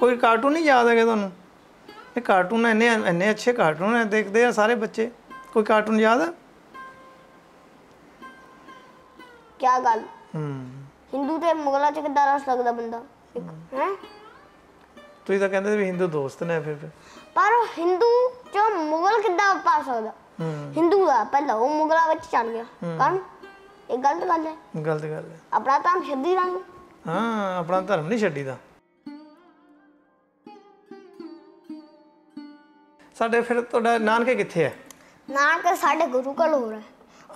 ਕੋਈ ਕਾਰਟੂਨ ਨਹੀਂ ਯਾਦ ਹੈਗਾ ਤੁਹਾਨੂੰ ਇਹ ਕਾਰਟੂਨ ਇੰਨੇ ਇੰਨੇ ਅੱਛੇ ਕਾਰਟੂਨ ਹੈ ਦੇਖਦੇ ਆ ਸਾਰੇ ਬੱਚੇ ਕੋਈ ਕਾਰਟੂਨ ਯਾਦ ਹੈ ਕੀ ਗੱਲ ਹੂੰ ਹਿੰਦੂ ਤੇ ਮੁਗਲਾਂ ਚ ਕਿੱਦਾਂ ਰਸ ਲੱਗਦਾ ਬੰਦਾ ਹੈ ਤੁਸੀਂ ਤਾਂ ਕਹਿੰਦੇ ਵੀ ਹਿੰਦੂ ਦੋਸਤ ਨੇ ਫਿਰ ਪਰ ਹਿੰਦੂ ਜੋ ਮੁਗਲ ਕਿੱਦਾਂ ਪਾ ਸਕਦਾ ਹਿੰਦੂ ਦਾ ਪਹਿਲਾਂ ਉਹ ਮੁਗਲਾਂ ਵਿੱਚ ਚੜ ਗਿਆ ਕਰਨ ਇਹ ਗਲਤ ਗੱਲ ਹੈ ਗਲਤ ਗੱਲ ਹੈ ਆਪਣਾ ਤਾਂ ਛੱਡੀ ਰੰਗ ਹਾਂ ਆਪਣਾ ਧਰਮ ਨਹੀਂ ਛੱਡੀਦਾ ਸਾਡੇ ਫਿਰ ਤੁਹਾਡਾ ਨਾਨਕੇ ਕਿੱਥੇ ਹੈ ਨਾਨਕੇ ਸਾਡੇ ਗੁਰੂ ਘਰ ਹੋਰ ਹੈ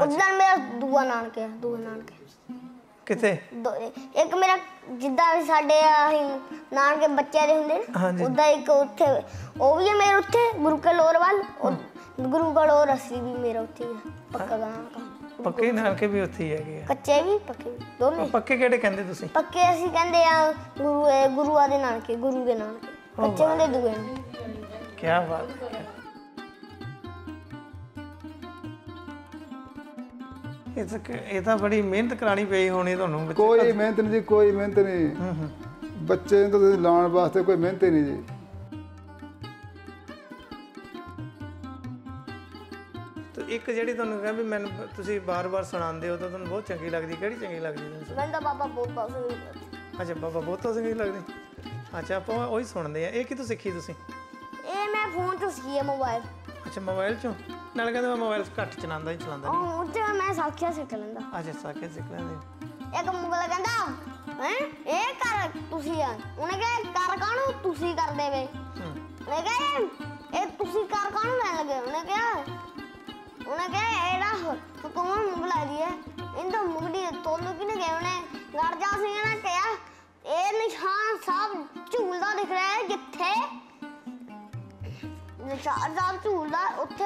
ਉਧਰ ਮੇਰਾ ਦੂਆ ਨਾਨਕੇ ਹੈ ਦੂਆ ਨਾਨਕੇ ਕਿੱਥੇ ਇੱਕ ਮੇਰਾ ਜਿੱਦਾਂ ਸਾਡੇ ਅਸੀਂ ਨਾਨਕੇ ਬੱਚਿਆਂ ਦੇ ਹੁੰਦੇ ਨੇ ਉਦਾਂ ਇੱਕ ਉੱਥੇ ਉਹ ਵੀ ਹੈ ਮੇਰੇ ਉੱਥੇ ਗੁਰੂ ਘਰ ਹੋਰ ਵੱਲ ਗੁਰੂ ਘਰ ਹੋਰ ਅਸੀਂ ਵੀ ਮੇਰਾ ਉੱਥੇ ਹੀ ਹੈ ਪੱਕਾ ਗਾਂ ਪੱਕੇ ਨਾਨਕੇ ਵੀ ਉੱਥੇ ਹੀ ਹੈਗੇ ਆ ਕੱਚੇ ਵੀ ਪੱਕੇ ਦੋਨੇ ਪੱਕੇ ਕਿਹੜੇ ਕਹਿੰਦੇ ਤੁਸੀਂ ਪੱਕੇ ਅਸੀਂ ਕਹਿੰਦੇ ਆ ਗੁਰੂ ਗੁਰੂਆ ਦੇ ਨਾਨਕੇ ਗੁਰੂ ਦੇ ਨਾਨਕੇ ਕੱਚੇ ਹੁੰਦੇ ਦੂਏ ਨੇ ਕੀ ਬਾਤ ਹੈ ਇਹ ਤਾਂ ਇਹ ਤਾਂ ਬੜੀ ਮਿਹਨਤ ਕਰਾਣੀ ਪਈ ਹੋਣੀ ਤੁਹਾਨੂੰ ਕੋਈ ਮਿਹਨਤ ਨਹੀਂ ਜੀ ਕੋਈ ਮਿਹਨਤ ਨਹੀਂ ਬੱਚੇ ਨੂੰ ਤਾਂ ਤੁਸੀਂ ਲਾਉਣ ਵਾਸਤੇ ਕੋਈ ਮਿਹਨਤ ਨਹੀਂ ਜੀ ਇੱਕ ਜਿਹੜੀ ਤੁਹਾਨੂੰ ਕਹਾਂ ਵੀ ਮੈਨੂੰ ਤੁਸੀਂ ਬਾਰ-ਬਾਰ ਸੁਣਾਉਂਦੇ ਹੋ ਤਾਂ ਤੁਹਾਨੂੰ ਬਹੁਤ ਚੰਗੀ ਲੱਗਦੀ ਕਿਹੜੀ ਚੰਗੀ ਲੱਗਦੀ ਤੁਹਾਨੂੰ ਮੈਨੂੰ ਤਾਂ ਬਾਬਾ ਬੋਤਾ ਸਿੰਘ ਅੱਛਾ ਬਾਬਾ ਬੋਤਾ ਸਿੰਘ ਹੀ ਲੱਗਦੀ ਅੱਛਾ ਆਪਾਂ ਉਹੀ ਸੁਣਦੇ ਆ ਇਹ ਕਿਤੋਂ ਸਿੱਖੀ ਤੁਸੀਂ ਇਹ ਮੈਂ ਫੋਨ ਤੋਂ ਸਿੱਖੀ ਹੈ ਮੋਬਾਈਲ ਅੱਛਾ ਮੋਬਾਈਲ ਚੋਂ ਨਾਲ ਕਹਿੰਦੇ ਮੋਬਾਈਲ ਘੱਟ ਚਲਾਉਂਦਾ ਹੀ ਚਲਾਉਂਦਾ ਨਹੀਂ ਉਹ ਤੇ ਮੈਂ ਸਾਖਿਆ ਸਿੱਖ ਲੈਂਦਾ ਅੱਛਾ ਸਾਖਿਆ ਸਿੱਖ ਲੈਂਦੇ ਇੱਕ ਮੋਬਾਈਲ ਕਹਿੰਦਾ ਹੈ ਇਹ ਕਰ ਤੁਸੀਂ ਆ ਉਹਨੇ ਕਿਹਾ ਕਰ ਕਾਹਨੂੰ ਤੁਸੀਂ ਕਰਦੇ ਵੇ ਮੈਂ ਕਿਹਾ ਇਹ- ਤੁਸੀਂ ਕਰ ਕਾਹਨੂੰ ਲੈਣ ਲੱਗੇ ਉਹਨੇ ਕਿਹਾ ਉਹਨੇ ਕਿਹਾ ਇਹਦਾ ਹੁਕਮ ਮੁਗਲਾ ਦੀ ਹੈ ਇਹਦਾ ਮੁਗਲੀ ਤੋਲੂ ਕਿ ਨੇ ਗਏ ਉਹਨੇ ਜਾ ਸਿੰਘ ਨੇ ਕਿਹਾ ਇਹ ਨਿਸ਼ਾਨ ਸਾਹਿਬ ਝੂਲਦਾ ਦਿਖ ਰਿਹਾ ਹੈ ਕਿੱਥੇ ਨਿਸ਼ਾਨ ਸਾਹਿਬ ਝੂਲਦਾ ਉੱਥੇ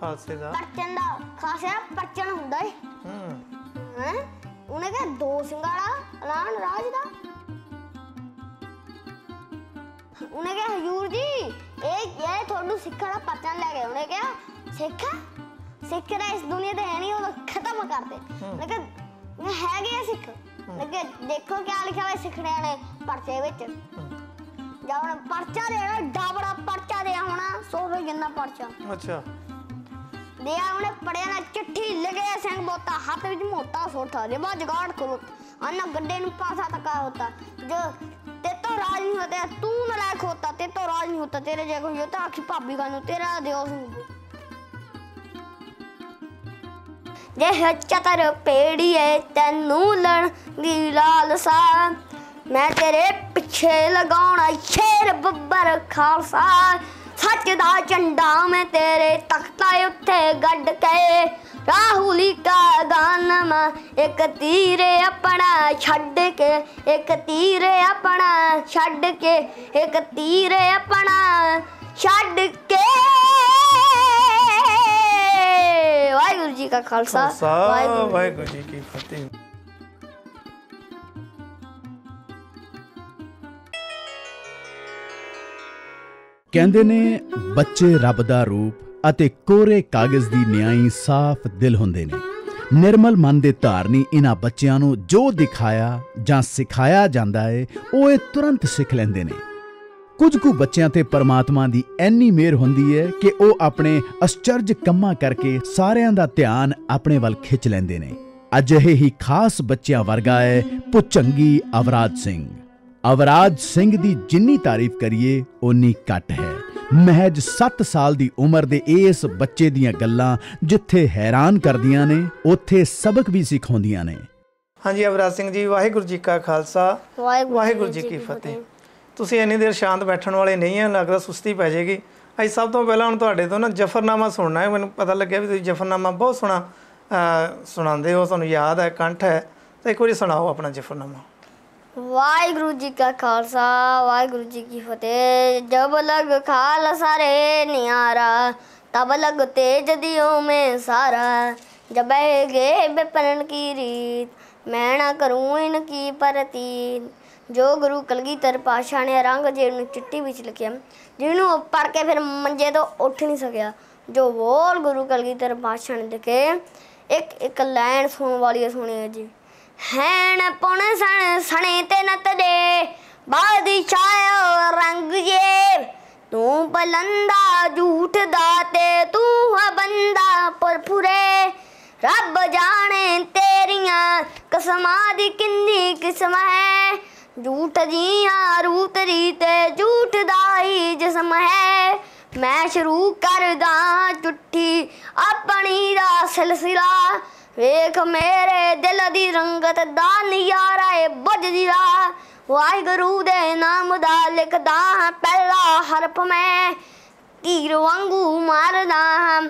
ਖਾਸੇ ਦਾ ਪਰਚਨ ਦਾ ਖਾਸੇ ਦਾ ਪਰਚਨ ਹੁੰਦਾ ਏ ਹੂੰ ਹੈ ਉਹਨੇ ਕਿਹਾ ਦੋ ਸਿੰਘਾਂ ਵਾਲਾ ਐਲਾਨ ਰਾਜ ਦਾ ਉਹਨੇ ਕਿਹਾ ਹਜੂਰ ਜੀ ਇਹ ਇਹ ਤੁਹਾਨੂੰ ਸਿੱਖਾਂ ਦਾ ਪਰਚਨ ਲੈ ਗਏ ਉਹਨੇ ਕਿਹਾ ਸਿੱਖ ਸਿੱਖ ਦਾ ਇਸ ਦੁਨੀਆ ਤੇ ਹੈ ਨਹੀਂ ਉਹ ਖਤਮ ਕਰ ਦੇ ਉਹਨੇ ਕਿਹਾ ਹੈਗੇ ਆ ਸਿੱਖ ਉਹਨੇ ਦੇਖੋ ਕੀ ਲਿਖਿਆ ਹੋਇਆ ਸਿੱਖਣਿਆਂ ਨੇ ਪਰਚੇ ਵਿੱਚ ਜਾਵਣਾ ਪਰਚਾ ਦੇਣਾ ਡਾਬੜਾ ਪਰਚਾ ਦੇ ਹੁਣ 100 ਰੁਪਏ ਜਿੰਨਾ ਪਰਚਾ ਅੱਛਾ ਦੇ ਉਹਨੇ ਪੜਿਆ ਨਾ ਚਿੱਠੀ ਲਿਖਿਆ ਸਿੰਘ ਬੋਤਾ ਹੱਥ ਵਿੱਚ ਮੋਟਾ ਸੋਠਾ ਦੇ ਬਾਜ ਗਾੜ ਕਰੋ ਅੰਨਾ ਗੱਡੇ ਨੂੰ ਪਾਸਾ ਤੱਕਾ ਹੋਤਾ ਜੋ ਤੇ ਤੋ ਰਾਜ ਨਹੀਂ ਹੁੰਦਾ ਤੂੰ ਨਲਾਇਕ ਹੋਤਾ ਤੇ ਤੋ ਰਾਜ ਨਹੀਂ ਹੁੰਦਾ ਤੇਰੇ ਜੇ ਕੋਈ ਹੋਤਾ ਆਖੀ ਭਾਬੀ ਕਾ ਨੂੰ ਤੇਰਾ ਦਿਓ ਸੁਣ ਜੇ ਹੱਚਾ ਤਰ ਪੇੜੀ ਐ ਤੈਨੂੰ ਲੜ ਦੀ ਲਾਲਸਾ ਮੈਂ ਤੇਰੇ ਪਿੱਛੇ ਲਗਾਉਣਾ ਸ਼ੇਰ ਬੱਬਰ ਖਾਲਸਾ ਸੱਚ ਦਾ ਝੰਡਾ ਮੈਂ ਤੇਰੇ ਤਖਤਾ ਉੱਤੇ ਗੱਡ ਕੇ ਰਾਹੁਲੀ ਕਾ ਗਾਨਮ ਇੱਕ ਤੀਰ ਆਪਣਾ ਛੱਡ ਕੇ ਇੱਕ ਤੀਰ ਆਪਣਾ ਛੱਡ ਕੇ ਇੱਕ ਤੀਰ ਆਪਣਾ ਛੱਡ ਕੇ ਵਾਹਿਗੁਰੂ ਜੀ ਕਾ ਖਾਲਸਾ ਵਾਹਿਗੁਰੂ ਜੀ ਕੀ ਫਤਿਹ ਕਹਿੰਦੇ ਨੇ ਬੱਚੇ ਰੱਬ ਦਾ ਰੂਪ ਅਤੇ ਕੋਰੇ ਕਾਗਜ਼ ਦੀ ਨਿਆਈ ਸਾਫ਼ ਦਿਲ ਹੁੰਦੇ ਨੇ ਨਿਰਮਲ ਮਨ ਦੇ ਧਾਰਨੀ ਇਹਨਾਂ ਬੱਚਿਆਂ ਨੂੰ ਜੋ ਦਿਖਾਇਆ ਜਾਂ ਸਿਖਾਇਆ ਜਾਂਦਾ ਹੈ ਉਹ ਇਹ ਤੁਰੰਤ ਸਿੱਖ ਲੈਂਦੇ ਨੇ ਕੁਝ ਕੁ ਬੱਚਿਆਂ ਤੇ ਪਰਮਾਤਮਾ ਦੀ ਐਨੀ ਮਿਹਰ ਹੁੰਦੀ ਹੈ ਕਿ ਉਹ ਆਪਣੇ ਅਸਚਰਜ ਕੰਮਾਂ ਕਰਕੇ ਸਾਰਿਆਂ ਦਾ ਧਿਆਨ ਆਪਣੇ ਵੱਲ ਖਿੱਚ ਲੈਂਦੇ ਨੇ ਅਜਿਹੇ ਹੀ ਖਾਸ ਬੱਚਿਆਂ ਵਰਗਾ ਹੈ ਪੁਚੰਗੀ ਅਵਰਾਜ ਸਿੰਘ ਅਵਰਾਜ ਸਿੰਘ ਦੀ ਜਿੰਨੀ ਤਾਰੀਫ ਕਰੀਏ ਓਨੀ ਘੱਟ ਹੈ ਮਹਿਜ 7 ਸਾਲ ਦੀ ਉਮਰ ਦੇ ਇਸ ਬੱਚੇ ਦੀਆਂ ਗੱਲਾਂ ਜਿੱਥੇ ਹੈਰਾਨ ਕਰਦੀਆਂ ਨੇ ਉੱਥੇ ਸਬਕ ਵੀ ਸਿਖਾਉਂਦੀਆਂ ਨੇ ਹਾਂਜੀ ਅਵਰਾਜ ਸਿੰਘ ਜੀ ਵਾਹਿਗੁਰੂ ਜੀ ਕਾ ਖਾਲਸਾ ਵਾਹਿਗੁਰੂ ਜੀ ਕੀ ਫਤਿਹ ਤੁਸੀਂ ਇੰਨੀ ਦੇਰ ਸ਼ਾਂਤ ਬੈਠਣ ਵਾਲੇ ਨਹੀਂ ਆ ਲੱਗਦਾ ਸੁਸਤੀ ਪੈ ਜਾਏਗੀ ਅੱਜ ਸਭ ਤੋਂ ਪਹਿਲਾਂ ਹੁਣ ਤੁਹਾਡੇ ਤੋਂ ਨਾ ਜਫਰਨਾਮਾ ਸੁਣਨਾ ਹੈ ਮੈਨੂੰ ਪਤਾ ਲੱਗਿਆ ਵੀ ਤੁਸੀਂ ਜਫਰਨਾਮਾ ਬਹੁਤ ਸੁਣਾ ਸੁਣਾਉਂਦੇ ਹੋ ਤੁਹਾਨੂੰ ਯਾਦ ਹੈ ਕੰਠ ਹੈ ਤਾਂ ਇੱਕ ਵਾਰੀ ਸੁਣਾਓ ਆਪਣਾ ਜਫਰਨਾਮਾ ਵਾਹਿਗੁਰੂ ਜੀ ਕਾ ਖਾਲਸਾ ਵਾਹਿਗੁਰੂ ਜੀ ਕੀ ਫਤਿਹ ਜਬ ਲਗ ਖਾਲਸਾ ਰੇ ਨਿਆਰਾ ਤਬ ਲਗ ਤੇਜ ਦਿਓ ਮੈਂ ਸਾਰਾ ਜਬ ਗੇ गे ਕੀ ਰੀਤ ਮੈਂ ਨਾ ਕਰੂੰ ਇਨ ਕੀ ਪਰਤੀ ਜੋ ਗੁਰੂ ਕਲਗੀਧਰ ਪਾਸ਼ਾ ਨੇ ਜੇ ਨੂੰ ਚਿੱਠੀ ਵਿੱਚ ਲਿਖਿਆ ਜਿਹਨੂੰ ਪੜ ਕੇ ਫਿਰ ਮੰਜੇ ਤੋਂ ਉੱਠ ਨਹੀਂ ਸਕਿਆ ਜੋ ਬੋਲ ਗੁਰੂ ਕਲਗੀਧਰ ਪਾਸ਼ਾ ਨੇ ਲਿਖੇ ਇੱਕ ਇੱਕ ਲਾਈਨ ਸੁਣ ਵਾਲੀ ਸੁਣੀ ਹੈ ਜੀ ਹੈਣ ਪੁਣ ਸਣ ਸਣੇ ਤੇ ਨਤ ਦੇ ਛਾਇਓ ਰੰਗ ਜੇ ਤੂੰ ਬਲੰਦਾ ਝੂਠ ਦਾ ਤੇ ਤੂੰ ਹੈ ਬੰਦਾ ਪੁਰਪੁਰੇ ਰੱਬ ਜਾਣੇ ਤੇਰੀਆਂ ਕਸਮਾਂ ਦੀ ਕਿੰਨੀ ਕਿਸਮ ਹੈ ਝੂਠ ਦੀਆਂ ਰੂਤ ਰੀਤੇ ਤੇ ਝੂਠ ਦਾ ਹੀ ਜਿਸਮ ਹੈ ਮੈਂ ਸ਼ੁਰੂ ਕਰਦਾ ਚੁੱਠੀ ਆਪਣੀ ਦਾ ਸਿਲਸਿਲਾ ਵੇਖ ਮੇਰੇ ਦਿਲ ਦੀ ਰੰਗਤ ਦਾ ਨਿਆਰਾ ਏ ਬੁੱਝਦੀ ਰਾ ਵਾਹਿਗੁਰੂ ਦੇ ਨਾਮ ਦਾ ਲਿਖਦਾ ਹਾਂ ਪਹਿਲਾ ਹਰਫ ਮੈਂ ਤੀਰ ਵਾਂਗੂ ਮਾਰਦਾ ਹਾਂ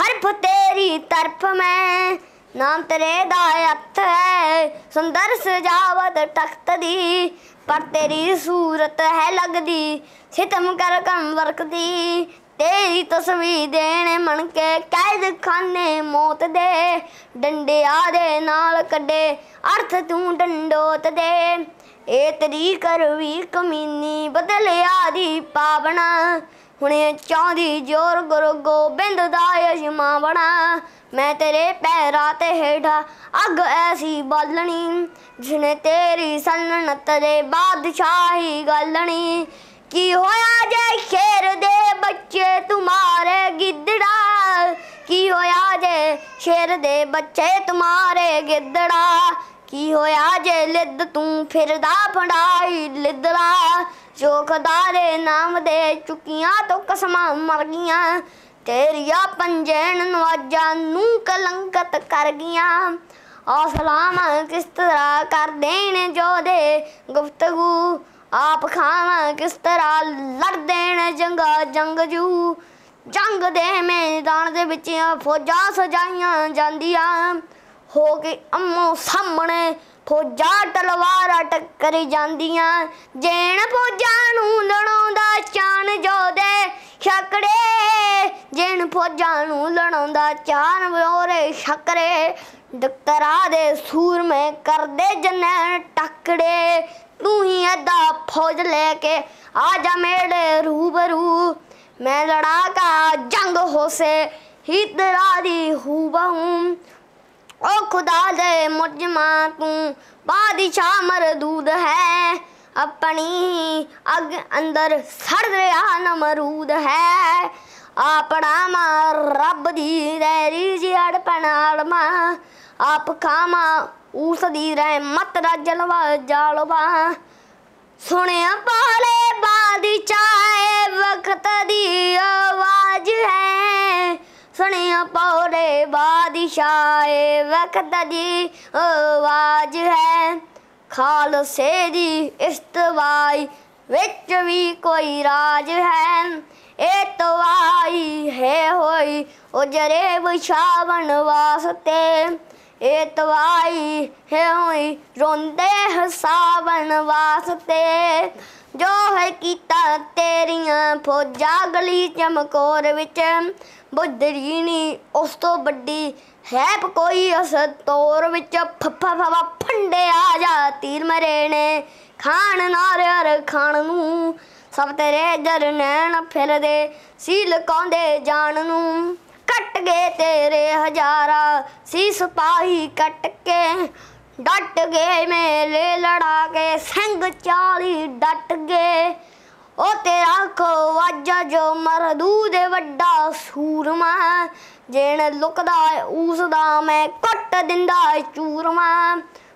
ਹਰਫ ਤੇਰੀ ਤਰਫ ਮੈਂ ਨਾਮ ਤੇਰੇ ਦਾ ਅਥ ਹੈ ਸੁੰਦਰ ਸਜਾਵਤ ਤਖਤ ਦੀ ਪਰ ਤੇਰੀ ਸੂਰਤ ਹੈ ਲੱਗਦੀ ਸਿਤਮ ਕਰ ਕੰਮ ਵਰਕਦੀ ਤੇਰੀ ਤਸਵੀਰ ਦੇਣੇ ਮਣ ਕੇ ਕੈਦ ਖਾਨੇ ਮੌਤ ਦੇ ਡੰਡਿਆ ਦੇ ਨਾਲ ਕੱਢੇ ਅਰਥ ਤੂੰ ਡੰਡੋਤ ਦੇ ਏ ਤਰੀ ਕਰ ਵੀ ਕਮੀਨੀ ਬਦਲਿਆ ਦੀ ਪਾਵਣਾ ਹੁਣੇ ਚਾਹਦੀ ਜੋਰ ਗੁਰੂ ਗੋਬਿੰਦ ਦਾ ਅਸ਼ਮਾ ਬਣਾ ਮੈਂ ਤੇਰੇ ਪੈਰਾਂ ਤੇ ਹੇਠਾ ਅੱਗ ਐਸੀ ਬਾਲਣੀ ਜਿਨੇ ਤੇਰੀ ਸਨਨਤ ਦੇ ਬਾਦਸ਼ਾਹੀ ਗੱਲਣੀ ਕੀ ਹੋਇਆ ਜੇ ਸ਼ੇਰ ਦੇ ਬੱਚੇ ਤੁਮਾਰੇ ਗਿੱਦੜਾ ਕੀ ਹੋਇਆ ਜੇ ਸ਼ੇਰ ਦੇ ਬੱਚੇ ਤੁਮਾਰੇ ਗਿੱਦੜਾ ਕੀ ਹੋਇਆ ਜੇ ਲਿੱਦ ਤੂੰ ਫਿਰਦਾ ਫੜਾਈ ਲਿੱਦਰਾ ਚੋਖਦਾਰੇ ਨਾਮ ਦੇ ਚੁਕੀਆਂ ਤੋਂ ਕਸਮਾਂ ਮਰ ਗਈਆਂ ਤੇਰੀਆਂ ਪੰਜੇਣ ਨਵਾਜਾਂ ਨੂੰ ਕਲੰਕਤ ਕਰ ਗਈਆਂ ਆ ਸਲਾਮ ਕਿਸ ਤਰ੍ਹਾਂ ਕਰ ਦੇਣ ਜੋ ਦੇ ਗੁਫ਼ਤਗੂ ਆਪ ਖਾਨ ਕਿਸ ਤਰ੍ਹਾਂ ਲੜ ਦੇਣ ਜੰਗਾ ਜੰਗ ਜੂ ਜੰਗ ਦੇ ਮੈਦਾਨ ਦੇ ਵਿੱਚ ਫੌਜਾਂ ਸਜਾਈਆਂ ਜਾਂਦੀਆਂ ਹੋ ਕੇ ਅੰਮੋ ਸਾਹਮਣੇ ਫੌਜਾਂ ਤਲਵਾਰਾਂ ਟੱਕਰ ਜਾਂਦੀਆਂ ਜੇਣ ਫੌਜਾਂ ਨੂੰ ਲੜਾਉਂਦਾ ਚਾਨ ਜੋਦੇ ਛਕੜੇ ਜੇਣ ਫੌਜਾਂ ਨੂੰ ਲੜਾਉਂਦਾ ਚਾਨ ਵਿਓਰੇ ਛਕਰੇ ਡਕਤਰਾ ਦੇ ਸੂਰ ਮੈਂ ਕਰਦੇ ਜਨਨ ਟੱਕੜੇ ਤੂੰ ਹੀ ਅੱਧਾ ਫੌਜ ਲੈ ਕੇ ਆ ਜਾ ਮੇਰੇ ਰੂਬਰੂ ਮੈਂ ਕਾ ਜੰਗ ਹੋਸੇ ਹੀ ਦੀ ਹੂ ਬਹੂੰ ਓ ਖੁਦਾ ਦੇ ਮੁਜਮਾ ਤੂੰ ਬਾਦਸ਼ਾਹ ਮਰਦੂਦ ਹੈ ਆਪਣੀ ਅਗ ਅੰਦਰ ਸੜ ਰਿਹਾ ਨਮਰੂਦ ਹੈ ਆਪਣਾ ਮਾ ਰੱਬ ਦੀ ਰੈਰੀ ਜੜ ਪਣਾਲ ਮਾ ਆਪ ਖਾਮਾ ਉਸ ਦੀ ਰਹਿਮਤ ਦਾ ਲਵਾ ਜਾਲਵਾ ਸੁਣਿਆ ਪਾਲੇ ਬਾਦਸ਼ਾਹੇ ਵਕਤ ਦੀ ਆਵਾਜ਼ ਹੈ ਸੁਣਿਆ ਪਾਲੇ ਬਾਦਸ਼ਾਹੇ ਵਕਤ ਦੀ ਆਵਾਜ਼ ਹੈ ਖਾਲਸੇ ਦੀ ਇਸਤਵਾਈ ਵਿੱਚ ਵੀ ਕੋਈ ਰਾਜ ਹੈ ਇਹ ਤਵਾਈ ਹੈ ਹੋਈ ਉਜਰੇ ਵਿਛਾਵਣ ਵਾਸਤੇ ਏ ਤਵਾਈ ਹੈ ਹੋਈ ਰੋਂਦੇ ਹਸਾਵਣ ਵਾਸਤੇ ਜੋ ਹੈ ਕੀਤਾ ਤੇਰੀਆਂ ਫੋਜਾ ਗਲੀ ਚਮਕੌਰ ਵਿੱਚ ਬੁੱਧਰੀਣੀ ਉਸ ਤੋਂ ਵੱਡੀ ਹੈ ਕੋਈ ਅਸ ਤੋਰ ਵਿੱਚ ਫੱਫਾ ਫਵਾ ਫੰਡੇ ਆ ਜਾ ਤੀਰ ਮਰੇ ਨੇ ਖਾਣ ਨਾਰ ਅਰ ਖਾਣ ਨੂੰ ਸਭ ਤੇਰੇ ਨੈਣ ਫਿਰਦੇ ਸੀਲ ਕਾਉਂਦੇ ਜਾਣ ਨੂੰ ਕੱਟ ਗਏ ਤੇਰੇ ਹਜ਼ਾਰਾ ਸੀ ਸਪਾਹੀ ਕੱਟ ਕੇ ਡਟ ਗਏ ਮੇਲੇ ਲੜਾ ਕੇ ਸਿੰਘ 40 ਡਟ ਗਏ ਉਹ ਤੇਰਾ ਖਵਾਜਾ ਜੋ ਮਰਦੂ ਦੇ ਵੱਡਾ ਸੂਰਮਾ ਜਿਹਨ ਲੁਕਦਾ ਉਸ ਦਾ ਮੈਂ ਕੱਟ ਦਿੰਦਾ ਚੂਰਮਾ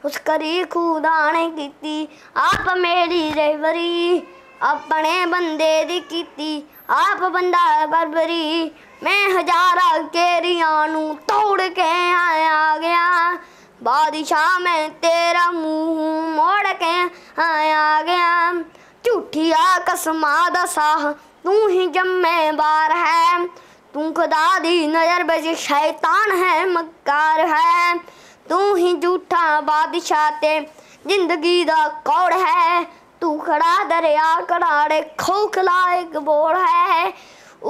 ਉਸ ਕਰੀ ਖੁਦਾ ਨੇ ਕੀਤੀ ਆਪ ਮੇਰੀ ਰਹਿਵਰੀ ਆਪਣੇ ਬੰਦੇ ਦੀ ਕੀਤੀ ਆਪ ਬੰਦਾ ਬਰਬਰੀ ਮੈਂ ਹਜ਼ਾਰਾਂ ਕੇਰੀਆਂ ਨੂੰ ਤੋੜ ਕੇ ਆਇਆ ਗਿਆ ਬਾਦਸ਼ਾਹ ਮੈਂ ਤੇਰਾ ਮੂੰਹ ਮੋੜ ਕੇ ਆਇਆ ਗਿਆ ਝੂਠੀਆਂ ਕਸਮਾਂ ਦਾ ਸਾਹ ਤੂੰ ਹੀ ਬਾਰ ਹੈ ਤੂੰ ਖੁਦਾ ਦੀ ਨਜ਼ਰ ਵਿੱਚ ਸ਼ੈਤਾਨ ਹੈ ਮੱਕਾਰ ਹੈ ਤੂੰ ਹੀ ਝੂਠਾ ਬਾਦਸ਼ਾਹ ਤੇ ਜ਼ਿੰਦਗੀ ਦਾ ਕੌੜ ਹੈ ਤੂੰ ਖੜਾ ਦਰਿਆ ਕੜਾੜੇ ਖੋਖਲਾ ਇੱਕ ਬੋੜ ਹੈ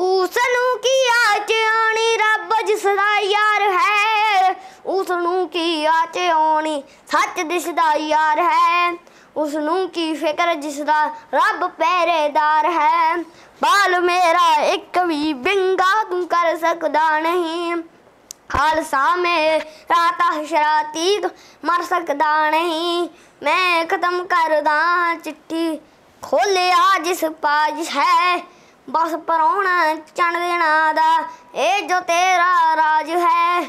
ਉਸ ਨੂੰ ਕੀ ਆਚਿਆਣੀ ਰੱਬ ਜਿਸ ਦਾ ਯਾਰ ਹੈ ਉਸ ਨੂੰ ਕੀ ਆਚਿਆਣੀ ਸੱਚ ਦਿਸ ਦਾ ਯਾਰ ਹੈ ਉਸ ਨੂੰ ਕੀ ਫਿਕਰ ਜਿਸ ਦਾ ਰੱਬ ਪਹਿਰੇਦਾਰ ਹੈ ਬਾਲ ਮੇਰਾ ਇੱਕ ਵੀ ਬਿੰਗਾ ਤੂੰ ਕਰ ਸਕਦਾ ਨਹੀਂ ਖਾਲਸਾ ਮੇ ਰਾਤਾ ਹਸ਼ਰਾਤੀ ਮਰ ਸਕਦਾ ਨਹੀਂ ਮੈਂ ਖਤਮ ਕਰਦਾ ਚਿੱਠੀ ਖੋਲਿਆ ਜਿਸ ਪਾਜ ਹੈ ਬਸ ਪਰੋਣਾ ਚਣ ਦੇਣਾ ਦਾ ਇਹ ਜੋ ਤੇਰਾ ਰਾਜ ਹੈ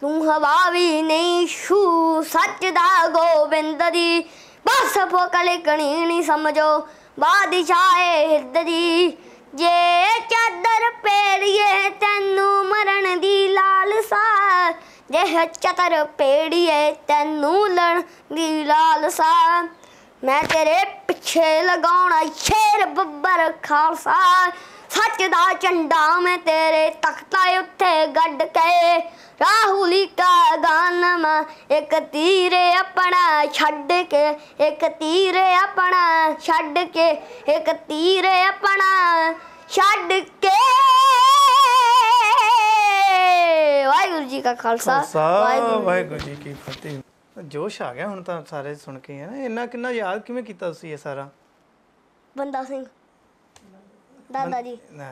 ਤੂੰ ਹਵਾ ਵੀ ਨਹੀਂ ਛੂ ਸੱਚ ਦਾ ਗੋਬਿੰਦ ਦੀ ਬਸ ਫੋਕਲ ਕਣੀ ਨਹੀਂ ਸਮਝੋ ਬਾਦਸ਼ਾਹੇ ਹਿਰਦ ਦੀ ਜੇ ਚਾਦਰ ਪੇੜੀਏ ਤੈਨੂੰ ਮਰਨ ਦੀ ਲਾਲਸਾ ਜੇ ਚਤਰ ਪੇੜੀਏ ਤੈਨੂੰ ਲੜਨ ਦੀ ਲਾਲਸਾ ਮੈਂ ਤੇਰੇ ਪਿੱਛੇ ਲਗਾਉਣਾ ਸ਼ੇਰ ਬੱਬਰ ਖਾਲਸਾ ਸੱਚ ਦਾ ਝੰਡਾ ਮੈਂ ਤੇਰੇ ਤਖਤਾ ਉੱਤੇ ਗੱਡ ਕੇ ਰਾਹੁਲੀ ਕਾ ਗਾਨਮ ਇੱਕ ਤੀਰ ਆਪਣਾ ਛੱਡ ਕੇ ਇੱਕ ਤੀਰ ਆਪਣਾ ਛੱਡ ਕੇ ਇੱਕ ਤੀਰ ਆਪਣਾ ਛੱਡ ਕੇ ਵਾਹਿਗੁਰੂ ਜੀ ਕਾ ਖਾਲਸਾ ਵਾਹਿਗੁਰੂ ਜੀ ਕੀ ਫਤਿਹ ਜੋਸ਼ ਆ ਗਿਆ ਹੁਣ ਤਾਂ ਸਾਰੇ ਸੁਣ ਕੇ ਹੈ ਨਾ ਇੰਨਾ ਕਿੰਨਾ ਯਾਦ ਕਿਵੇਂ ਕੀਤਾ ਤੁਸੀਂ ਇਹ ਸਾਰਾ ਬੰਦਾ ਸਿੰਘ ਦਾਦਾ ਜੀ ਨਾ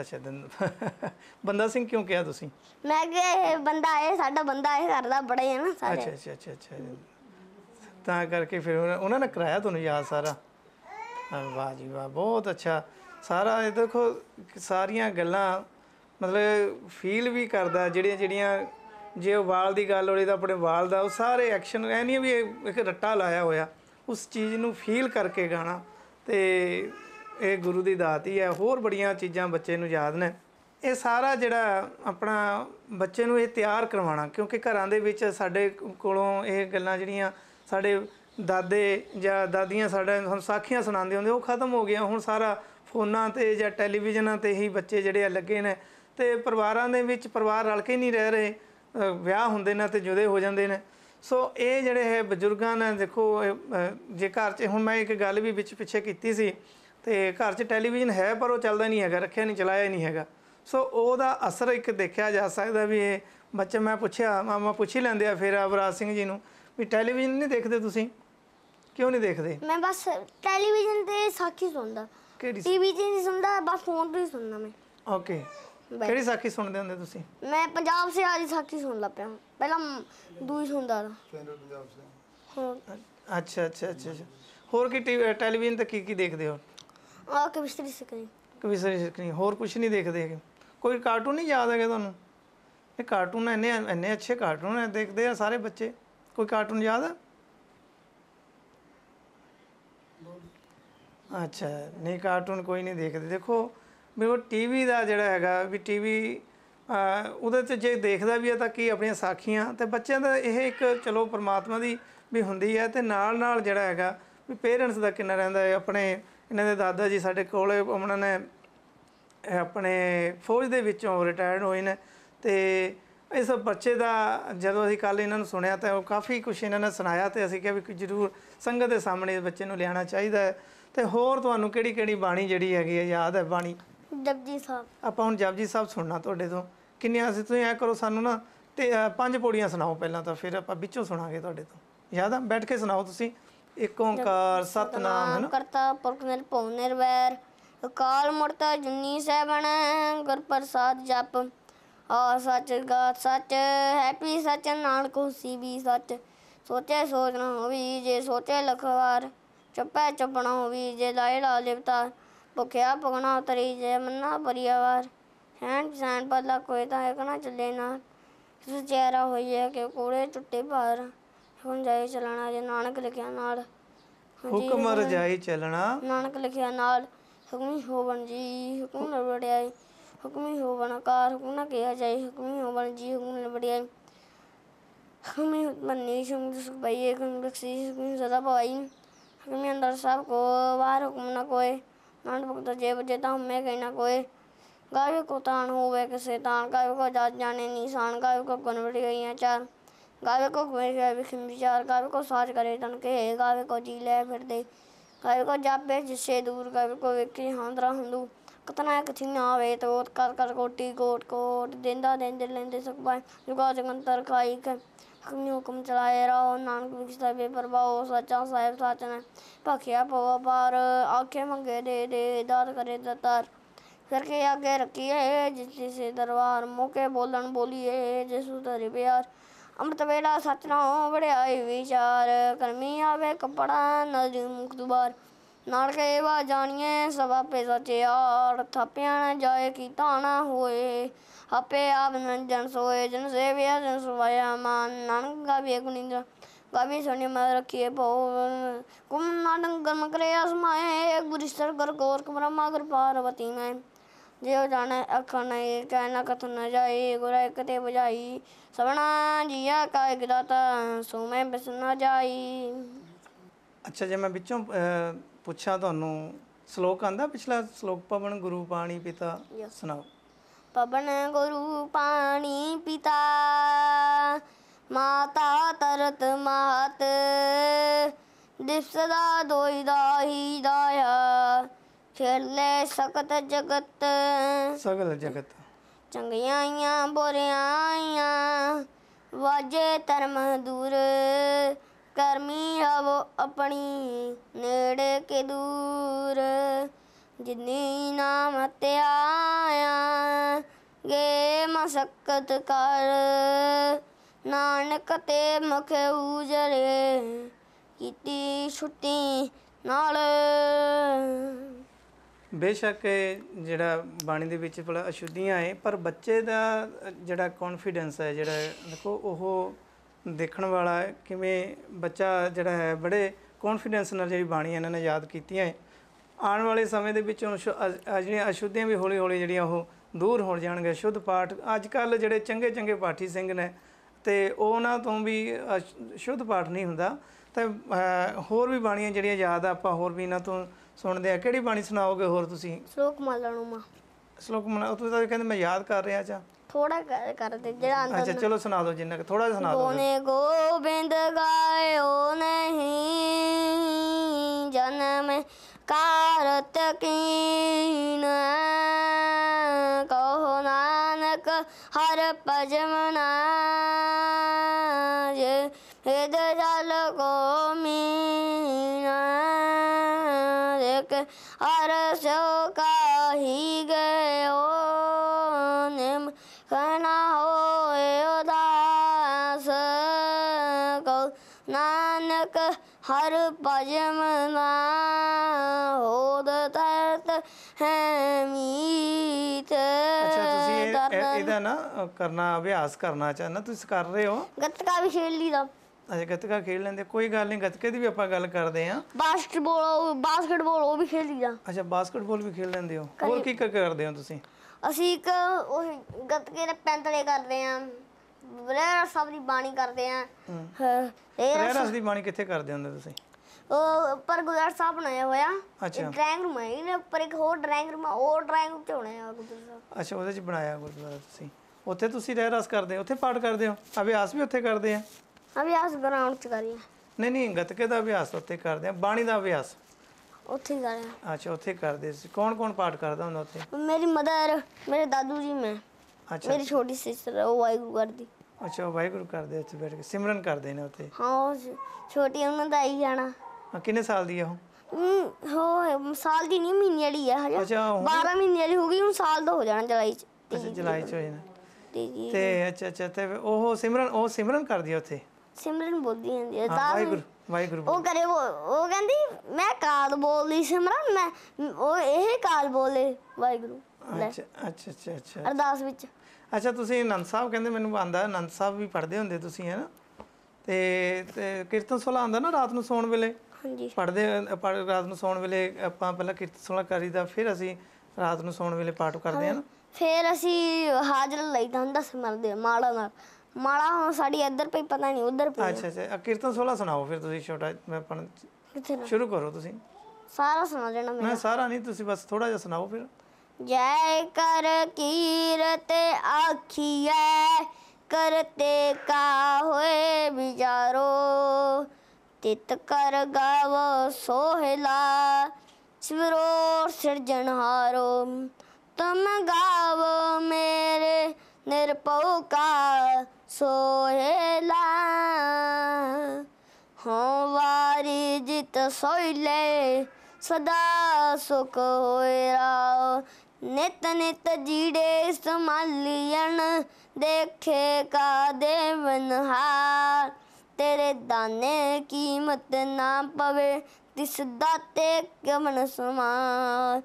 ਅੱਛਾ ਦਿਨ ਬੰਦਾ ਸਿੰਘ ਕਿਉਂ ਕਿਹਾ ਤੁਸੀਂ ਮੈਂ ਕਿ ਇਹ ਬੰਦਾ ਇਹ ਸਾਡਾ ਬੰਦਾ ਇਹ ਕਰਦਾ ਬੜਾ ਹੈ ਨਾ ਸਾਰੇ ਅੱਛਾ ਅੱਛਾ ਅੱਛਾ ਅੱਛਾ ਤਾਂ ਕਰਕੇ ਫਿਰ ਉਹਨਾਂ- ਨੇ ਕਰਾਇਆ ਤੁਹਾਨੂੰ ਯਾਦ ਸਾਰਾ ਵਾਹ ਜੀ ਵਾਹ ਬਹੁਤ ਅੱਛਾ ਸਾਰਾ ਇਹ ਦੇਖੋ ਸਾਰੀਆਂ ਗੱਲਾਂ ਮਤਲਬ ਫੀਲ ਵੀ ਕਰਦਾ ਜਿਹੜੀਆਂ ਜਿਹੜੀਆਂ ਜੇ ਉਹ ਵਾਲ ਦੀ ਗੱਲ ਹੋਵੇ ਤਾਂ ਆਪਣੇ ਵਾਲ ਦਾ ਉਹ ਸਾਰੇ ਐਕਸ਼ਨ ਐ ਨਹੀਂ ਵੀ ਇੱਕ ਰੱਟਾ ਲਾਇਆ ਹੋਇਆ ਉਸ ਚੀਜ਼ ਨੂੰ ਫੀਲ ਕਰਕੇ ਗਾਣਾ ਤੇ ਇਹ ਗੁਰੂ ਦੀ ਦਾਤ ਹੀ ਹੈ ਹੋਰ ਬੜੀਆਂ ਚੀਜ਼ਾਂ ਬੱਚੇ ਨੂੰ ਯਾਦ ਨੇ ਇਹ ਸਾਰਾ ਜਿਹੜਾ ਆਪਣਾ ਬੱਚੇ ਨੂੰ ਇਹ ਤਿਆਰ ਕਰਵਾਉਣਾ ਕਿਉਂਕਿ ਘਰਾਂ ਦੇ ਵਿੱਚ ਸਾਡੇ ਕੋਲੋਂ ਇਹ ਗੱਲਾਂ ਜਿਹੜੀਆਂ ਸਾਡੇ ਦਾਦੇ ਜਾਂ ਦਾਦੀਆਂ ਸਾਡੇ ਸਾਨੂੰ ਸਾਖੀਆਂ ਸੁਣਾਉਂਦੇ ਹੁੰਦੇ ਉਹ ਖਤਮ ਹੋ ਗਿਆ ਹੁਣ ਸਾਰਾ ਫੋਨਾਂ ਤੇ ਜਾਂ ਟੈਲੀਵਿਜ਼ਨਾਂ ਤੇ ਹੀ ਬੱਚੇ ਜਿਹੜੇ ਲੱਗੇ ਨੇ ਤੇ ਪਰਿਵਾਰਾਂ ਦੇ ਵਿੱਚ ਪਰਿਵਾਰ ਰਲ ਕੇ ਨਹੀਂ ਰਹਿ ਰਹੇ ਵਿਆਹ ਹੁੰਦੇ ਨੇ ਤੇ ਜੁਦੇ ਹੋ ਜਾਂਦੇ ਨੇ ਸੋ ਇਹ ਜਿਹੜੇ ਹੈ ਬਜ਼ੁਰਗਾਂ ਨੇ ਦੇਖੋ ਜੇ ਘਰ 'ਚ ਹੁਣ ਮੈਂ ਇੱਕ ਗੱਲ ਵੀ ਵਿੱਚ ਪਿੱਛੇ ਕੀਤੀ ਸੀ ਤੇ ਘਰ 'ਚ ਟੈਲੀਵਿਜ਼ਨ ਹੈ ਪਰ ਉਹ ਚੱਲਦਾ ਨਹੀਂ ਹੈਗਾ ਰੱਖਿਆ ਨਹੀਂ ਚਲਾਇਆ ਨਹੀਂ ਹੈਗਾ ਸੋ ਉਹਦਾ ਅਸਰ ਇੱਕ ਦੇਖਿਆ ਜਾ ਸਕਦਾ ਵੀ ਇਹ ਬੱਚੇ ਮੈਂ ਪੁੱਛਿਆ ਮਾਮਾ ਪੁੱਛ ਹੀ ਲੈਂਦੇ ਆ ਫਿਰ ਅਵਰਾਜ ਸਿੰਘ ਜੀ ਨੂੰ ਵੀ ਟੈਲੀਵਿਜ਼ਨ ਨਹੀਂ ਦੇਖਦੇ ਤੁਸੀਂ ਕਿਉਂ ਨਹੀਂ ਦੇਖਦੇ ਮੈਂ ਬਸ ਟੈਲੀਵਿਜ਼ਨ ਤੇ ਸਾਖੀ ਸੁਣਦਾ ਕਿਹੜੀ ਟੀਵੀ ਤੇ ਨਹੀਂ ਸੁਣਦਾ ਬਸ ਫੋਨ ਤੇ ਹੀ ਸੁਣਦਾ ਮੈਂ ਓਕੇ ਕਿਹੜੀ ਸਾਖੀ ਸੁਣਦੇ ਹੁੰਦੇ ਤੁਸੀਂ ਮੈਂ ਪੰਜਾਬ ਸੇ ਦੀ ਸਾਖੀ ਸੁਣ ਲਾ ਪਿਆ ਪਹਿਲਾਂ ਦੂਈ ਸੁਣਦਾ ਸੀ ਪੰਜਾਬ ਹਾਂ ਅੱਛਾ ਅੱਛਾ ਅੱਛਾ ਹੋਰ ਕੀ ਟੈਲੀਵਿਜ਼ਨ ਤੇ ਕੀ ਕੀ ਦੇਖਦੇ ਹੋ ਆ ਕਵਿਸਤਰੀ ਸਕਰੀ ਕਵਿਸਤਰੀ ਸਕਰੀ ਹੋਰ ਕੁਝ ਨਹੀਂ ਦੇਖਦੇ ਹੈਗੇ ਕੋਈ ਕਾਰਟੂਨ ਨਹੀਂ ਯਾਦ ਹੈਗੇ ਤੁਹਾਨੂੰ ਇਹ ਕਾਰਟੂਨ ਇੰਨੇ ਇੰਨੇ ਅੱਛੇ ਕਾਰਟੂਨ ਹੈ ਦੇਖਦੇ ਆ ਸਾਰੇ ਬੱਚੇ ਕੋਈ ਕਾਰਟੂਨ ਯਾਦ ਹੈ ਅੱਛਾ ਨਹੀਂ ਕਾਰਟੂਨ ਕੋਈ ਨਹੀਂ ਦੇਖਦੇ ਦੇਖੋ ਮੇਰੇ ਟੀਵੀ ਦਾ ਜਿਹੜਾ ਹੈਗਾ ਵੀ ਟੀਵੀ ਉਹਦੇ ਤੇ ਜੇ ਦੇਖਦਾ ਵੀ ਆ ਤਾਂ ਕੀ ਆਪਣੀਆਂ ਸਾਖੀਆਂ ਤੇ ਬੱਚਿਆਂ ਦਾ ਇਹ ਇੱਕ ਚਲੋ ਪਰਮਾਤਮਾ ਦੀ ਵੀ ਹੁੰਦੀ ਹੈ ਤੇ ਨਾਲ ਨਾਲ ਜਿਹੜਾ ਹੈਗਾ ਵੀ ਪੇਰੈਂਟਸ ਦਾ ਕਿੰਨਾ ਰਹਿੰਦਾ ਹੈ ਆਪਣੇ ਇਹਨਾਂ ਦੇ ਦਾਦਾ ਜੀ ਸਾਡੇ ਕੋਲੇ ਉਹਨਾਂ ਨੇ ਆਪਣੇ ਫੌਜ ਦੇ ਵਿੱਚੋਂ ਰਿਟਾਇਰਡ ਹੋਏ ਨੇ ਤੇ ਇਸ ਬੱਚੇ ਦਾ ਜਦੋਂ ਅਸੀਂ ਕੱਲ ਇਹਨਾਂ ਨੂੰ ਸੁਣਿਆ ਤਾਂ ਉਹ ਕਾਫੀ ਕੁਝ ਇਹਨਾਂ ਨੇ ਸੁਣਾਇਆ ਤੇ ਅਸੀਂ ਕਿਹਾ ਵੀ ਜਰੂਰ ਸੰਗਤ ਦੇ ਸਾਹਮਣੇ ਇਸ ਬੱਚੇ ਨੂੰ ਲਿਆਉਣਾ ਚਾਹੀਦਾ ਹੈ ਤੇ ਹੋਰ ਤੁਹਾਨੂੰ ਕਿਹੜੀ ਕਿਹੜੀ ਬਾਣੀ ਜਿਹੜੀ ਹੈਗੀ ਹੈ ਯਾਦ ਹੈ ਬਾਣੀ ਜਪਜੀ ਸਾਹਿਬ ਆਪਾਂ ਹੁਣ ਜਪਜੀ ਸਾਹਿਬ ਸੁਣਨਾ ਤੁਹਾਡੇ ਤੋਂ ਕਿੰਨੀਆਂ ਅਸੀਂ ਤੁਸੀਂ ਐ ਕਰੋ ਸਾਨੂੰ ਨਾ ਤੇ ਪੰਜ ਪੌੜੀਆਂ ਸੁਣਾਓ ਪਹਿਲਾਂ ਤਾਂ ਫਿਰ ਆਪਾਂ ਵਿੱਚੋਂ ਸੁਣਾਗੇ ਤੁਹਾਡੇ ਤੋਂ ਯਾਦ ਆ ਬੈਠ ਕੇ ਸੁਣਾਓ ਤੁਸੀਂ ਇੱਕ ਓੰਕਾਰ ਸਤਨਾਮ ਹਨ ਕਰਤਾ ਪੁਰਖ ਨਿਰਭਉ ਨਿਰਵੈਰ ਅਕਾਲ ਮੂਰਤ ਜੁਨੀ ਬਣ ਗੁਰ ਪ੍ਰਸਾਦ ਜਪ ਆ ਸੱਚ ਗਾ ਸੱਚ ਹੈਪੀ ਸੱਚ ਕੋ ਸੀ ਵੀ ਸੱਚ ਸੋਚੇ ਸੋਚਣਾ ਨਾ ਹੋਵੀ ਜੇ ਸੋਚੇ ਲਖਵਾਰ ਚੱਪੈ ਚੱਪਣਾ ਹੋਵੀ ਜੇ ਲਾਇ ਲਾ ਲਿਵਤਾ ਭੁਖਿਆ ਭਗਣਾ ਤਰੀ ਜੇ ਮੰਨਾ ਪਰਿਵਾਰ ਹੈਂਡ ਸੈਂਡ ਬਦਲਾ ਕੋਈ ਤਾਂ ਨਾ ਚੱਲੇ ਨਾ ਜਿਸ ਚਿਹਰਾ ਹੋਈਏ ਕਿ ਕੋੜੇ ਟੁੱਟੇ ਭਾਰ ਹੁਣ ਜਾਈ ਚਲਣਾ ਜੇ ਨਾਨਕ ਲਿਖਿਆ ਨਾਲ ਹੁਕਮ ਰਜਾਈ ਚਲਣਾ ਨਾਨਕ ਲਿਖਿਆ ਨਾਲ ਹੁਕਮੀ ਹੋਵਣ ਜੀ ਹੁਕਮ ਨਵੜਿਆਈ ਹੁਕਮੀ ਹੋਵਣ ਕਾਰ ਹੁਕਮ ਨਾ ਕਿਹਾ ਜਾਈ ਹੁਕਮੀ ਹੋਵਣ ਜੀ ਹੁਕਮ ਨਵੜਿਆਈ ਹੁਕਮੀ ਮੰਨੀ ਸ਼ੁਮ ਸੁਖ ਬਈਏ ਹੁਕਮ ਰਖਸੀ ਹੁਕਮ ਜ਼ਦਾ ਪਵਾਈ ਹੁਕਮੀ ਅੰਦਰ ਸਭ ਕੋ ਵਾਰ ਹੁਕਮ ਨਾ ਕੋਏ ਨਾਨਕ ਭਗਤ ਜੇ ਬਜੇ ਤਾਂ ਮੈਂ ਕਹਿਣਾ ਕੋਏ ਗਾਇਬ ਕੋ ਤਾਣ ਹੋਵੇ ਕਿਸੇ ਤਾਣ ਗਾਇਬ ਕੋ ਜਾਤ ਜਾਣੇ ਨੀਸਾਨ ਗਾਇਬ ਕੋ ਗਨਵੜੀ ਗਈਆਂ ਚਾਰ ਗਾਇਬ ਕੋ ਕੋਈ ਗਾਇਬ ਖਿਮ ਵਿਚਾਰ ਗਾਇਬ ਕੋ ਸਾਜ ਕਰੇ ਤਨ ਕੇ ਗਾਇਬ ਕੋ ਜੀ ਲੈ ਫਿਰਦੇ ਗਾਇਬ ਕੋ ਜਾਪੇ ਜਿਸੇ ਦੂਰ ਗਾਇਬ ਕੋ ਵੇਖੇ ਹਾਂਦਰਾ ਹੰਦੂ ਕਤਨਾ ਥੀ ਨਾ ਆਵੇ ਤੋਤ ਕਰ ਕਰ ਕੋਟੀ ਕੋਟ ਕੋਟ ਦਿੰਦਾ ਦਿੰਦੇ ਲੈਂਦੇ ਸਕਬਾਈ ਜੁਗਾ ਜਗੰਤਰ ਕੇ हमने हुक्म चलाए रहो नानक किताबे परवाओ सचा साहेब साचन भखिया पवा पार आखे मंगे दे दे दात करे दतार करके आगे रखिए जिस से दरबार मुके बोलन बोलिए जिसु धरे प्यार अमृत वेला सचना बड़े आए विचार कर्मी आवे कपड़ा नजर मुख दुबार ਨਾਲ ਕੇ ਵਾ ਜਾਣੀਏ ਸਵਾ ਪੇ ਸਚਿਆਰ ਥਪਿਆਣ ਜਾਏ ਕੀ ਤਾਣਾ ਹੋਏ ਹਪੇ ਆਪ ਨੰਜਨ ਸੋਏ ਜਨ ਸੇਵਿਆ ਜਨ ਸੁਵਾਇਆ ਮਾਨ ਨੰਗਾ ਵੀ ਕੁਨੀ ਜਾ ਗਾਵੀ ਸੋਨੀ ਮਦ ਰੱਖੀਏ ਬੋ ਕੁਮ ਨਾਡੰ ਗਰਮ ਕਰੇ ਅਸਮਾਏ ਗੁਰਿਸਰ ਕਰ ਗੋਰ ਕਮਰਾ ਮਾ ਮਾਗਰ ਪਾਰਵਤੀ ਮੈਂ ਜੇ ਜਾਣੇ ਅੱਖਾਂ ਨੇ ਕਹਿਣਾ ਕਥ ਨਾ ਜਾਏ ਗੁਰੇ ਕਤੇ ਬੁਝਾਈ ਸਵਣਾ ਜੀਆ ਕਾ ਇਕ ਦਾਤਾ ਸੋਮੇ ਬਸ ਨਾ ਜਾਈ ਅੱਛਾ ਜੇ ਮੈਂ ਵਿੱਚੋਂ ਪੁੱਛਾਂ ਤੁਹਾਨੂੰ ਸ਼ਲੋਕ ਆਂਦਾ ਪਿਛਲਾ ਸ਼ਲੋਕ ਪਵਨ ਗੁਰੂ ਪਾਣੀ ਪਿਤਾ ਸੁਣਾਓ ਪਵਨ ਗੁਰੂ ਪਾਣੀ ਪਿਤਾ ਮਾਤਾ ਤਰਤ ਮਾਤ ਦਿਸਦਾ ਦੋਈ ਦਾਹੀ ਦਾਇਆ ਛੇਲੇ ਸਕਤ ਜਗਤ ਸਗਲ ਜਗਤ ਚੰਗਿਆਈਆਂ ਬੁਰਿਆਈਆਂ ਵਾਜੇ ਧਰਮ ਦੂਰ ਕਰਮੀ ਆਵੋ ਆਪਣੀ ਨੇੜੇ ਕੇ ਦੂਰ ਜਿਨੀ ਨਾਮ ਤੇ ਆਇਆ ਗੇ ਮਸਕਤ ਕਰ ਨਾਨਕ ਤੇ ਮੁਖ ਉਜਰੇ ਕੀਤੀ ਛੁੱਟੀ ਨਾਲ ਬੇਸ਼ੱਕ ਜਿਹੜਾ ਬਾਣੀ ਦੇ ਵਿੱਚ ਬੜਾ ਅਸ਼ੁੱਧੀਆਂ ਹੈ ਪਰ ਬੱਚੇ ਦਾ ਜਿਹੜਾ ਕੌਨਫੀਡੈਂਸ ਹੈ ਜਿਹੜਾ ਦੇਖੋ ਉਹ ਦੇਖਣ ਵਾਲਾ ਹੈ ਕਿਵੇਂ ਬੱਚਾ ਜਿਹੜਾ ਹੈ ਬੜੇ ਕੌਨਫੀਡੈਂਸ ਨਾਲ ਜਿਹੜੀ ਬਾਣੀ ਇਹਨਾਂ ਨੇ ਯਾਦ ਕੀਤੀਆਂ ਹੈ ਆਉਣ ਵਾਲੇ ਸਮੇਂ ਦੇ ਵਿੱਚ ਜਿਹੜੀਆਂ ਅਸ਼ੁੱਧੀਆਂ ਵੀ ਹੌਲੀ ਹੌਲੀ ਜਿਹੜੀਆਂ ਉਹ ਦੂਰ ਹੋਣ ਜਾਣਗੇ ਸ਼ੁੱਧ ਪਾਠ ਅੱਜ ਕੱਲ ਜਿਹੜੇ ਚੰਗੇ ਚੰਗੇ ਪਾਠੀ ਸਿੰਘ ਨੇ ਤੇ ਉਹਨਾਂ ਤੋਂ ਵੀ ਸ਼ੁੱਧ ਪਾਠ ਨਹੀਂ ਹੁੰਦਾ ਤੇ ਹੋਰ ਵੀ ਬਾਣੀਆਂ ਜਿਹੜੀਆਂ ਯਾਦ ਆ ਆਪਾਂ ਹੋਰ ਵੀ ਇਹਨਾਂ ਤੋਂ ਸੁਣਦੇ ਆ ਕਿਹੜੀ ਬਾਣੀ ਸੁਣਾਓਗੇ ਹੋਰ ਤੁਸੀਂ ਸ਼ਲੋਕ ਮਾਲਾ ਨੂੰ ਮਾ ਸ਼ਲੋਕ ਮਾਲਾ ਉਹ ਤਾਂ ਕਹਿੰਦੇ ਮੈਂ ਯਾਦ ਕਰ ਰਿਹਾ ਚਾ ਥੋੜਾ ਕਰ ਦੇ ਜਿਹੜਾ ਅੰਦਰ ਅੱਛਾ ਚਲੋ ਸੁਣਾ ਦਿਓ ਜਿੰਨਾ ਕਿ ਥੋੜਾ ਜਿਹਾ ਸੁਣਾ ਦਿਓ ਗੋਨੇ ਗੋਬਿੰਦ ਗਾਇਓ ਨਹੀਂ ਜਨਮ ਕਾਰਤ ਕੀਨ ਕਹੋ ਨਾਨਕ ਹਰ ਪਜਮਨਾ ਆ ਨਾ ਕਰਨਾ ਅਭਿਆਸ ਕਰਨਾ ਚਾਹੁੰਦਾ ਤੁਸੀਂ ਕਰ ਰਹੇ ਹੋ ਗੱਤਕਾ ਵੀ ਖੇਡ ਲਈਦਾ ਅਜੇ ਗੱਤਕਾ ਖੇਡ ਲੈਂਦੇ ਕੋਈ ਗੱਲ ਨਹੀਂ ਗੱਤਕੇ ਦੀ ਵੀ ਆਪਾਂ ਗੱਲ ਕਰਦੇ ਆ ਬਾਸਕਟਬਾਲ ਬਾਸਕਟਬਾਲ ਉਹ ਵੀ ਖੇਡ ਲਈਦਾ ਅੱਛਾ ਬਾਸਕਟਬਾਲ ਵੀ ਖੇਡ ਲੈਂਦੇ ਹੋ ਹੋਰ ਕੀ ਕਰਦੇ ਹੋ ਤੁਸੀਂ ਅਸੀਂ ਇੱਕ ਉਹ ਗੱਤਕੇ ਦੇ ਪੈਂਤਲੇ ਕਰਦੇ ਆ ਬਲੇਰ ਸਭ ਦੀ ਬਾਣੀ ਕਰਦੇ ਆ ਹਾਂ ਇਹ ਰਸ- ਦੀ ਬਾਣੀ ਕਿੱਥੇ ਕਰਦੇ ਹੁੰਦੇ ਤੁਸੀਂ ਪਰ ਗੁਰਦਾਰ ਸਾਹਿਬ ਬਣਾਇਆ ਹੋਇਆ ਅੱਛਾ ਡਰਾਇੰਗ ਰੂਮ ਹੈ ਇਹਨੇ ਉੱਪਰ ਇੱਕ ਹੋਰ ਡਰਾਇੰਗ ਰੂਮ ਆ ਉਹ ਡਰਾਇੰਗ ਰੂਮ ਹੋਣਾ ਹੈ ਗੁਰਦਾਰ ਸਾਹਿਬ ਅੱਛਾ ਉਹਦੇ ਚ ਬਣਾਇਆ ਗੁਰਦਾਰ ਤੁਸੀਂ ਉੱਥੇ ਤੁਸੀਂ ਰਹਿ ਰਸ ਕਰਦੇ ਹੋ ਉੱਥੇ ਪਾਠ ਕਰਦੇ ਹੋ ਅਭਿਆਸ ਵੀ ਉੱਥੇ ਕਰਦੇ ਆ ਅਭਿਆਸ ਗਰਾਊਂਡ ਚ ਕਰੀਏ ਨਹੀਂ ਨਹੀਂ ਗਤਕੇ ਦਾ ਅਭਿਆਸ ਉੱਥੇ ਕਰਦੇ ਆ ਬਾਣੀ ਦਾ ਅਭਿਆਸ ਉੱਥੇ ਕਰਦੇ ਆ ਅੱਛਾ ਉੱਥੇ ਕਰਦੇ ਸੀ ਕੌਣ ਕੌਣ ਪਾਠ ਕਰਦਾ ਹੁੰਦਾ ਉੱਥੇ ਮੇਰੀ ਮਦਰ ਮੇਰੇ ਦਾਦੂ ਜੀ ਮੈਂ ਅੱਛਾ ਮੇਰੀ ਛੋਟੀ ਸਿਸਟਰ ਉਹ ਵਾਹਿਗੁਰੂ ਕਰਦੀ ਅੱਛਾ ਵਾਹਿਗੁਰੂ ਕਰਦੇ ਉੱਥੇ ਬੈਠ ਕੇ ਸਿਮਰਨ ਕਰਦੇ ਨੇ ਉੱਥੇ ਹਾਂ ਛੋਟੀ ਉਹਨਾਂ ਦਾ ਆਈ ਜਾਣਾ ਹਾਂ, ਕਿੰਨੇ ਸਾਲ ਦੀ ਆ ਉਹ ਹਮ, ਹੋ ਸਾਲ ਦੀ ਨਹੀਂ ਮਹੀਨੇ ਵਾਲੀ ਹੈ ਹਜੇ ਅੱਛਾ, 12 ਮਹੀਨੇ ਵਾਲੀ ਹੋ ਗਈ ਹੁਣ ਸਾਲ ਦਾ ਹੋ ਜਾਣਾ ਜੁਲਾਈ ਚ ਅੱਛਾ ਜੁਲਾਈ ਚ ਹੋ ਜਾਣਾ ਤੇ ਅੱਛਾ ਅੱਛਾ ਤੇ ਉਹ ਸਿਮਰਨ ਉਹ ਸਿਮਰਨ ਕਰਦੀ ਆ ਉੱਥੇ ਸਿਮਰਨ ਬੋਲਦੀ ਜਾਂਦੀ ਹੈ ਹਾਂ ਤਾਂ ਵਾਹਿਗੁਰੂ ਵਾਹਿਗੁਰੂ ਉਹ ਕਰੇ ਉਹ ਉਹ ਕਹਿੰਦੀ ਮੈਂ ਕਾਲ ਬੋਲਦੀ ਸਿਮਰਨ ਮੈਂ ਉਹ ਇਹ ਕਾਲ ਬੋਲੇ ਵਾਹਿਗੁਰੂ ਅੱਛਾ ਅੱਛਾ ਅੱਛਾ ਅੱਛਾ ਅਰਦਾਸ ਵਿੱਚ ਅੱਛਾ ਤੁਸੀਂ ਅਨੰਦ ਸਾਹਿਬ ਕਹਿੰਦੇ ਮੈਨੂੰ ਆਂਦਾ ਅਨੰਦ ਸਾਹਿਬ ਵੀ ਪੜਦੇ ਹੁੰਦੇ ਤੁਸੀਂ ਹੈ ਨਾ ਤੇ ਤੇ ਕੀਰਤਨ ਸੁਲਾ ਆਂਦਾ ਨਾ ਰਾਤ ਨੂੰ ਸੌਣ ਵੇਲੇ ਹਾਂਜੀ ਪੜਦੇ ਪੜ ਰਾਤ ਨੂੰ ਸੌਣ ਵੇਲੇ ਆਪਾਂ ਪਹਿਲਾਂ ਕੀਰਤ ਸੁਣਾ ਕਰੀਦਾ ਫਿਰ ਅਸੀਂ ਰਾਤ ਨੂੰ ਸੌਣ ਵੇਲੇ ਪਾਠ ਕਰਦੇ ਹਾਂ ਨਾ ਫਿਰ ਅਸੀਂ ਹਾਜ਼ਰ ਲਈਦਾ ਹੁੰਦਾ ਸਮਰਦੇ ਮਾਲਾ ਨਾਲ ਮਾਲਾ ਹੁਣ ਸਾਡੀ ਇੱਧਰ ਪਈ ਪਤਾ ਨਹੀਂ ਉੱਧਰ ਪਈ ਅੱਛਾ ਅੱਛਾ ਕੀਰਤਨ 16 ਸੁਣਾਓ ਫਿਰ ਤੁਸੀਂ ਛੋਟਾ ਮੈਂ ਪੜਨ ਸ਼ੁਰੂ ਕਰੋ ਤੁਸੀਂ ਸਾਰਾ ਸੁਣਾ ਦੇਣਾ ਮੈਂ ਮੈਂ ਸਾਰਾ ਨਹੀਂ ਤੁਸੀਂ ਬਸ ਥੋੜਾ ਜਿਹਾ ਸੁਣਾਓ ਫਿਰ ਜੈ ਕਰ ਕੀਰਤ ਆਖੀਏ ਕਰਤੇ ਕਾ ਹੋਏ ਵਿਚਾਰੋ ਤਿਤ ਕਰ ਗਾਵ ਸੋਹਿਲਾ ਸਿਵਰੋ ਸਿਰਜਣਹਾਰੋ ਤਮ ਗਾਵ ਮੇਰੇ ਨਿਰਪਉ ਕਾ ਸੋਹਿਲਾ ਹੋ ਵਾਰੀ ਜਿਤ ਸੋਇਲੇ ਸਦਾ ਸੁਖ ਹੋਇ ਰਾ ਨਿਤ ਨਿਤ ਜੀੜੇ ਸਮਾਲੀਣ ਦੇਖੇ ਕਾ ਦੇਵਨ ਹਾਰ तेरे दाने कीमत ना पवे तिस दाते कमन समार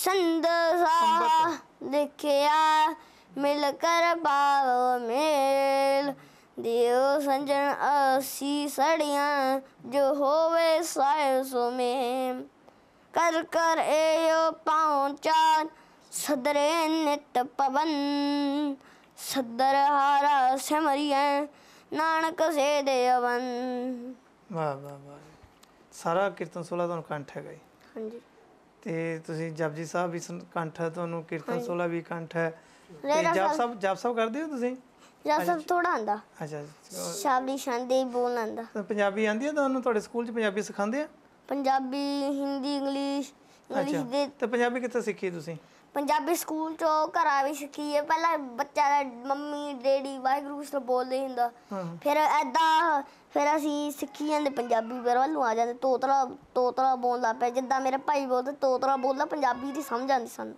संदसा लिखिया मिल कर पाओ मेल दियो संजन असी सड़ियाँ जो होवे सायसों में कर कर एयो पाँव चार सदरे नित पवन सदर हारा सिमरिया ਨਾਨਕ ਸੇ ਦੇਵਨ ਵਾ ਵਾ ਵਾ ਸਾਰਾ ਕੀਰਤਨ ਸੋਲਾ ਤੁਹਾਨੂੰ ਕੰਠ ਹੈ ਗਈ ਹਾਂਜੀ ਤੇ ਤੁਸੀਂ ਜਪਜੀ ਸਾਹਿਬ ਵੀ ਸੁਣ- ਕੰਠ ਹੈ ਤੁਹਾਨੂੰ ਕੀਰਤਨ ਸੋਲਾ ਵੀ ਕੰਠ ਹੈ ਤੇ ਜਪ ਸਭ- ਸਾਹਿਬ ਜਪ ਸਾਹਿਬ ਕਰਦੇ ਹੋ ਤੁਸੀਂ ਜਪ ਸਭ ਥੋੜਾ ਆਂਦਾ ਅੱਛਾ ਅੱਛਾ। ਸ਼ਾਬਦੀ ਬੋਲ ਆਂਦਾ ਪੰਜਾਬੀ ਆਂਦੀ ਹੈ ਤੁਹਾਨੂੰ ਤੁਹਾਡੇ ਸਕੂਲ 'ਚ ਪੰਜਾਬੀ ਸਿਖਾਉਂਦੇ ਆ ਪੰਜਾਬੀ ਹਿੰਦੀ ਇੰਗਲਿਸ਼ ਅੱਛਾ ਦੇ ਤੇ ਪੰਜਾਬੀ ਕਿੱਥੇ ਸਿੱਖੀ ਤੁਸੀਂ ਪੰਜਾਬੀ ਸਕੂਲ ਘਰ ਘਰਾਂ ਵੀ ਸਿੱਖੀ ਹੈ ਪਹਿਲਾਂ ਬੱਚਾ ਦਾ ਮੰਮੀ ਡੈਡੀ ਵਾਹਿਗੁਰੂ ਸਭ ਬੋਲਦੇ ਹੁੰਦਾ ਫਿਰ ਐਦਾਂ ਫਿਰ ਅਸੀਂ ਸਿੱਖੀ ਜਾਂਦੇ ਪੰਜਾਬੀ ਫਿਰ ਵੱਲੋਂ ਆ ਜਾਂਦੇ ਤੋਤਰਾ ਤੋਤਰਾ ਬੋਲਦਾ ਪਿਆ ਜਿੱਦਾਂ ਮੇਰੇ ਭਾਈ ਬੋਲਦੇ ਤੋਤਰਾ ਬੋਲਦਾ ਪੰਜਾਬੀ ਦੀ ਸਮਝ ਆਉਂਦੀ ਸਾਨੂੰ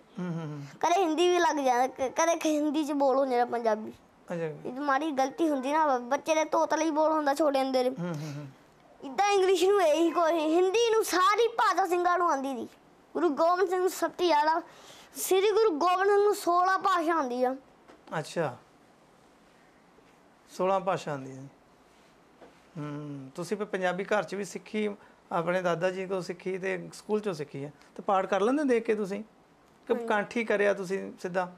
ਕਦੇ ਹਿੰਦੀ ਵੀ ਲੱਗ ਜਾਂਦਾ ਕਦੇ ਹਿੰਦੀ ਚ ਬੋਲੋ ਜਿਹੜਾ ਪੰਜਾਬੀ ਇਹ ਮਾੜੀ ਗਲਤੀ ਹੁੰਦੀ ਨਾ ਬੱਚੇ ਦੇ ਤੋਤਲੇ ਹੀ ਬੋਲ ਹੁੰਦਾ ਛੋਟੇ ਅੰਦਰ ਇਦਾਂ ਇੰਗਲਿਸ਼ ਨੂੰ ਇਹੀ ਕੋਈ ਹਿੰਦੀ ਨੂੰ ਸਾਰੀ ਭਾਸ਼ਾ ਸਿੰਘਾਂ ਨੂੰ ਆਉਂਦੀ ਦੀ ਗੁਰੂ ਗੋਬਿੰਦ ਸਿੰਘ ਸੱਤੀ ਤੋਂ ਸ੍ਰੀ ਗੁਰੂ ਗੋਬਿੰਦ ਸਿੰਘ ਨੂੰ 16 ਭਾਸ਼ਾ ਆਉਂਦੀ ਆ ਅੱਛਾ 16 ਭਾਸ਼ਾ ਆਉਂਦੀ ਹੈ ਹੂੰ ਤੁਸੀਂ ਫਿਰ ਪੰਜਾਬੀ ਘਰ 'ਚ ਵੀ ਸਿੱਖੀ ਆਪਣੇ ਦਾਦਾ ਜੀ ਕੋਲ ਸਿੱਖੀ ਤੇ ਸਕੂਲ 'ਚੋਂ ਸਿੱਖੀ ਹੈ ਤੇ ਪਾਠ ਕਰ ਲੈਂਦੇ ਦੇਖ ਕੇ ਤੁਸੀਂ ਕਿ ਕਾਂਠੀ ਕਰਿਆ ਤੁਸੀਂ ਸਿੱਧਾ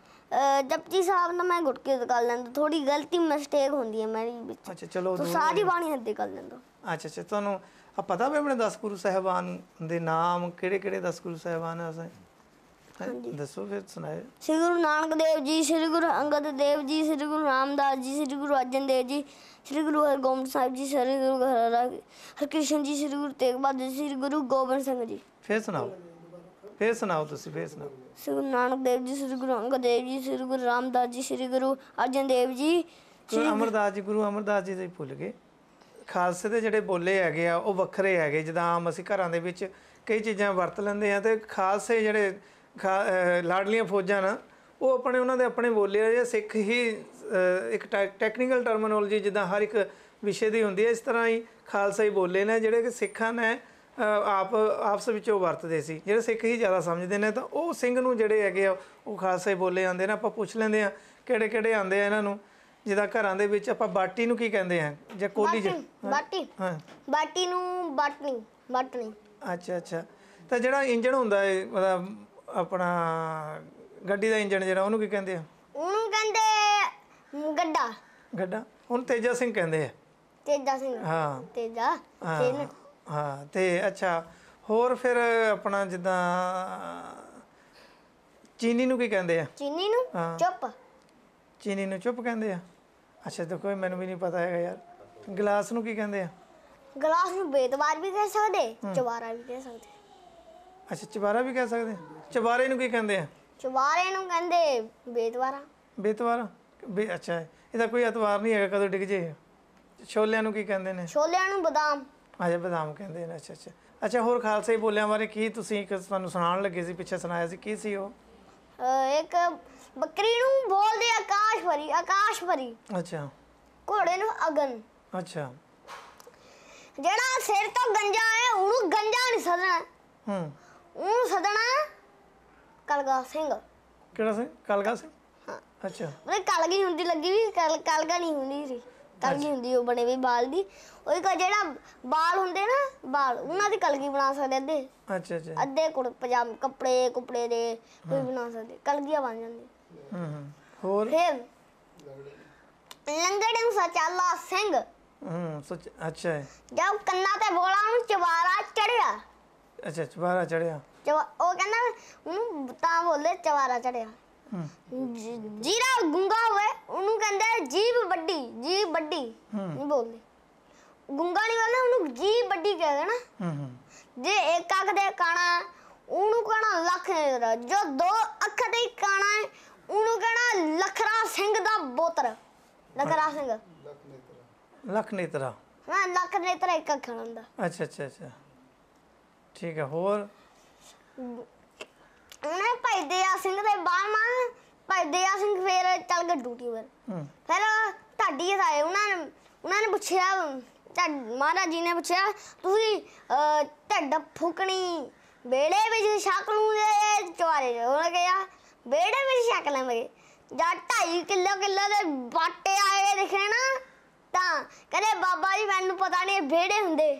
ਜਪਜੀ ਸਾਹਿਬ ਨਾਲ ਮੈਂ ਗੁਟਕੇ ਤੇ ਕਰ ਲੈਂਦਾ ਥੋੜੀ ਗਲਤੀ ਮਿਸਟੇਕ ਹੁੰਦੀ ਹੈ ਮੇਰੀ ਵਿੱਚ ਅੱਛਾ ਚਲੋ ਤੂੰ ਸਾਰੀ ਬਾਣੀ ਹੱਦੇ ਕਰ ਲੈਂਦਾ ਅੱਛਾ ਅੱਛਾ ਤੁਹਾਨੂੰ ਆ ਪਤਾ ਵੀ ਆਪਣੇ 10 ਗੁਰੂ ਸਾਹਿਬਾਨ ਦੇ ਨਾਮ ਕਿਹੜੇ ਕਿਹੜੇ 10 ਗੁਰੂ ਸਾਹਿਬਾਨ ਆ ਸਾਹਿਬ ਦੱਸੋ ਫਿਰ ਸੁਣਾਏ ਸ੍ਰੀ ਗੁਰੂ ਨਾਨਕ ਦੇਵ ਜੀ ਸ੍ਰੀ ਗੁਰੂ ਅੰਗਦ ਦੇਵ ਜੀ ਸ੍ਰੀ ਗੁਰੂ ਰਾਮਦਾਸ ਜੀ ਸ੍ਰੀ ਗੁਰੂ ਅਰਜਨ ਦੇਵ ਜੀ ਸ੍ਰੀ ਗੁਰੂ ਹਰਗੋਬਿੰਦ ਸਾਹਿਬ ਜੀ ਸ੍ਰੀ ਗੁਰੂ ਹਰਕ੍ਰਿਸ਼ਨ ਜੀ ਸ੍ਰੀ ਗੁਰੂ ਤੇਗ ਬਹਾਦਰ ਜੀ ਸ੍ਰੀ ਗੁਰੂ ਗੋਬਿੰਦ ਸਿੰਘ ਜੀ ਫਿਰ ਸੁਣਾਓ ਫਿਰ ਸੁਣਾਓ ਤੁਸੀਂ ਫਿਰ ਸੁਣਾਓ ਸ੍ਰੀ ਗੁਰੂ ਨਾਨਕ ਦੇਵ ਜੀ ਸ੍ਰੀ ਗੁਰੂ ਅੰਗਦ ਦੇਵ ਜੀ ਸ੍ਰੀ ਗੁਰੂ ਰਾਮਦਾਸ ਜੀ ਸ੍ਰੀ ਗੁਰੂ ਅਰਜਨ ਦੇਵ ਜੀ ਗੁਰੂ ਅਮਰਦਾਸ ਜੀ ਗੁਰੂ ਅਮਰਦਾਸ ਜੀ ਦੇ ਭੁੱਲ ਗਏ ਖਾਲਸੇ ਦੇ ਜਿਹੜੇ ਬੋਲੇ ਹੈਗੇ ਆ ਉਹ ਵੱਖਰੇ ਹੈਗੇ ਜਿਦਾਂ ਆਮ ਅਸੀਂ ਘਰਾਂ ਦੇ ਵਿੱਚ ਕਈ ਚੀਜ਼ਾਂ ਵਰਤ ਲੈਂਦੇ ਆ ਤੇ ਖਾਲਸੇ ਜਿਹੜੇ ਲਾਡਲੀਆਂ ਫੌਜਾਂ ਨਾ ਉਹ ਆਪਣੇ ਉਹਨਾਂ ਦੇ ਆਪਣੇ ਬੋਲੇ ਆ ਜਾਂ ਸਿੱਖ ਹੀ ਇੱਕ ਟੈਕਨੀਕਲ ਟਰਮਨੋਲੋਜੀ ਜਿੱਦਾਂ ਹਰ ਇੱਕ ਵਿਸ਼ੇ ਦੀ ਹੁੰਦੀ ਹੈ ਇਸ ਤਰ੍ਹਾਂ ਹੀ ਖਾਲਸਾ ਹੀ ਬੋਲੇ ਨੇ ਜਿਹੜੇ ਕਿ ਸਿੱਖਾਂ ਨੇ ਆਪ ਆਪਸ ਵਿੱਚ ਉਹ ਵਰਤਦੇ ਸੀ ਜਿਹੜੇ ਸਿੱਖ ਹੀ ਜ਼ਿਆਦਾ ਸਮਝਦੇ ਨੇ ਤਾਂ ਉਹ ਸਿੰਘ ਨੂੰ ਜਿਹੜੇ ਹੈਗੇ ਆ ਉਹ ਖਾਲਸਾ ਹੀ ਬੋਲੇ ਜਾਂਦੇ ਨੇ ਆਪਾਂ ਪੁੱਛ ਲੈਂਦੇ ਆ ਕਿਹੜੇ ਕਿਹੜੇ ਆਂਦੇ ਆ ਇਹਨਾਂ ਨੂੰ ਜਿਹਦਾ ਘਰਾਂ ਦੇ ਵਿੱਚ ਆਪਾਂ ਬਾਟੀ ਨੂੰ ਕੀ ਕਹਿੰਦੇ ਆ ਜਾਂ ਕੋਲੀ ਜੀ ਬਾਟੀ ਹਾਂ ਬਾਟੀ ਨੂੰ ਬਟਨੀ ਬਟਨੀ ਅੱਛਾ ਅੱਛਾ ਤਾਂ ਜਿਹੜਾ ਇੰਜਣ ਹੁੰਦਾ ਹੈ ਮਤਲਬ ਆਪਣਾ ਗੱਡੀ ਦਾ ਇੰਜਣ ਜਿਹੜਾ ਉਹਨੂੰ ਕੀ ਕਹਿੰਦੇ ਆ ਉਹਨੂੰ ਕਹਿੰਦੇ ਗੱਡਾ ਗੱਡਾ ਉਹਨੂੰ ਤੇਜਾ ਸਿੰਘ ਕਹਿੰਦੇ ਆ ਤੇਜਾ ਸਿੰਘ ਹਾਂ ਤੇਜਾ ਸਿੰਘ ਹਾਂ ਤੇ ਅੱਛਾ ਹੋਰ ਫਿਰ ਆਪਣਾ ਜਿੱਦਾਂ ਚੀਨੀ ਨੂੰ ਕੀ ਕਹਿੰਦੇ ਆ ਚੀਨੀ ਨੂੰ ਚੁੱਪ ਚੀਨੀ ਨੂੰ ਚੁੱਪ ਕਹਿੰਦੇ ਆ ਅੱਛਾ ਦੇਖੋ ਮੈਨੂੰ ਵੀ ਨਹੀਂ ਪਤਾ ਹੈਗਾ ਯਾਰ ਗਲਾਸ ਨੂੰ ਕੀ ਕਹਿੰਦੇ ਆ ਗਲਾਸ ਨੂੰ ਬੇਤਵਾਰ ਵੀ ਕਹਿ ਸਕਦੇ ਚਵਾਰਾ ਵੀ ਕਹਿ ਸਕਦੇ ਅੱਛਾ ਚਵਾਰਾ ਵੀ ਕਹਿ ਸਕਦੇ ਆ ਚਵਾਰੇ ਨੂੰ ਕੀ ਕਹਿੰਦੇ ਆ ਚਵਾਰੇ ਨੂੰ ਕਹਿੰਦੇ ਬੇਦਵਾਰਾ ਬੇਤਵਾਰਾ ਬੇ ਅੱਛਾ ਇਹਦਾ ਕੋਈ ਅਤਵਾਰ ਨਹੀਂ ਹੈਗਾ ਕਦੋਂ ਡਿੱਗ ਜੇ ਛੋਲਿਆਂ ਨੂੰ ਕੀ ਕਹਿੰਦੇ ਨੇ ਛੋਲਿਆਂ ਨੂੰ ਬਦਾਮ ਆਜਾ ਬਦਾਮ ਕਹਿੰਦੇ ਨੇ ਅੱਛਾ ਅੱਛਾ ਅੱਛਾ ਹੋਰ ਖਾਲਸਾ ਹੀ ਬੋਲਿਆਂ ਬਾਰੇ ਕੀ ਤੁਸੀਂ ਇੱਕ ਤੁਹਾਨੂੰ ਸੁਣਾਉਣ ਲੱਗੇ ਸੀ ਪਿੱਛੇ ਸੁਣਾਇਆ ਸੀ ਕੀ ਸੀ ਉਹ ਇੱਕ ਬੱਕਰੀ ਨੂੰ ਬੋਲਦੇ ਆਕਾਸ਼ ਭਰੀ ਆਕਾਸ਼ ਭਰੀ ਅੱਛਾ ਘੋੜੇ ਨੂੰ ਅਗਨ ਅੱਛਾ ਜਿਹੜਾ ਸਿਰ ਤੋਂ ਗੰਜਾ ਹੈ ਉਹਨੂੰ ਗੰਜਾ ਨਹੀਂ ਸਦਣਾ ਹੂੰ ਉਹ ਸਦਣਾ ਕਲਗਾ ਸਿੰਘ ਕਿਹੜਾ ਸਿੰਘ ਕਲਗਾ ਸਿੰਘ ਹਾਂ ਅੱਛਾ ਉਹ ਕਲਗੀ ਹੁੰਦੀ ਲੱਗੀ ਵੀ ਕਲਗਾ ਨਹੀਂ ਹੁੰਦੀ ਸੀ ਕਲਗੀ ਹੁੰਦੀ ਉਹ ਬਣੇ ਵੀ ਬਾਲ ਦੀ ਉਹ ਜਿਹੜਾ ਬਾਲ ਹੁੰਦੇ ਨਾ ਬਾਲ ਉਹਨਾਂ ਦੀ ਕਲਗੀ ਬਣਾ ਸਕਦੇ ਅੱਧੇ ਅੱਛਾ ਅੱਛਾ ਅੱਧੇ ਕੁੜ ਪਜਾਮ ਕੱਪੜੇ ਕੁਪੜੇ ਦੇ ਕੋਈ ਬਣਾ ਸਕਦੇ ਕਲਗੀਆਂ ਬਣ ਜਾਂਦੀ ਹੂੰ ਹੂੰ ਹੋਰ ਫਿਰ ਲੰਗੜੇ ਨੂੰ ਸਚਾਲਾ ਸਿੰਘ ਹੂੰ ਸੱਚ ਅੱਛਾ ਹੈ ਜਦ ਕੰਨਾ ਤੇ ਬੋਲਾ ਨੂੰ ਚਵਾਰਾ ਚੜਿਆ ਅੱਛਾ ਚਵਾਰਾ ਚੜਿਆ ਚਵਾ ਉਹ ਕਹਿੰਦਾ ਉਹਨੂੰ ਤਾਂ ਬੋਲੇ ਚਵਾਰਾ ਚੜਿਆ ਜੀਰਾ ਗੁੰਗਾ ਹੋਵੇ ਉਹਨੂੰ ਕਹਿੰਦੇ ਜੀਬ ਵੱਡੀ ਜੀਬ ਵੱਡੀ ਨਹੀਂ ਬੋਲਦੇ ਗੁੰਗਾ ਨਹੀਂ ਬੋਲਣਾ ਉਹਨੂੰ ਜੀਬ ਵੱਡੀ ਕਹਿੰਦੇ ਨਾ ਜੇ ਇੱਕ ਅੱਖ ਦੇ ਕਾਣਾ ਉਹਨੂੰ ਕਹਣਾ ਲੱਖ ਜੋ ਦੋ ਅੱਖ ਦੇ ਕਾਣਾ ਹੈ ਉਹਨੂੰ ਕਹਣਾ ਲਖਰਾ ਸਿੰਘ ਦਾ ਬੋਤਰ ਲਖਰਾ ਸਿੰਘ ਲਖ ਨੇਤਰਾ ਨੇਤਰਾ ਹਾਂ ਲਖ ਨੇਤਰਾ ਇੱਕ ਅੱਖ ਹੁੰਦਾ ਅੱਛਾ ਅੱਛਾ ਅੱਛਾ ਠੀਕ ਹੈ ਹੋਰ ਉਹਨੇ ਭਾਈ ਦਿਆ ਸਿੰਘ ਦੇ ਬਾਹਰ ਮਾਰ ਭਾਈ ਦਿਆ ਸਿੰਘ ਫੇਰ ਚੱਲ ਗਏ ਡਿਊਟੀ ਪਰ ਫਿਰ ਢਾਡੀ ਆਏ ਉਹਨਾਂ ਨੇ ਉਹਨਾਂ ਨੇ ਪੁੱਛਿਆ ਮਹਾਰਾਜ ਜੀ ਨੇ ਪੁੱਛਿਆ ਤੁਸੀਂ ਢੱਡ ਫੁਕਣੀ ਬੇੜੇ ਵਿੱਚ ਛਕ ਲੂੰ ਦੇ ਚਵਾਰੇ ਹੋ ਗਿਆ ਬੇੜੇ ਵਿੱਚ ਛਕ ਲਾਂਗੇ ਜਾ 2.5 ਕਿਲੋ ਕਿਲੋ ਦੇ ਬਾਟੇ ਆਏ ਦੇਖੇ ਨਾ ਤਾਂ ਕਹਿੰਦੇ ਬਾਬਾ ਜੀ ਮੈਨੂੰ ਪਤਾ ਨਹੀਂ ਬੇੜੇ ਹੁੰਦੇ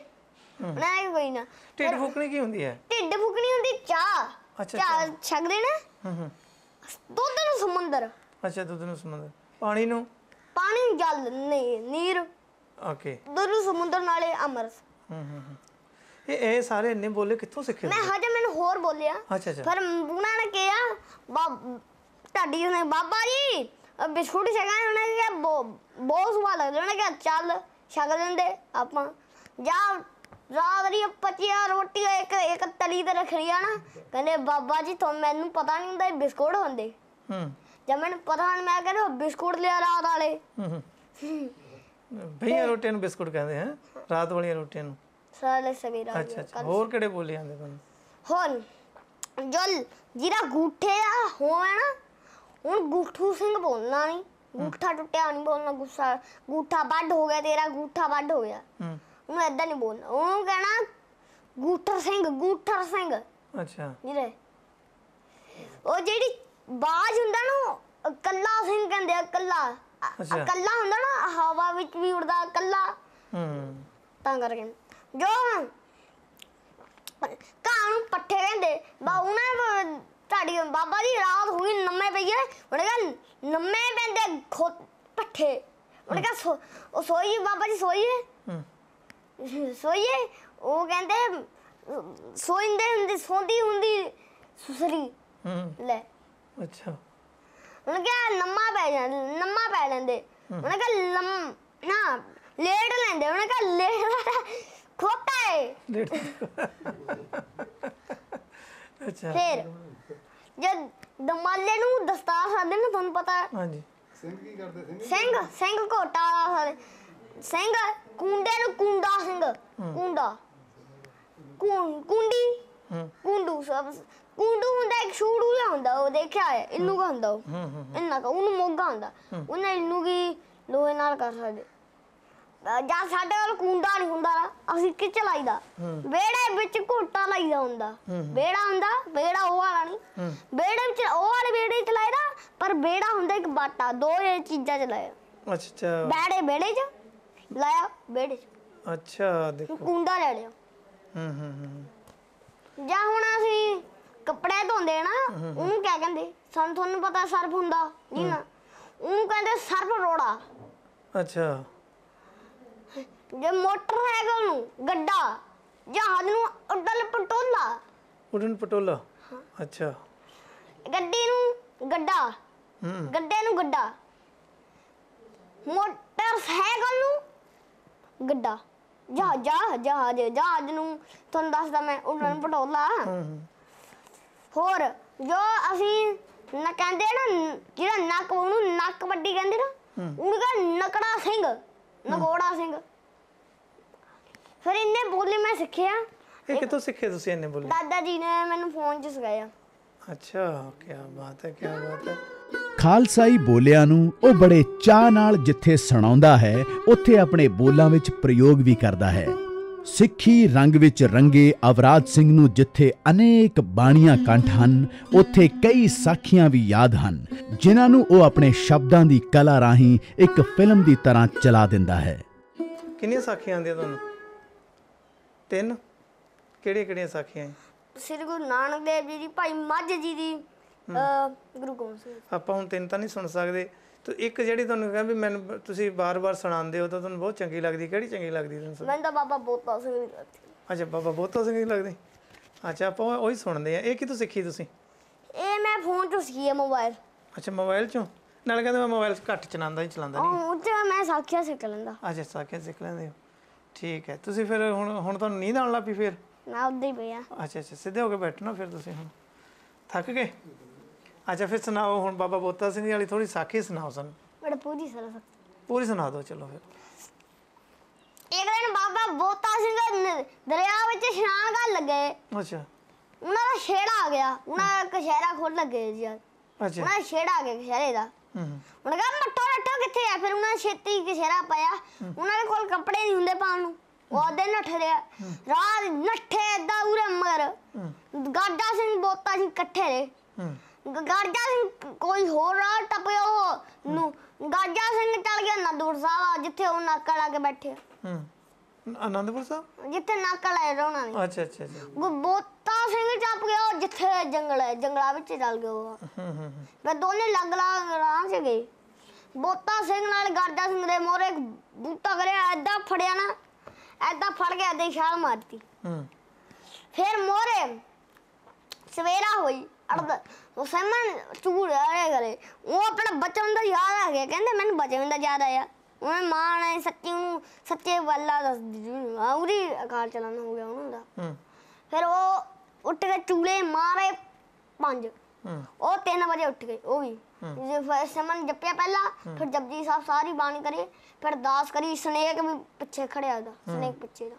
ਮੈਂ ਹੀ ਕੋਈ ਨਾ ਢਿੱਡ ਫੁਕਣੀ ਕੀ ਹੁੰਦੀ ਹੈ ਢਿੱਡ ਫੁਕਣੀ ਹੁੰਦੀ ਚਾਹ ਅੱਛਾ ਚਾਹ ਛਕ ਦੇਣਾ ਹੂੰ ਹੂੰ ਦੁੱਧ ਨੂੰ ਸਮੁੰਦਰ ਅੱਛਾ ਦੁੱਧ ਨੂੰ ਸਮੁੰਦਰ ਪਾਣੀ ਨੂੰ ਪਾਣੀ ਜਲ ਨਹੀਂ ਨੀਰ ਓਕੇ ਦੁੱਧ ਨੂੰ ਸਮੁੰਦਰ ਨਾਲੇ ਅਮਰਸ ਹੂੰ ਹੂੰ ਇਹ ਇਹ ਸਾਰੇ ਇੰਨੇ ਬੋਲੇ ਕਿੱਥੋਂ ਸਿੱਖੇ ਮੈਂ ਹਜੇ ਮੈਨੂੰ ਹੋਰ ਬੋਲਿਆ ਅੱਛਾ ਅੱਛਾ ਪਰ ਉਹਨਾਂ ਨੇ ਕਿਹਾ ਤੁਹਾਡੀ ਉਹਨੇ ਬਾਬਾ ਜੀ ਬਿਸਕੁਟ ਛਕਾਏ ਉਹਨੇ ਕਿਹਾ ਬਹੁਤ ਸਵਾਦ ਲੱਗਦੇ ਉਹਨੇ ਕਿਹਾ ਚੱਲ ਛਕ ਦਿੰਦੇ ਆਪਾਂ ਜਾਂ ਰਾਤ ਦੀ ਪਚੀਆਂ ਰੋਟੀਆਂ ਇੱਕ ਇੱਕ ਤਲੀ ਤੇ ਰੱਖਣੀਆਂ ਨਾ ਕਹਿੰਦੇ ਬਾਬਾ ਜੀ ਤੁਹਾਨੂੰ ਮੈਨੂੰ ਪਤਾ ਨਹੀਂ ਹੁੰਦਾ ਇਹ ਬਿਸਕੁਟ ਹੁੰਦੇ ਹੂੰ ਜਦ ਮੈਨੂੰ ਪਤਾ ਨਹੀਂ ਮੈਂ ਕਹਿੰਦਾ ਬਿਸਕੁਟ ਲਿਆ ਰਾਤ ਵਾਲੇ ਹੂੰ ਭਈਆ ਰੋਟੀਆਂ ਨੂੰ ਬਿਸਕੁਟ ਕਹਿੰਦੇ ਹੈ ਰਾਤ ਵਾਲੀਆਂ ਰੋਟੀਆਂ ਨੂੰ ਸਾਲੇ ਸਵੇਰਾ ਅੱਛਾ ਅੱਛਾ ਹੋਰ ਕਿਹੜੇ ਬੋਲੇ ਜਾਂਦੇ ਤੁਹਾਨੂੰ ਹੁਣ ਜਲ ਜਿਹੜਾ ਗੂਠੇ ਆ ਹੋਵੇ ਨਾ ਹੁਣ ਗੁੱਠੂ ਸਿੰਘ ਬੋਲਣਾ ਨਹੀਂ ਗੁੱਠਾ ਟੁੱਟਿਆ ਨਹੀਂ ਬੋਲਣਾ ਗੁੱਸਾ ਗੁੱਠਾ ਵੱਡ ਹੋ ਗਿਆ ਤੇਰਾ ਗੁੱਠਾ ਵੱਡ ਹੋ ਗਿਆ ਹੂੰ ਉਹਨੂੰ ਐਦਾਂ ਨਹੀਂ ਬੋਲਣਾ ਉਹਨੂੰ ਕਹਿਣਾ ਗੂਠਰ ਸਿੰਘ ਗੂਠਰ ਸਿੰਘ ਅੱਛਾ ਵੀਰੇ ਉਹ ਜਿਹੜੀ ਬਾਜ ਹੁੰਦਾ ਨਾ ਕੱਲਾ ਸਿੰਘ ਕਹਿੰਦੇ ਆ ਕੱਲਾ ਅੱਛਾ ਕੱਲਾ ਹੁੰਦਾ ਨਾ ਹਵਾ ਵਿੱਚ ਵੀ ਉੜਦਾ ਕੱਲਾ ਹੂੰ ਤਾਂ ਕਰਕੇ ਜੋ ਕਾਂ ਨੂੰ ਪੱਠੇ ਕਹਿੰਦੇ ਬਾ ਉਹਨੇ ਤੁਹਾਡੀ ਬਾਬਾ ਦੀ ਰਾਤ ਹੋਈ ਨੰਮੇ ਪਈਏ ਉਹਨੇ ਕਹਾ ਨੰਮੇ ਪੈਂਦੇ ਪੱਠੇ ਉਹਨੇ ਕਹਾ ਉਹ ਸੋਈ ਬਾਬਾ ਜੀ ਸੋਈਏ ਹੂੰ ਸੋਈਏ ਉਹ ਕਹਿੰਦੇ ਸੋਇੰਦੇ ਹੁੰਦੀ ਸੌਂਦੀ ਹੁੰਦੀ ਸੁਸਰੀ ਹੂੰ ਲੈ ਅੱਛਾ ਉਹਨੇ ਕਿਹਾ ਨੰਮਾ ਪੈ ਜਾਂ ਨੰਮਾ ਪੈ ਲੈਂਦੇ ਉਹਨੇ ਕਿਹਾ ਲੰਮ ਨਾ ਲੇਟ ਲੈਂਦੇ ਉਹਨੇ ਕਿਹਾ ਲੇਟ ਖੋਤਾ ਹੈ ਲੇਟ ਅੱਛਾ ਫਿਰ ਜਦ ਦਮਾਲੇ ਨੂੰ ਦਸਤਾਰ ਸਾਦੇ ਨਾ ਤੁਹਾਨੂੰ ਪਤਾ ਹਾਂਜੀ ਸਿੰਘ ਕੀ ਕਰਦੇ ਸਿੰਘ ਸਿੰਘ ਸਿੰਘ ਕੋਟਾ ਵਾਲਾ ਸਿੰਘ ਕੁੰਡੇ ਨੂੰ ਕੁੰਡਾ ਸਿੰਘ ਕੁੰਡਾ ਕੁੰ ਕੁੰਡੀ ਕੁੰਡੂ ਸਭ ਕੁੰਡੂ ਹੁੰਦਾ ਇੱਕ ਛੂੜੂ ਜਿਹਾ ਹੁੰਦਾ ਉਹ ਦੇਖਿਆ ਹੈ ਇਹਨੂੰ ਕਹਿੰਦਾ ਹੁੰਦਾ ਉਹ ਇਹਨਾਂ ਕਹ ਉਹਨੂੰ ਮੋਗਾ ਹੁੰਦਾ ਉਹਨਾਂ ਇਹਨੂੰ ਕੀ ਲੋਹੇ ਨਾਲ ਕਰ ਸਕਦੇ ਜਾਂ ਸਾਡੇ ਕੋਲ ਕੁੰਡਾ ਨਹੀਂ ਹੁੰਦਾ ਅਸੀਂ ਕਿੱਚ ਲਾਈਦਾ ਵੇੜੇ ਵਿੱਚ ਘੋਟਾ ਲਾਈਦਾ ਹੁੰਦਾ ਵੇੜਾ ਹੁੰਦਾ ਵੇੜਾ ਉਹ ਵਾਲਾ ਨਹੀਂ ਵੇੜੇ ਵਿੱਚ ਉਹ ਵਾਲੇ ਵੇੜੇ ਚ ਲਾਈਦਾ ਪਰ ਵੇੜਾ ਹੁੰਦਾ ਇੱਕ ਬਾਟਾ ਦੋ ਇਹ ਚੀਜ਼ਾਂ ਚ ਲਾਇਆ ਅੱਛਾ ਵੇੜੇ ਵੇੜੇ ਚ ਲਾਇਆ ਬੇੜੇ ਅੱਛਾ ਦੇਖੋ ਕੁੰਡਾ ਲੈ ਲਿਆ ਹੂੰ ਹੂੰ ਹੂੰ ਜਾਂ ਹੁਣ ਅਸੀਂ ਕੱਪੜੇ ਧੋਂਦੇ ਨਾ ਉਹਨੂੰ ਕਹਿ ਕਹਿੰਦੇ ਸਾਨੂੰ ਤੁਹਾਨੂੰ ਪਤਾ ਸਰਫ ਹੁੰਦਾ ਜੀ ਨਾ ਉਹਨੂੰ ਕਹਿੰਦੇ ਸਰਫ ਰੋੜਾ ਅੱਛਾ ਜੇ ਮੋਟਰਸਾਈਕਲ ਨੂੰ ਗੱਡਾ ਜਹਾਜ਼ ਨੂੰ ਉਡਲ ਪਟੋਲਾ ਉਡਨ ਪਟੋਲਾ ਅੱਛਾ ਗੱਡੀ ਨੂੰ ਗੱਡਾ ਹੂੰ ਗੱਡੇ ਨੂੰ ਗੱਡਾ ਮੋਟਰਸਾਈਕਲ ਨੂੰ ਗੱਡਾ ਜਹਾਜ਼ ਜਹਾਜ਼ ਜਹਾਜ਼ ਜਹਾਜ਼ ਨੂੰ ਤੁਹਾਨੂੰ ਦੱਸਦਾ ਮੈਂ ਉਹਨਾਂ ਨੂੰ ਪਟੋਲਾ ਹੋਰ ਜੋ ਅਸੀਂ ਨਾ ਕਹਿੰਦੇ ਨਾ ਜਿਹੜਾ ਨੱਕ ਉਹਨੂੰ ਨੱਕ ਵੱਡੀ ਕਹਿੰਦੇ ਨਾ ਉਹਦਾ ਨਕੜਾ ਸਿੰਘ ਨਗੋੜਾ ਸਿੰਘ ਫਿਰ ਇੰਨੇ ਬੋਲੇ ਮੈਂ ਸਿੱਖਿਆ ਇਹ ਕਿਤੋਂ ਸਿੱਖੇ ਤੁਸੀਂ ਇਹਨੇ ਬੋਲੇ ਦਾਦਾ ਜੀ ਨੇ ਮੈਨੂੰ ਫੋਨ 'ਚ ਸਿਖਾਇਆ ਅੱਛਾ ਕੀ ਬਾਤ ਹੈ ਕੀ ਬਾਤ ਹੈ ਖਾਲਸਾਈ ਬੋਲਿਆਂ ਨੂੰ ਉਹ ਬੜੇ ਚਾਹ ਨਾਲ ਜਿੱਥੇ ਸੁਣਾਉਂਦਾ ਹੈ ਉੱਥੇ ਆਪਣੇ ਬੋਲਾਂ ਵਿੱਚ ਪ੍ਰਯੋਗ ਵੀ ਕਰਦਾ ਹੈ ਸਿੱਖੀ ਰੰਗ ਵਿੱਚ ਰੰਗੇ ਅਵਰਾਜ ਸਿੰਘ ਨੂੰ ਜਿੱਥੇ ਅਨੇਕ ਬਾਣੀਆਂ ਕੰਠ ਹਨ ਉੱਥੇ ਕਈ ਸਾਖੀਆਂ ਵੀ ਯਾਦ ਹਨ ਜਿਨ੍ਹਾਂ ਨੂੰ ਉਹ ਆਪਣੇ ਸ਼ਬਦਾਂ ਦੀ ਕਲਾ ਰਾਹੀਂ ਇੱਕ ਫਿਲਮ ਦੀ ਤਰ੍ਹਾਂ ਚਲਾ ਦਿੰਦਾ ਹੈ ਕਿੰਨੀਆਂ ਸਾਖੀਆਂ ਆਉਂਦੀਆਂ ਤੁਹਾਨੂੰ ਤਿੰਨ ਕਿਹੜੀਆਂ ਕਿਹੜੀਆਂ ਸਾਖੀਆਂ ਹੈ ਸ੍ਰੀ ਗੁਰੂ ਨਾਨਕ ਦੇਵ ਜੀ ਦੀ ਭਾਈ ਮੱਝ ਜੀ ਦੀ ਗੁਰੂ ਗੋਬਿੰਦ ਸਿੰਘ ਆਪਾਂ ਹੁਣ ਤਿੰਨ ਤਾਂ ਨਹੀਂ ਸੁਣ ਸਕਦੇ ਤੋ ਇੱਕ ਜਿਹੜੀ ਤੁਹਾਨੂੰ ਕਹਿੰਦਾ ਵੀ ਮੈਨੂੰ ਤੁਸੀਂ ਬਾਰ-ਬਾਰ ਸੁਣਾਉਂਦੇ ਹੋ ਤਾਂ ਤੁਹਾਨੂੰ ਬਹੁਤ ਚੰਗੀ ਲੱਗਦੀ ਕਿਹੜੀ ਚੰਗੀ ਲੱਗਦੀ ਤੁਹਾਨੂੰ ਮੈਨੂੰ ਤਾਂ ਬਾਬਾ ਬੋਤਾ ਸਿੰਘ ਦੀ ਲੱਗਦੀ ਅੱਛਾ ਬਾਬਾ ਬੋਤਾ ਸਿੰਘ ਦੀ ਲੱਗਦੀ ਅੱਛਾ ਆਪਾਂ ਉਹੀ ਸੁਣਦੇ ਆ ਇਹ ਤੂੰ ਸਿੱਖੀ ਤੁਸੀਂ ਇਹ ਮੈਂ ਫੋਨ ਤੋਂ ਸਿੱਖੀ ਹੈ ਮੋਬਾਈਲ ਅੱਛਾ ਮੋਬਾਈਲ ਚੋਂ ਨਾਲ ਕਹਿੰਦੇ ਮੈਂ ਮੋਬਾਈਲ ਘੱਟ ਚਲਾਉਂਦਾ ਹੀ ਚਲਾਉਂਦਾ ਨਹੀਂ ਉਹ ਤੇ ਮੈਂ ਸਾਖਿਆ ਸਿੱਖ ਲੈਂਦਾ ਅੱਛਾ ਸਾਖਿਆ ਸਿੱਖ ਲੈਂਦੇ ਹੋ ਠੀਕ ਹੈ ਤੁਸੀਂ ਫਿਰ ਹੁਣ ਹੁਣ ਤੁਹਾਨੂੰ ਨੀਂਦ ਆਉਣ ਲੱਗੀ ਫਿਰ ਨਾ ਉਦਾਂ ਹੀ ਪਿਆ ਅੱਛਾ ਅੱਛਾ ਸਿੱਧੇ ਹੋ ਕੇ ਬੈਠਣਾ ਫਿਰ ਤੁਸੀਂ ਹੁਣ ਥੱਕ ਗਏ ਅੱਛਾ ਫਿਰ ਸੁਣਾਓ ਹੁਣ ਬਾਬਾ ਬੋਤਾ ਸਿੰਘ ਜੀ ਵਾਲੀ ਥੋੜੀ ਸਾਖੀ ਸੁਣਾਓ ਸਾਨੂੰ ਬੜਾ ਪੂਰੀ ਸਰ ਪੂਰੀ ਸੁਣਾ ਦਿਓ ਚਲੋ ਫਿਰ ਇੱਕ ਦਿਨ ਬਾਬਾ ਬੋਤਾ ਸਿੰਘ ਦਰਿਆ ਵਿੱਚ ਇਸ਼ਨਾਨ ਕਰਨ ਲੱਗੇ ਅੱਛਾ ਉਹਨਾਂ ਦਾ ਛੇੜਾ ਆ ਗਿਆ ਉਹਨਾਂ ਦਾ ਕਸ਼ਹਿਰਾ ਖੋਲ ਲੱਗੇ ਜੀ ਅੱਛਾ ਉਹਨਾਂ ਦਾ ਛੇੜਾ ਆ ਗਿਆ ਕਸ਼ਹਿਰੇ ਦਾ ਹੂੰ ਉਹਨਾਂ ਕਹਿੰਦਾ ਮੱਟੋ ਰੱਟੋ ਕਿੱਥੇ ਆ ਫਿਰ ਉਹਨਾਂ ਛੇਤੀ ਕਸ਼ਹਿਰਾ ਪਾਇਆ ਉਹਨਾਂ ਦੇ ਕੋਲ ਕੱਪੜੇ ਨਹੀਂ ਹੁੰਦੇ ਪਾਉਣ ਨੂੰ ਉਹਦੇ ਨੱਠਦੇ ਰਾਤ ਨੱਠੇ ਦਾ ਉਰੇ ਮਰ ਗਾਡਾ ਸਿੰਘ ਬੋਤਾ ਸੀ ਇਕੱਠੇ ਰੇ ਗਾਡਾ ਸਿੰਘ ਕੋਈ ਹੋਰ ਰਾਹ ਟਪਿਓ ਨੂੰ ਗਾਡਾ ਸਿੰਘ ਚੱਲ ਗਿਆ ਨੰਦਪੁਰ ਸਾਹਿਬ ਜਿੱਥੇ ਉਹ ਨਾਕਾ ਲਾ ਕੇ ਬੈਠੇ ਹੂੰ ਆਨੰਦਪੁਰ ਸਾਹਿਬ ਜਿੱਥੇ ਨਾਕਾ ਲਾਇਆ ਰੋਣਾ ਨੇ ਅੱਛਾ ਅੱਛਾ ਬੋਤਾ ਸਿੰਘ ਚੱਪ ਗਿਆ ਜਿੱਥੇ ਜੰਗਲ ਹੈ ਜੰਗਲਾ ਵਿੱਚ ਚੱਲ ਗਿਆ ਉਹ ਹੂੰ ਹੂੰ ਮੈਂ ਦੋਨੇ ਲੱਗ ਲਾ ਰਾਂ ਚ ਗਏ ਬੋਤਾ ਸਿੰਘ ਨਾਲ ਗਰਜਾ ਸਿੰਘ ਦੇ ਮੋਰੇ ਬੂਟਾ ਕਰਿਆ ਐਦਾ ਫੜਿਆ ਨਾ ਐਦਾਂ ਫੜ ਗਿਆ ਤੇ ਛਾਲ ਮਾਰਤੀ ਹੂੰ ਫਿਰ ਮੋਰੇ ਸਵੇਰਾ ਹੋਈ ਅੜਦ ਉਹ ਸੈਮਨ ਚੂੜ ਆਰੇ ਕਰੇ ਉਹ ਆਪਣਾ ਬਚਨ ਦਾ ਯਾਦ ਆ ਗਿਆ ਕਹਿੰਦੇ ਮੈਨੂੰ ਬਚਨ ਦਾ ਯਾਦ ਆਇਆ ਉਹ ਮਾਂ ਨੇ ਸੱਚੀ ਨੂੰ ਸੱਚੇ ਵੱਲਾ ਦੱਸ ਦਿੱਤੀ ਆਉਰੀ ਅਕਾਰ ਚਲਾਣਾ ਹੋ ਗਿਆ ਉਹਨਾਂ ਦਾ ਹੂੰ ਫਿਰ ਉਹ ਉੱਠ ਕੇ ਚੂਲੇ ਮਾਰੇ ਪੰਜ ਉਹ 3 ਵਜੇ ਉੱਠ ਗਏ ਉਹ ਵੀ ਜੇ ਸਮਨ ਜੱਪਿਆ ਪਹਿਲਾਂ ਫਿਰ ਜਪਜੀ ਸਾਹਿਬ ਸਾਰੀ ਬਾਣੀ ਕਰੇ ਫਿਰ ਦਾਸ ਕਰੀ ਸਨੇਕ ਵੀ ਪਿੱਛੇ ਖੜਿਆ ਦਾ ਸਨੇਕ ਪਿੱਛੇ ਦਾ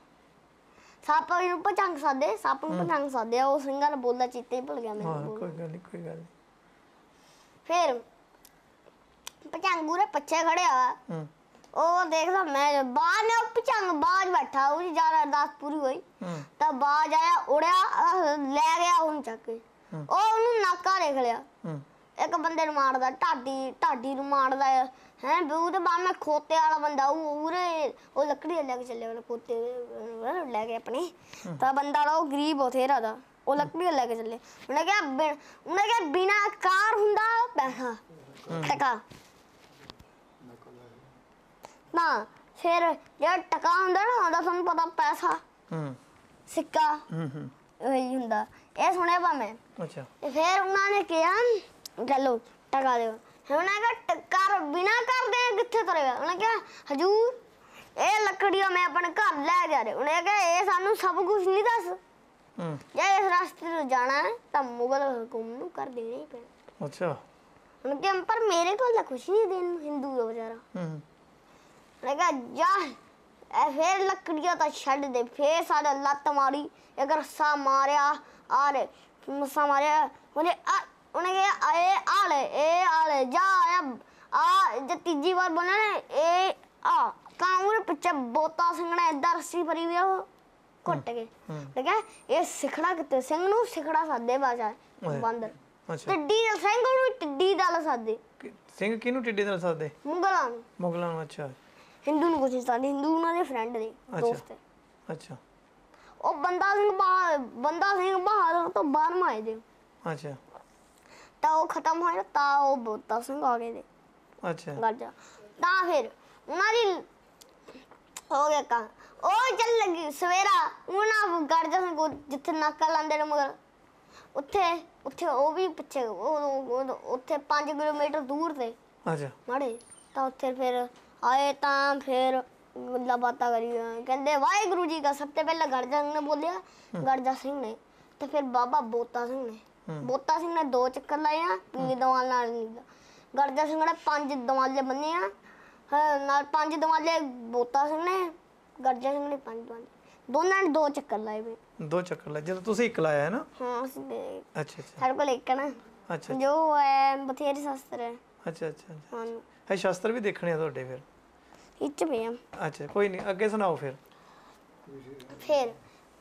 ਸੱਪ ਨੂੰ ਪਚੰਗ ਸਾਦੇ ਸੱਪ ਨੂੰ ਪਚੰਗ ਸਾਦੇ ਉਹ ਸਿੰਘਾਂ ਨੇ ਬੋਲਦਾ ਚੀਤੇ ਹੀ ਭੁੱਲ ਗਿਆ ਮੈਨੂੰ ਕੋਈ ਗੱਲ ਨਹੀਂ ਕੋਈ ਗੱਲ ਫਿਰ ਪਚੰਗੂ ਪਿੱਛੇ ਖੜਿਆ ਉਹ ਦੇਖਦਾ ਮੈਂ ਬਾਹਰ ਨੇ ਪਚੰਗ ਬਾਜ ਬੈਠਾ ਜੀ ਜ਼ਿਆਦਾ ਅਰਦਾਸ ਪੂਰੀ ਹੋਈ ਤਾਂ ਬਾਜ ਆਇਆ ਉੜਿਆ ਲੈ ਗਿਆ ਉਹਨੂੰ ਚੱਕ ਕੇ ਉਹ ਉਹਨੂੰ ਨਾਕਾ ਦੇਖ ਲਿਆ ਇੱਕ ਬੰਦੇ ਨੂੰ ਮਾਰਦਾ ਢਾਡੀ ਢਾਡੀ ਨੂੰ ਮਾਰਦਾ ਹੈ ਵੀ ਤੇ ਬਾਅਦ ਮੈਂ ਖੋਤੇ ਵਾਲਾ ਬੰਦਾ ਉਹ ਉਹਰੇ ਉਹ ਲੱਕੜੀ ਲੈ ਕੇ ਚੱਲੇ ਉਹਨੇ ਖੋਤੇ ਲੈ ਕੇ ਆਪਣੇ ਤਾਂ ਬੰਦਾ ਉਹ ਗਰੀਬ ਉਥੇਰਾ ਦਾ ਉਹ ਲੱਕੜੀ ਲੈ ਕੇ ਚੱਲੇ ਉਹਨੇ ਕਿਹਾ ਉਹਨੇ ਕਿਹਾ ਬਿਨਾ ਕਾਰ ਹੁੰਦਾ ਪੈਸਾ ਟਕਾ ਨਾ ਫਿਰ ਜੇ ਟਕਾ ਹੁੰਦਾ ਨਾ ਉਹਦਾ ਤੁਹਾਨੂੰ ਪਤਾ ਪੈਸਾ ਹੂੰ ਸਿੱਕਾ ਹੂੰ ਹੂੰ ਇਹ ਹੁੰਦਾ ਇਹ ਸੁਣਿਆ ਪਾ ਮੈਂ ਅੱਛਾ ਫਿਰ ਉਹਨਾਂ ਨੇ ਕਿਹਾ ਚਲੋ ਟਕਾ ਦਿਓ ਉਹਨੇ ਕਿਹਾ ਟੱਕਰ ਬਿਨਾ ਕਰਦੇ ਕਿੱਥੇ ਤੁਰੇਗਾ ਉਹਨੇ ਕਿਹਾ ਹਜੂਰ ਇਹ ਲੱਕੜੀਆਂ ਮੈਂ ਆਪਣੇ ਘਰ ਲੈ ਜਾ ਰਿਹਾ ਉਹਨੇ ਕਿਹਾ ਇਹ ਸਾਨੂੰ ਸਭ ਕੁਝ ਨਹੀਂ ਦੱਸ ਹੂੰ ਜੇ ਇਸ ਰਸਤੇ ਤੋਂ ਜਾਣਾ ਤਾਂ ਮੁਗਲ ਹਕੂਮ ਨੂੰ ਕਰ ਦੇਣਾ ਹੀ ਪੈਣਾ ਅੱਛਾ ਉਹਨੇ ਕਿਹਾ ਪਰ ਮੇਰੇ ਕੋਲ ਤਾਂ ਕੁਝ ਨਹੀਂ ਦੇਣ ਨੂੰ ਹਿੰਦੂ ਦਾ ਵਿਚਾਰਾ ਹੂੰ ਉਹਨੇ ਕਿਹਾ ਜਾ ਐ ਫੇਰ ਲੱਕੜੀਆਂ ਤਾਂ ਛੱਡ ਦੇ ਫੇਰ ਸਾਡਾ ਲੱਤ ਮਾਰੀ ਅਗਰ ਸਾ ਮਾਰਿਆ ਆਰੇ ਮਸਾ ਮਾਰਿਆ ਉਹਨੇ ਆ उनखे ए आल ਇਹ आल जा ਜਾ ਆ ਜੇ ਤੀਜੀ ਵਾਰ बोले ना ਇਹ ਆ कांगूर ਪਿੱਛੇ ਬੋਤਾ ਸਿੰਘ ਨੇ ਇਦਾਂ ਰੱਸੀ ਫਰੀ ਵੀ ਉਹ ਘੁੱਟ ਕੇ ਠੀਕ ਹੈ ਇਹ ਸਿਖੜਾ ਕਿਤੇ ਸਿੰਘ ਨੂੰ ਸਿਖੜਾ ਸਾਦੇ ਬਾਜਾ ਬੰਦਰ ਅੱਛਾ ਟਿੱਡੀ ਦਾ ਸਿੰਘ ਨੂੰ ਟਿੱਡੀ ਦਾ ਸਾਦੇ ਸਿੰਘ ਕਿਹਨੂੰ ਟਿੱਡੀ ਦਾ ਸਾਦੇ ਮੁਗਲਾਂ ਨੂੰ ਮੁਗਲਾਂ ਨੂੰ ਅੱਛਾ ਹਿੰਦੂ ਨੂੰ ਕੁਝ ਤਾਂ ਹਿੰਦੂ ਉਹਨਾਂ ਦੇ ਫਰੈਂਡ ਦੇ ਦੋਸਤ ਅੱਛਾ ਉਹ ਬੰਦਾ ਸਿੰਘ ਬਹਾਦਰ ਬੰਦਾ ਸਿੰਘ ਬਹਾਦਰ ਤੋਂ ਬਾਹਰ ਮਾਏ ਦੇ ਅੱਛਾ ਤਾਂ ਉਹ ਖਤਮ ਹੋਇਆ ਤਾਂ ਉਹ ਬੋਤਾ ਸਿੰਘ ਆ ਗਏ ਨੇ ਅੱਛਾ ਗਰਜਾ ਤਾਂ ਫਿਰ ਉਹਨਾਂ ਦੀ ਹੋ ਗਿਆ ਕੰਮ ਉਹ ਚੱਲ ਲੱਗੀ ਸਵੇਰਾ ਉਹਨਾਂ ਗਰਜਾ ਸਿੰਘ ਜਿੱਥੇ ਨਕਲ ਆਂਦੇ ਨੇ ਮਗਰ ਉੱਥੇ ਉੱਥੇ ਉਹ ਵੀ ਪਿੱਛੇ ਉਹ ਉੱਥੇ 5 ਕਿਲੋਮੀਟਰ ਦੂਰ ਤੇ ਅੱਛਾ ਮਾੜੇ ਤਾਂ ਉੱਥੇ ਫਿਰ ਆਏ ਤਾਂ ਫਿਰ ਗੱਲਾਂ ਬਾਤਾਂ ਕਰੀਆਂ ਕਹਿੰਦੇ ਵਾਹਿਗੁਰੂ ਜੀ ਦਾ ਸਭ ਤੋਂ ਪਹਿਲਾਂ ਗੜਜਾ ਸਿੰਘ ਨੇ ਬੋਲਿਆ ਗੜਜਾ ਸਿੰਘ ਨੇ ਤੇ ਫਿਰ ਬਾਬਾ ਬੋਤਾ ਸਿੰਘ ਨੇ ਬੋਤਾ ਸਿੰਘ ਨੇ ਦੋ ਚੱਕਰ ਲਾਏ ਆ ਪੀਰ ਦਵਾਲ ਨਾਲ ਨਹੀਂ ਗਰਜਾ ਸਿੰਘ ਨੇ ਪੰਜ ਦਵਾਲੇ ਬੰਨੇ ਆ ਨਾਲ ਪੰਜ ਦਵਾਲੇ ਬੋਤਾ ਸਿੰਘ ਨੇ ਗਰਜਾ ਸਿੰਘ ਨੇ ਪੰਜ ਦਵਾਲੇ ਦੋਨਾਂ ਨੇ ਦੋ ਚੱਕਰ ਲਾਏ ਵੇ ਦੋ ਚੱਕਰ ਲਾਏ ਜਦੋਂ ਤੁਸੀਂ ਇੱਕ ਲਾਇਆ ਹੈ ਨਾ ਹਾਂ ਅਸੀਂ ਅੱਛਾ ਅੱਛਾ ਸਾਡੇ ਕੋਲ ਇੱਕ ਨਾ ਅੱਛਾ ਜੋ ਹੈ ਬਥੇਰੇ ਸ਼ਸਤਰ ਹੈ ਅੱਛਾ ਅੱਛਾ ਹਾਂ ਹੈ ਸ਼ਸਤਰ ਵੀ ਦੇਖਣੇ ਆ ਤੁਹਾਡੇ ਫਿਰ ਇੱਚ ਵੀ ਆ ਅੱਛਾ ਕੋਈ ਨਹੀਂ ਅੱਗੇ ਸੁਣਾਓ ਫਿਰ ਫਿਰ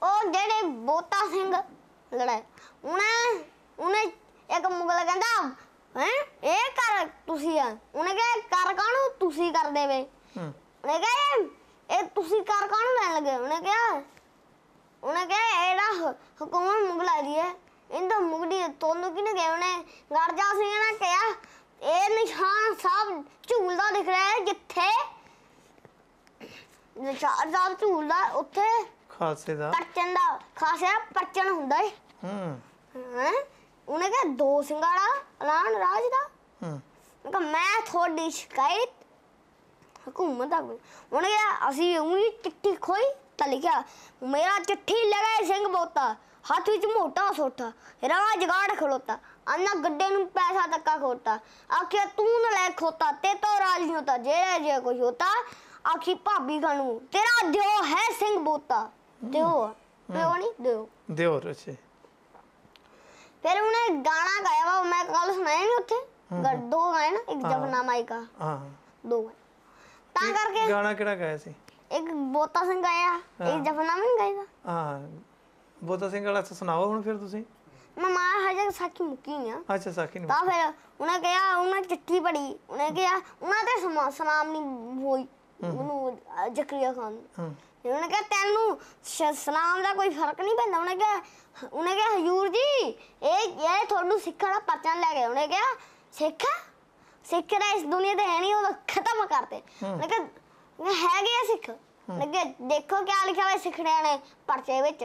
ਉਹ ਜਿਹੜੇ ਬੋਤਾ ਸਿੰਘ ਲੜਾਈ ਉਹਨੇ ਉਹਨੇ ਇੱਕ ਮੁਗਲ ਕਹਿੰਦਾ ਹੈ ਇਹ ਕਰ ਤੁਸੀਂ ਆ ਉਹਨੇ ਕਿਹਾ ਕਰ ਕਾਣੂ ਤੁਸੀਂ ਕਰ ਦੇਵੇ ਉਹਨੇ ਕਿਹਾ ਇਹ ਤੁਸੀਂ ਕਰ ਕਾਣੂ ਲੈਣ ਲੱਗੇ ਉਹਨੇ ਕਿਹਾ ਉਹਨੇ ਕਿਹਾ ਇਹਦਾ ਹਕੂਮਤ ਮੁਗਲਾਂ ਦੀ ਹੈ ਇਹਦਾ ਮੁਗਲੀ ਤੋਂ ਕਿਨੇ ਗਏ ਉਹਨੇ ਗਰਜਾ ਸੀ ਨਾ ਕਿਹਾ ਇਹ ਨਿਸ਼ਾਨ ਸਾਹਿਬ ਝੂਲਦਾ ਦਿਖ ਰਿਹਾ ਹੈ ਜਿੱਥੇ ਨਿਸ਼ਾਨ ਸਾਹਿਬ ਝੂਲਦਾ ਉੱਥੇ ਖਾਲਸੇ ਦਾ ਪਰਚਨ ਦਾ ਖਾਲਸੇ ਦਾ ਪਰਚਨ ਹੁੰਦਾ ਏ ਹੂੰ ਉਹਨੇ ਕਿਹਾ ਦੋ ਸਿੰਘਾਂ ਵਾਲਾ ਐਲਾਨ ਰਾਜ ਦਾ ਹੂੰ ਮੈਂ ਕਿਹਾ ਮੈਂ ਤੁਹਾਡੀ ਸ਼ਿਕਾਇਤ ਹਕੂਮਤ ਆ ਉਹਨੇ ਕਿਹਾ ਅਸੀਂ ਉਹੀ ਚਿੱਠੀ ਖੋਈ ਤਾਂ ਲਿਖਿਆ ਮੇਰਾ ਚਿੱਠੀ ਲਗਾਏ ਸਿੰਘ ਬੋਤਾ ਹੱਥ ਵਿੱਚ ਮੋਟਾ ਸੋਟਾ ਗਾੜ ਖਲੋਤਾ ਅੰਨਾ ਗੱਡੇ ਨੂੰ ਪੈਸਾ ਤੱਕਾ ਖੋਤਾ ਆਖਿਆ ਤੂੰ ਨਾ ਲੈ ਖੋਤਾ ਤੇ ਤੋ ਰਾਜ ਨਹੀਂ ਹੁੰਦਾ ਜਿਹੜਾ ਜੇ ਕੋਈ ਹੁੰਦਾ ਆਖੀ ਭਾਬੀ ਗਾਨੂੰ ਤੇਰਾ ਦਿਓ ਹੈ ਸਿੰਘ ਬੋਤਾ ਦਿਓਰ ਪਿਓ ਨਹੀਂ ਦਿਓ ਦਿਓਰ ਅੱਛਾ ਫਿਰ ਉਹਨੇ ਗਾਣਾ ਗਾਇਆ ਵਾ ਮੈਂ ਕੱਲ ਸੁਣਾਇਆ ਨਹੀਂ ਉੱਥੇ ਗੱਡੋ ਗਾਇਆ ਨਾ ਇੱਕ ਜਫਨਾਮਾਈ ਦਾ ਹਾਂ ਦੋ ਤਾਂ ਕਰਕੇ ਗਾਣਾ ਕਿਹੜਾ ਗਾਇਆ ਸੀ ਇੱਕ ਬੋਤਾ ਸਿੰਘ ਗਾਇਆ ਇੱਕ ਜਪਨਾ ਨਹੀਂ ਗਾਇਆ ਹਾਂ ਬੋਤਾ ਸਿੰਘ ਵਾਲਾ ਸੁਣਾਓ ਹੁਣ ਫਿਰ ਤੁਸੀਂ ਮੈਂ ਮਾਰ ਹਜੇ ਸਾਖੀ ਮੁੱਕੀ ਆ ਅੱਛਾ ਸਾਖੀ ਨਹੀਂ ਤਾਂ ਫਿਰ ਉਹਨੇ ਕਿਹਾ ਉਹਨੇ ਚਿੱਠੀ ਪੜੀ ਉਹਨੇ ਕਿਹਾ ਉਹਨਾਂ ਤੇ ਸਲਾਮ ਨਹੀਂ ਹੋਈ ਉਹਨੂੰ ਜ਼ਕਰੀਆ ਖਾਨ ਉਹਨੇ ਕਿਹਾ ਤੈਨੂੰ ਸਲਾਮ ਦਾ ਕੋਈ ਫਰਕ ਨਹੀਂ ਪੈਂਦਾ ਉਹਨੇ ਕਿਹਾ ਉਹਨੇ ਕਿਹਾ ਹਜੂਰ ਜੀ ਇਹ ਇਹ ਤੁਹਾਨੂੰ ਸਿੱਖਾਂ ਦਾ ਪਰਚਾ ਲੈ ਗਏ ਉਹਨੇ ਕਿਹਾ ਸਿੱਖ ਸਿੱਖ ਤਾਂ ਇਸ ਦੁਨੀਆ ਤੇ ਹੈ ਨਹੀਂ ਉਹ ਖਤਮ ਕਰਤੇ ਉਹਨੇ ਕਿਹਾ ਹੈ ਗਿਆ ਹੈਗੇ ਆ ਸਿੱਖ ਲੱਗੇ ਦੇਖੋ ਕੀ ਲਿਖਿਆ ਹੋਇਆ ਸਿੱਖਣੇ ਨੇ ਪਰਚੇ ਵਿੱਚ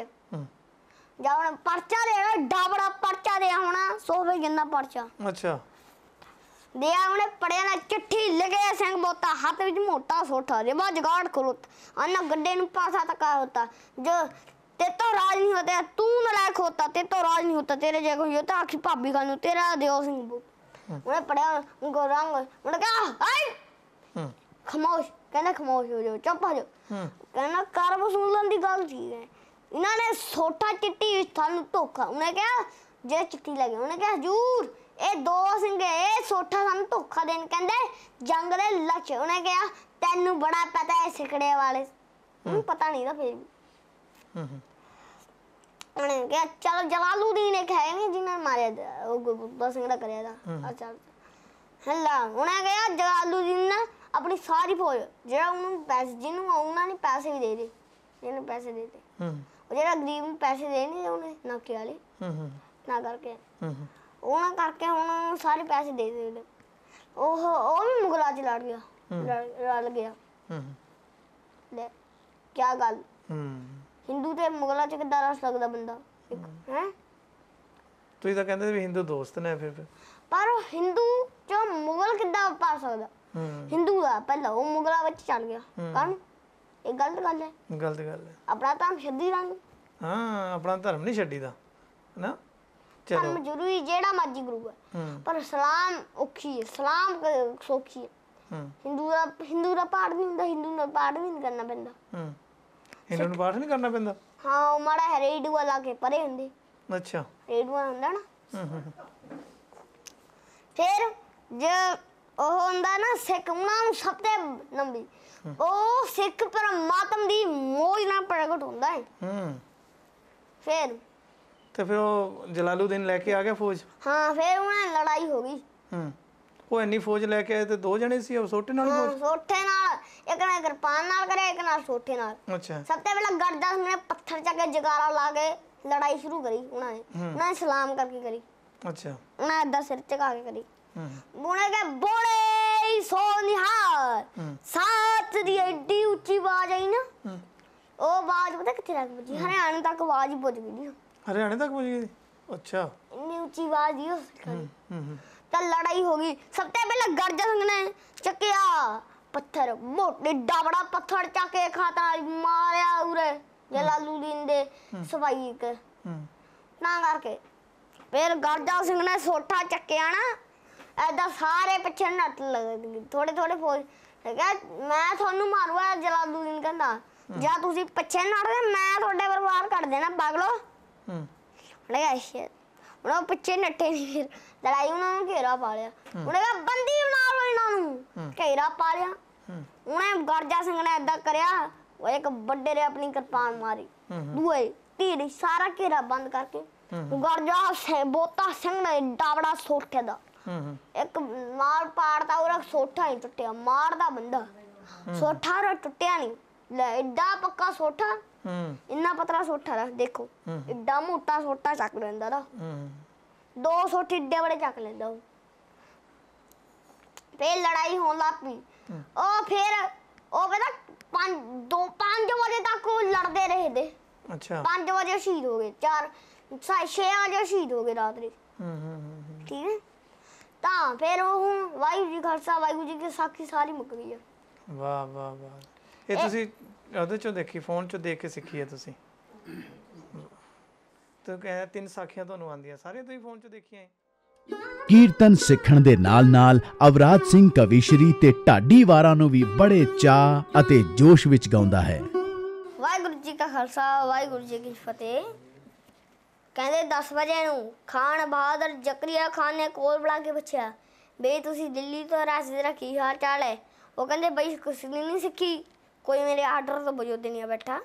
ਜਾ ਹੁਣ ਪਰਚਾ ਦੇਣਾ ਡਾਬੜਾ ਪਰਚਾ ਦੇ ਹੋਣਾ ਸੋਵੇ ਜਿੰਨਾ ਪਰਚਾ ਅੱਛਾ दिया उन्हें पड़े ना चिट्ठी लगे सिंह बोता हाथ में मोटा सोठा रेवा जुगाड़ करो अन्ना गड्ढे नु पासा तका होता ਜੋ ਤੇ ਤੋ ਰਾਜ ਨਹੀਂ ਹੁੰਦਾ ਤੂੰ ਨਲਾਇਕ ਹੁੰਦਾ ਤੇ ਤੋ ਰਾਜ ਨਹੀਂ ਹੁੰਦਾ ਤੇਰੇ ਜੇ ਕੋਈ ਤਾਂ ਆਖੀ ਭਾਬੀ ਗੱਲ ਨੂੰ ਤੇਰਾ ਦਿਓ ਸਿੰਘ ਉਹਨੇ ਪੜਿਆ ਉਹ ਰੰਗ ਉਹਨੇ ਕਿਹਾ ਹਾਈ ਖਮੋਸ਼ ਕਹਿੰਦਾ ਖਮੋਸ਼ ਹੋ ਜਾ ਚੁੱਪ ਹੋ ਹਮ ਕਹਿੰਦਾ ਕਰ ਵਸੂਲਣ ਦੀ ਗੱਲ ਠੀਕ ਹੈ ਇਹਨਾਂ ਨੇ ਸੋਟਾ ਚਿੱਟੀ ਸਾਨੂੰ ਧੋਖਾ ਉਹਨੇ ਕਿਹਾ ਜੇ ਚਿੱਟੀ ਲੱਗੇ ਉਹਨੇ ਕਿਹਾ ਹਜੂਰ ਇਹ ਦੋ ਸਿੰਘ ਇਹ ਸੋਠਾ ਸਾਨੂੰ ਧੋਖਾ ਦੇਣ ਕਹਿੰਦੇ ਜੰਗ ਦੇ ਲੱਚ ਉਹਨੇ ਕਿਹਾ ਤੈਨੂੰ ਬੜਾ ਪਤਾ ਹੈ ਸਿਕੜੇ ਵਾਲੇ ਨੂੰ ਪਤਾ ਨਹੀਂ ਦਾ ਫੇਰ ਹੂੰ ਹੂੰ ਉਹਨੇ ਕਿਹਾ ਚਲ ਜਲਾਲੂਦੀਨ ਇੱਕ ਹੈ ਨਹੀਂ ਜਿਨ੍ਹਾਂ ਮਾਰਿਆ ਉਹ ਗੁਰਦਾ ਸਿੰਘ ਦਾ ਕਰਿਆ ਦਾ ਅੱਛਾ ਹੱਲਾ ਉਹਨੇ ਕਿਹਾ ਜਲਾਲੂਦੀਨ ਨਾ ਆਪਣੀ ਸਾਰੀ ਫੌਜ ਜਿਹੜਾ ਉਹਨੂੰ ਪੈਸੇ ਜਿਹਨੂੰ ਉਹਨਾਂ ਨੇ ਪੈਸੇ ਵੀ ਦੇ ਦੇ ਇਹਨੂੰ ਪੈਸੇ ਦੇ ਦੇ ਹੂੰ ਉਹ ਜਿਹੜਾ ਗਰੀਬ ਨੂੰ ਪੈਸੇ ਦੇ ਨਹੀਂ ਉਹਨੇ ਨਾਕੇ ਵਾਲੇ ਹੂੰ ਹੂੰ ਨਾ ਕਰਕੇ ਹੂੰ ਹੂੰ ਉਹਨਾਂ ਕਰਕੇ ਹੁਣ ਸਾਰੇ ਪੈਸੇ ਦੇ ਦੇ ਉਹ ਉਹ ਵੀ ਮੁਗਲਾਂ ਚ ਲੜ ਗਿਆ ਲੜ ਗਿਆ ਹੂੰ ਲੈ ਕੀ ਗੱਲ ਹੂੰ ਹਿੰਦੂ ਤੇ ਮੁਗਲਾਂ ਚ ਕਿੱਦਾਂ ਰਸ ਲੱਗਦਾ ਬੰਦਾ ਹੈ ਤੁਸੀਂ ਤਾਂ ਕਹਿੰਦੇ ਵੀ ਹਿੰਦੂ ਦੋਸਤ ਨੇ ਫਿਰ ਪਰ ਉਹ ਹਿੰਦੂ ਜੋ ਮੁਗਲ ਕਿੱਦਾਂ ਪਾ ਸਕਦਾ ਹਿੰਦੂ ਆ ਪਹਿਲਾਂ ਉਹ ਮੁਗਲਾਂ ਵਿੱਚ ਚੱਲ ਗਿਆ ਕਾਹਨੂੰ ਇਹ ਗਲਤ ਗੱਲ ਹੈ ਗਲਤ ਗੱਲ ਹੈ ਆਪਣਾ ਧਰਮ ਛੱਡੀ ਰੰਗ ਹਾਂ ਆਪਣਾ ਧਰਮ ਨਹੀਂ ਛੱਡੀਦਾ ਨਾ ਕੰਮ ਜ਼ਰੂਰੀ ਜਿਹੜਾ ਮਰਜੀ ਗੁਰੂ ਹੈ ਪਰ ਸਲਾਮ ਔਖੀ ਹੈ ਸਲਾਮ ਸੌਖੀ ਹੈ ਹਿੰਦੂ ਦਾ ਹਿੰਦੂ ਦਾ ਪਾੜ ਨਹੀਂ ਹੁੰਦਾ ਹਿੰਦੂ ਦਾ ਪਾੜ ਨਹੀਂ ਕਰਨਾ ਪੈਂਦਾ ਹਿੰਦੂ ਨੂੰ ਪਾੜ ਨਹੀਂ ਕਰਨਾ ਪੈਂਦਾ ਹਾਂ ਉਹ ਮਾੜਾ ਹੈ ਰੇਡੂ ਵਾਲਾ ਕੇ ਪਰੇ ਹੁੰਦੇ ਅੱਛਾ ਰੇਡੂਆ ਹੁੰਦਾ ਨਾ ਫਿਰ ਜੇ ਉਹ ਹੁੰਦਾ ਨਾ ਸਿੱਖ ਉਹਨਾਂ ਨੂੰ ਸਭ ਤੋਂ ਨੰਬੀ ਉਹ ਸਿੱਖ ਪਰਮਾਤਮ ਦੀ ਮੋਜ ਨਾਲ ਪ੍ਰਗਟ ਹੁੰਦਾ ਹੈ ਹੂੰ ਫਿਰ ਤੇ ਫਿਰ ਉਹ ਜਲਾਲੂਦੀਨ ਲੈ ਕੇ ਆ ਗਿਆ ਫੌਜ ਹਾਂ ਫਿਰ ਉਹਨਾਂ ਨਾਲ ਲੜਾਈ ਹੋ ਗਈ ਹੂੰ ਉਹ ਇੰਨੀ ਫੌਜ ਲੈ ਕੇ ਆਏ ਤੇ ਦੋ ਜਣੇ ਸੀ ਉਹ ਸੋਟੇ ਨਾਲ ਫੌਜ ਸੋਟੇ ਨਾਲ ਇੱਕ ਨੇ ਕਿਰਪਾਨ ਨਾਲ ਕਰਿਆ ਇੱਕ ਨਾਲ ਸੋਟੇ ਨਾਲ ਅੱਛਾ ਸਭ ਤੋਂ ਪਹਿਲਾਂ ਗੜਦਾ ਨੇ ਪੱਥਰ ਚੱਕ ਕੇ ਜਗਾਰਾ ਲਾ ਕੇ ਲੜਾਈ ਸ਼ੁਰੂ ਕਰੀ ਉਹਨਾਂ ਨੇ ਉਹਨਾਂ ਨੇ ਸਲਾਮ ਕਰਕੇ ਕਰੀ ਅੱਛਾ ਉਹਨਾਂ ਦਾ ਸਿਰ ਚਕਾ ਕੇ ਕਰੀ ਬੁਣੇ ਕੇ ਬੋਲੇ ਸੋ ਨਿਹਾਰ ਸਾਤ ਦੀ ਐਡੀ ਉੱਚੀ ਆਵਾਜ਼ ਆਈ ਨਾ ਉਹ ਆਵਾਜ਼ ਪਤਾ ਕਿੱਥੇ ਲੱਗ ਪਈ ਹਰਿਆਣੇ ਤੱਕ ਆਵਾਜ਼ ਹੀ ਪੁੱਜ ਗਈ ਹਰਿਆਣੇ ਤੱਕ ਪਹੁੰਚ ਗਈ ਅੱਛਾ ਇੰਨੀ ਉੱਚੀ ਆਵਾਜ਼ ਹੀ ਉਸ ਕਰੀ ਤਾਂ ਲੜਾਈ ਹੋ ਗਈ ਸਭ ਤੋਂ ਪਹਿਲਾਂ ਗਰਜ ਸਿੰਘ ਨੇ ਚੱਕਿਆ ਪੱਥਰ ਮੋਟੇ ਡਾ ਪੱਥਰ ਚੱਕ ਖਾਤਾ ਮਾਰਿਆ ਉਰੇ ਜਲਾ ਲੂਲੀਂ ਦੇ ਸਵਾਈ ਇੱਕ ਨਾ ਕਰਕੇ ਫੇਰ ਗਰਜਾ ਸਿੰਘ ਨੇ ਸੋਠਾ ਚੱਕਿਆ ਨਾ ਐਦਾ ਸਾਰੇ ਪਿੱਛੇ ਨੱਟ ਲੱਗ ਥੋੜੇ ਥੋੜੇ ਫੋਜ ਕਹਿੰਦਾ ਮੈਂ ਤੁਹਾਨੂੰ ਮਾਰੂਆ ਜਲਾ ਲੂਲੀਂ ਕਹਿੰਦਾ ਜਾਂ ਤੁਸੀਂ ਪਿੱਛੇ ਨੱਟਦੇ ਮੈਂ ਤੁਹਾਡੇ ਪਰਿਵਾਰ ਕੱਢ ਦੇਣਾ ਬਗਲੋ ਉਹਨੇ ਕਿਹਾ ਸ਼ਿਟ ਉਹਨਾਂ ਪਿੱਛੇ ਨੱਠੇ ਨਹੀਂ ਫਿਰ ਲੜਾਈ ਉਹਨਾਂ ਨੂੰ ਘੇਰਾ ਪਾ ਲਿਆ ਉਹਨੇ ਕਿਹਾ ਬੰਦੀ ਬਣਾ ਲਓ ਇਹਨਾਂ ਨੂੰ ਘੇਰਾ ਪਾ ਲਿਆ ਉਹਨੇ ਗਰਜਾ ਸਿੰਘ ਨੇ ਐਦਾਂ ਕਰਿਆ ਉਹ ਇੱਕ ਵੱਡੇ ਨੇ ਆਪਣੀ ਕਿਰਪਾਨ ਮਾਰੀ ਦੂਏ ਤੀਰ ਸਾਰਾ ਘੇਰਾ ਬੰਦ ਕਰਕੇ ਗਰਜਾ ਸਿੰਘ ਬੋਤਾ ਸਿੰਘ ਨੇ ਡਾਵੜਾ ਸੋਠੇ ਦਾ ਇੱਕ ਮਾਰ ਪਾੜਦਾ ਉਹਦਾ ਸੋਠਾ ਹੀ ਟੁੱਟਿਆ ਮਾਰਦਾ ਬੰਦਾ ਸੋਠਾ ਰ ਟੁੱਟਿਆ ਨਹੀਂ ਲੈ ਐਡਾ ਪੱਕਾ ਸੋਠਾ ਹੂੰ ਇੰਨਾ ਪਤਲਾ ਸੋਠਾ ਦਾ ਦੇਖੋ ਏਡਾ ਮੋਟਾ ਸੋਟਾ ਚੱਕ ਲੈਂਦਾ ਦਾ ਹੂੰ ਦੋ ਸੋਠੇ ਏਡੇ ਬੜੇ ਚੱਕ ਲੈਂਦਾ ਉਹ ਫੇਰ ਲੜਾਈ ਹੋਣ ਲੱਗ ਉਹ ਫੇਰ ਉਹ ਕਹਿੰਦਾ ਪੰਜ ਦੋ ਪੰਜ ਵਜੇ ਤੱਕ ਲੜਦੇ ਰਹੇ ਦੇ ਅੱਛਾ 5 ਵਜੇ ਸ਼ਹੀਦ ਹੋ ਗਏ 4 6 ਵਜੇ ਸ਼ਹੀਦ ਹੋ ਗਏ ਰਾਤ ਦੇ ਹੂੰ ਹੂੰ ਠੀਕ ਹੈ ਤਾਂ ਫੇਰ ਉਹ ਹੁਣ ਵਾਹਿਗੁਰੂ ਜੀ ਖਾਲਸਾ ਵਾਹਿਗੁਰੂ ਜੀ ਦੀ ਸਾਖੀ ਸਾਰੀ ਮੁੱਕ ਗਈ ਆ ਵਾਹ ਵਾਹ ਵਾਹ ਇਹ ਤੁਸੀਂ ਉਹਦੇ ਚੋਂ ਦੇਖੀ ਫੋਨ ਚੋਂ ਦੇਖ ਕੇ ਸਿੱਖੀ ਹੈ ਤੁਸੀਂ ਤੂੰ ਕਹਿੰਦਾ ਤਿੰਨ ਸਾਖੀਆਂ ਤੁਹਾਨੂੰ ਆਉਂਦੀਆਂ ਸਾਰੇ ਤੁਸੀਂ ਫੋਨ ਚੋਂ ਦੇਖੀਆਂ ਕੀਰਤਨ ਸਿੱਖਣ ਦੇ ਨਾਲ-ਨਾਲ ਅਵਰਾਜ ਸਿੰਘ ਕਵੀਸ਼ਰੀ ਤੇ ਢਾਡੀ ਵਾਰਾਂ ਨੂੰ ਵੀ ਬੜੇ ਚਾਹ ਅਤੇ ਜੋਸ਼ ਵਿੱਚ ਗਾਉਂਦਾ ਹੈ ਵਾਹਿਗੁਰੂ ਜੀ ਕਾ ਖਾਲਸਾ ਵਾਹਿਗੁਰੂ ਜੀ ਕੀ ਫਤਿਹ ਕਹਿੰਦੇ 10 ਵਜੇ ਨੂੰ ਖਾਨ ਬਹਾਦਰ ਜ਼ਕਰੀਆ ਖਾਨ ਨੇ ਕੋਲ ਬੁਲਾ ਕੇ ਪੁੱਛਿਆ ਬਈ ਤੁਸੀਂ ਦਿੱਲੀ ਤੋਂ ਰਾਜ ਦਾ ਕੀ ਹਾਲ ਚਾਲ ਹੈ ਉਹ ਕਹਿੰਦੇ ਬਈ ਕੁਛ ਨਹੀਂ ਸਿੱਖੀ ਕੋਈ ਆਰਡਰ ਤੋਂ आर्डर तो ਨਹੀਂ ਬੈਠਾ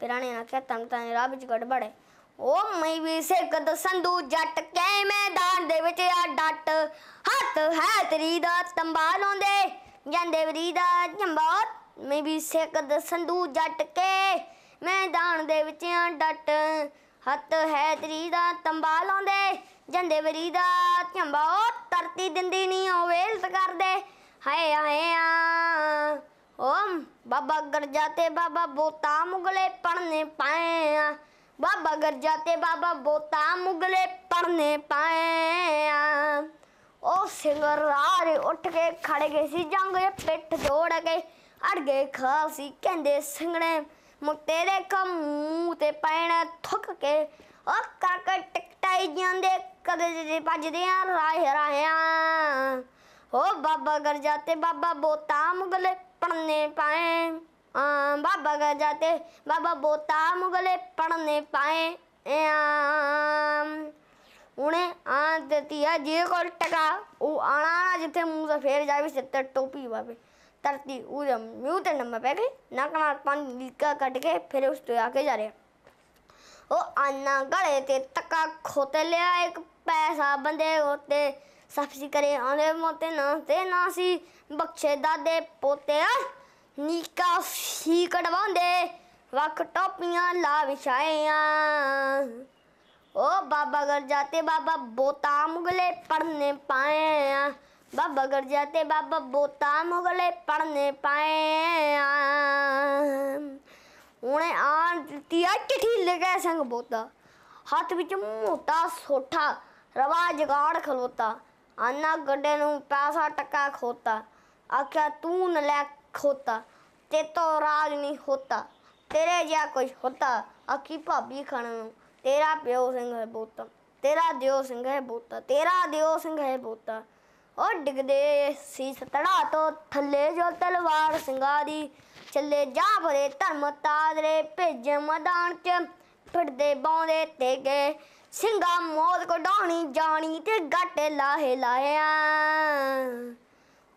ਪਿਰਾਣੇ ਨਾ ना कहता ਤਾਂ ਰਾਹ ਵਿੱਚ ਗੜਬੜ ਹੈ ਉਹ ਮੈਂ ਵੀ ਸਿੱਖ ਦਸੰਦੂ ਜੱਟ ਕੈ ਮੈਦਾਨ ਦੇ ਵਿੱਚ ਆ ਡੱਟ ਹੱਥ ਹੈ ਤੇਰੀ ਦਾ ਤੰਬਾ ਲਾਉਂਦੇ ਜਾਂਦੇ ਵਰੀ ਦਾ ਝੰਬਾ ਮੈਂ ਵੀ ਸਿੱਖ ਸੰਦੂ ਜੱਟ ਕੈ ਮੈਦਾਨ ਦੇ ਵਿੱਚ ਆ ਡੱਟ ਹੱਥ ਹੈ ਤੇਰੀ ਦਾ ਤੰਬਾ ਲਾਉਂਦੇ ਜਾਂਦੇ ਵਰੀ ਦਾ ਝੰਬਾ ਤਰਤੀ ਦਿੰਦੀ ਨਹੀਂ ਉਹ ਵੇਲਤ ਕਰਦੇ ਹਾਏ ਆਏ ਆ ओम बाबा घर जाते बाबा बोता मुगले पढ़ने पाए बाबा घर जाते बाबा बोता मुगले पढ़ने पाए ओ सिंगर रारे उठ के खड़े गए सी जंग पिट जोड़ गए अड़ गए खासी कहते सिंगने मुतेरे दे मुंह ते पैण थक के ओ काका टिकटाई जांदे कदे भजदे राह राह ओ बाबा घर जाते बाबा बोता मुगले पढ़ने पाए बाबा का जाते बाबा बोता मुगले पढ़ने पाए उन्हें आंत है जे कोल टका वो आना जिते मुंह से फेर जावे सत्तर टोपी बाबे तरती उदम म्यूट नंबर पे गई नक ना पानी लीका कट के फिर उस तो आके जा रहे वो आना गले ते तका खोते ले एक पैसा बंदे होते ਸਫਸੀ ਕਰੇ ਆਨੇ ਮੋਤੇ ਨਾ ਤੇ ਨਾ ਸੀ ਬਖਸ਼ੇ ਦਾਦੇ ਪੋਤੇ ਨੀਕਾ ਸੀ ਕਢਵਾਉਂਦੇ ਵਖ ਟੋਪੀਆਂ ਲਾ ਵਿਛਾਇਆਂ ਓ ਬਾਬਾ ਗਰ ਜਾਤੇ ਬਾਬਾ ਬੋਤਾ ਮੁਗਲੇ ਪੜਨੇ ਪਾਏ ਬਾਬਾ ਗਰ ਜਾਤੇ ਬਾਬਾ ਬੋਤਾ ਮੁਗਲੇ ਪੜਨੇ ਪਾਏ ਉਹਨੇ ਆਂ ਦਿੱਤੀ ਆ ਚਿੱਠੀ ਲਗਾ ਸੰਗ ਬੋਤਾ ਹੱਥ ਵਿੱਚ ਮੋਟਾ ਸੋਠਾ ਰਵਾ ਜਗਾੜ ਖਲੋਤਾ ਆਨਾ ਗੱਡੇ ਨੂੰ ਪੈਸਾ ਟੱਕਾ ਖੋਤਾ ਆਖਿਆ ਤੂੰ ਨ ਲੈ ਖੋਤਾ ਤੇ ਤੋ ਰਾਜ ਨਹੀਂ ਹੋਤਾ ਤੇਰੇ ਜਿਆ ਕੁਝ ਹੋਤਾ ਆਖੀ ਭਾਬੀ ਖਣ ਤੇਰਾ ਪਿਓ ਸਿੰਘ ਹੈ ਬੋਤਾ ਤੇਰਾ ਦਿਓ ਸਿੰਘ ਹੈ ਬੋਤਾ ਤੇਰਾ ਦਿਓ ਸਿੰਘ ਹੈ ਬੋਤਾ ਉਹ ਡਿਗਦੇ ਸੀ ਸਤੜਾ ਤੋਂ ਥੱਲੇ ਜੋ ਤਲਵਾਰ ਸਿੰਘਾ ਦੀ ਚੱਲੇ ਜਾ ਭਰੇ ਧਰਮ ਤਾਦਰੇ ਭੇਜ ਮਦਾਨ ਚ ਫਿਰਦੇ ਬੌਂਦੇ ਤੇ ਗਏ ਸਿੰਘਾ ਮੋਦ ਕਢਾਣੀ ਜਾਣੀ ਤੇ ਗਾਟੇ ਲਾਹੇ ਲਾਇਆ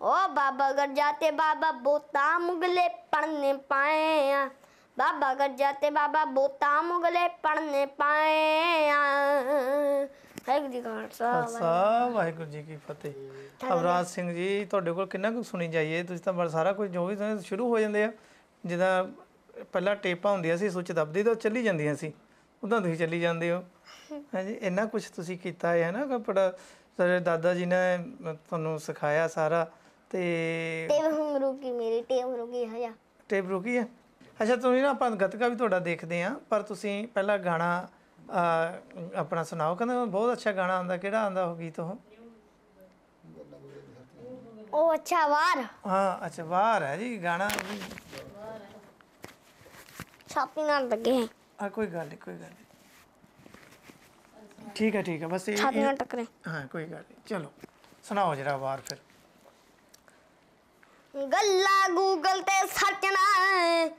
ਓ ਬਾਬਾ ਗਰਜਾ ਤੇ ਬਾਬਾ ਬੋਤਾ ਮੁਗਲੇ ਪੜਨੇ ਪਾਇਆ ਬਾਬਾ ਗਰਜਾ ਤੇ ਬਾਬਾ ਬੋਤਾ ਮੁਗਲੇ ਪੜਨੇ ਪਾਇਆ ਵਾਹਿਗੁਰੂ ਜੀ ਕਾ ਖਾਲਸਾ ਵਾਹਿਗੁਰੂ ਜੀ ਕੀ ਫਤਿਹ ਅਵਰਾਜ ਸਿੰਘ ਜੀ ਤੁਹਾਡੇ ਕੋਲ ਕਿੰਨਾ ਕੁ ਸੁਣੀ ਜਾਈਏ ਤੁਸੀਂ ਤਾਂ ਬੜਾ ਸਾਰਾ ਕੁਝ ਜੋ ਵੀ ਸ਼ੁਰੂ ਹੋ ਜਾਂਦੇ ਆ ਜਿਹਦਾ ਪਹਿਲਾਂ ਟੇਪਾਂ ਹੁੰਦੀਆਂ ਸੀ ਸੁੱਚ ਦੱਬਦੀ ਤਾਂ ਚੱਲੀ ਜਾਂਦੀਆਂ ਸੀ ਉਦਾਂ ਤੁਸੀਂ ਚੱਲੀ ਜਾਂਦੇ ਹੋ ਹਾਂਜੀ ਇੰਨਾ ਕੁਝ ਤੁਸੀਂ ਕੀਤਾ ਹੈ ਨਾ ਬੜਾ ਤੁਹਾਡੇ ਦਾਦਾ ਜੀ ਨੇ ਤੁਹਾਨੂੰ ਸਿਖਾਇਆ ਸਾਰਾ ਤੇ ਟੇਬ ਰੁਕੀ ਮੇਰੀ ਟੇਬ ਰੁਕੀ ਹਜਾ ਟੇਬ ਰੁਕੀ ਹੈ ਅੱਛਾ ਤੁਸੀਂ ਨਾ ਆਪਾਂ ਗਤਕਾ ਵੀ ਤੁਹਾਡਾ ਦੇਖਦੇ ਆ ਪਰ ਤੁਸੀਂ ਪਹਿਲਾ ਗਾਣਾ ਆਪਣਾ ਸੁਣਾਓ ਕਹਿੰਦਾ ਬਹੁਤ ਅੱਛਾ ਗਾਣਾ ਆਉਂਦਾ ਕਿਹੜਾ ਆਉਂਦਾ ਉਹ ਗੀਤ ਉਹ ਉਹ ਅੱਛਾ ਵਾਰ ਹਾਂ ਅੱਛਾ ਵਾਰ ਹੈ ਜੀ ਗਾਣਾ ਛਾਪੀ ਨਾਲ ਲੱਗੇ ਆ ਕੋਈ ਗੱਲ ਨਹੀਂ ਕੋਈ ਗੱਲ ਨਹੀਂ ਠੀਕ ਹੈ ਠੀਕ ਹੈ ਬਸ ਇਹ ਟਕਰੇ ਹਾਂ ਕੋਈ ਗੱਲ ਨਹੀਂ ਚਲੋ ਸੁਣਾਓ ਜਰਾ ਵਾਰ ਫਿਰ ਗੱਲਾਂ ਗੂਗਲ ਤੇ ਸਰਚ ਨਾ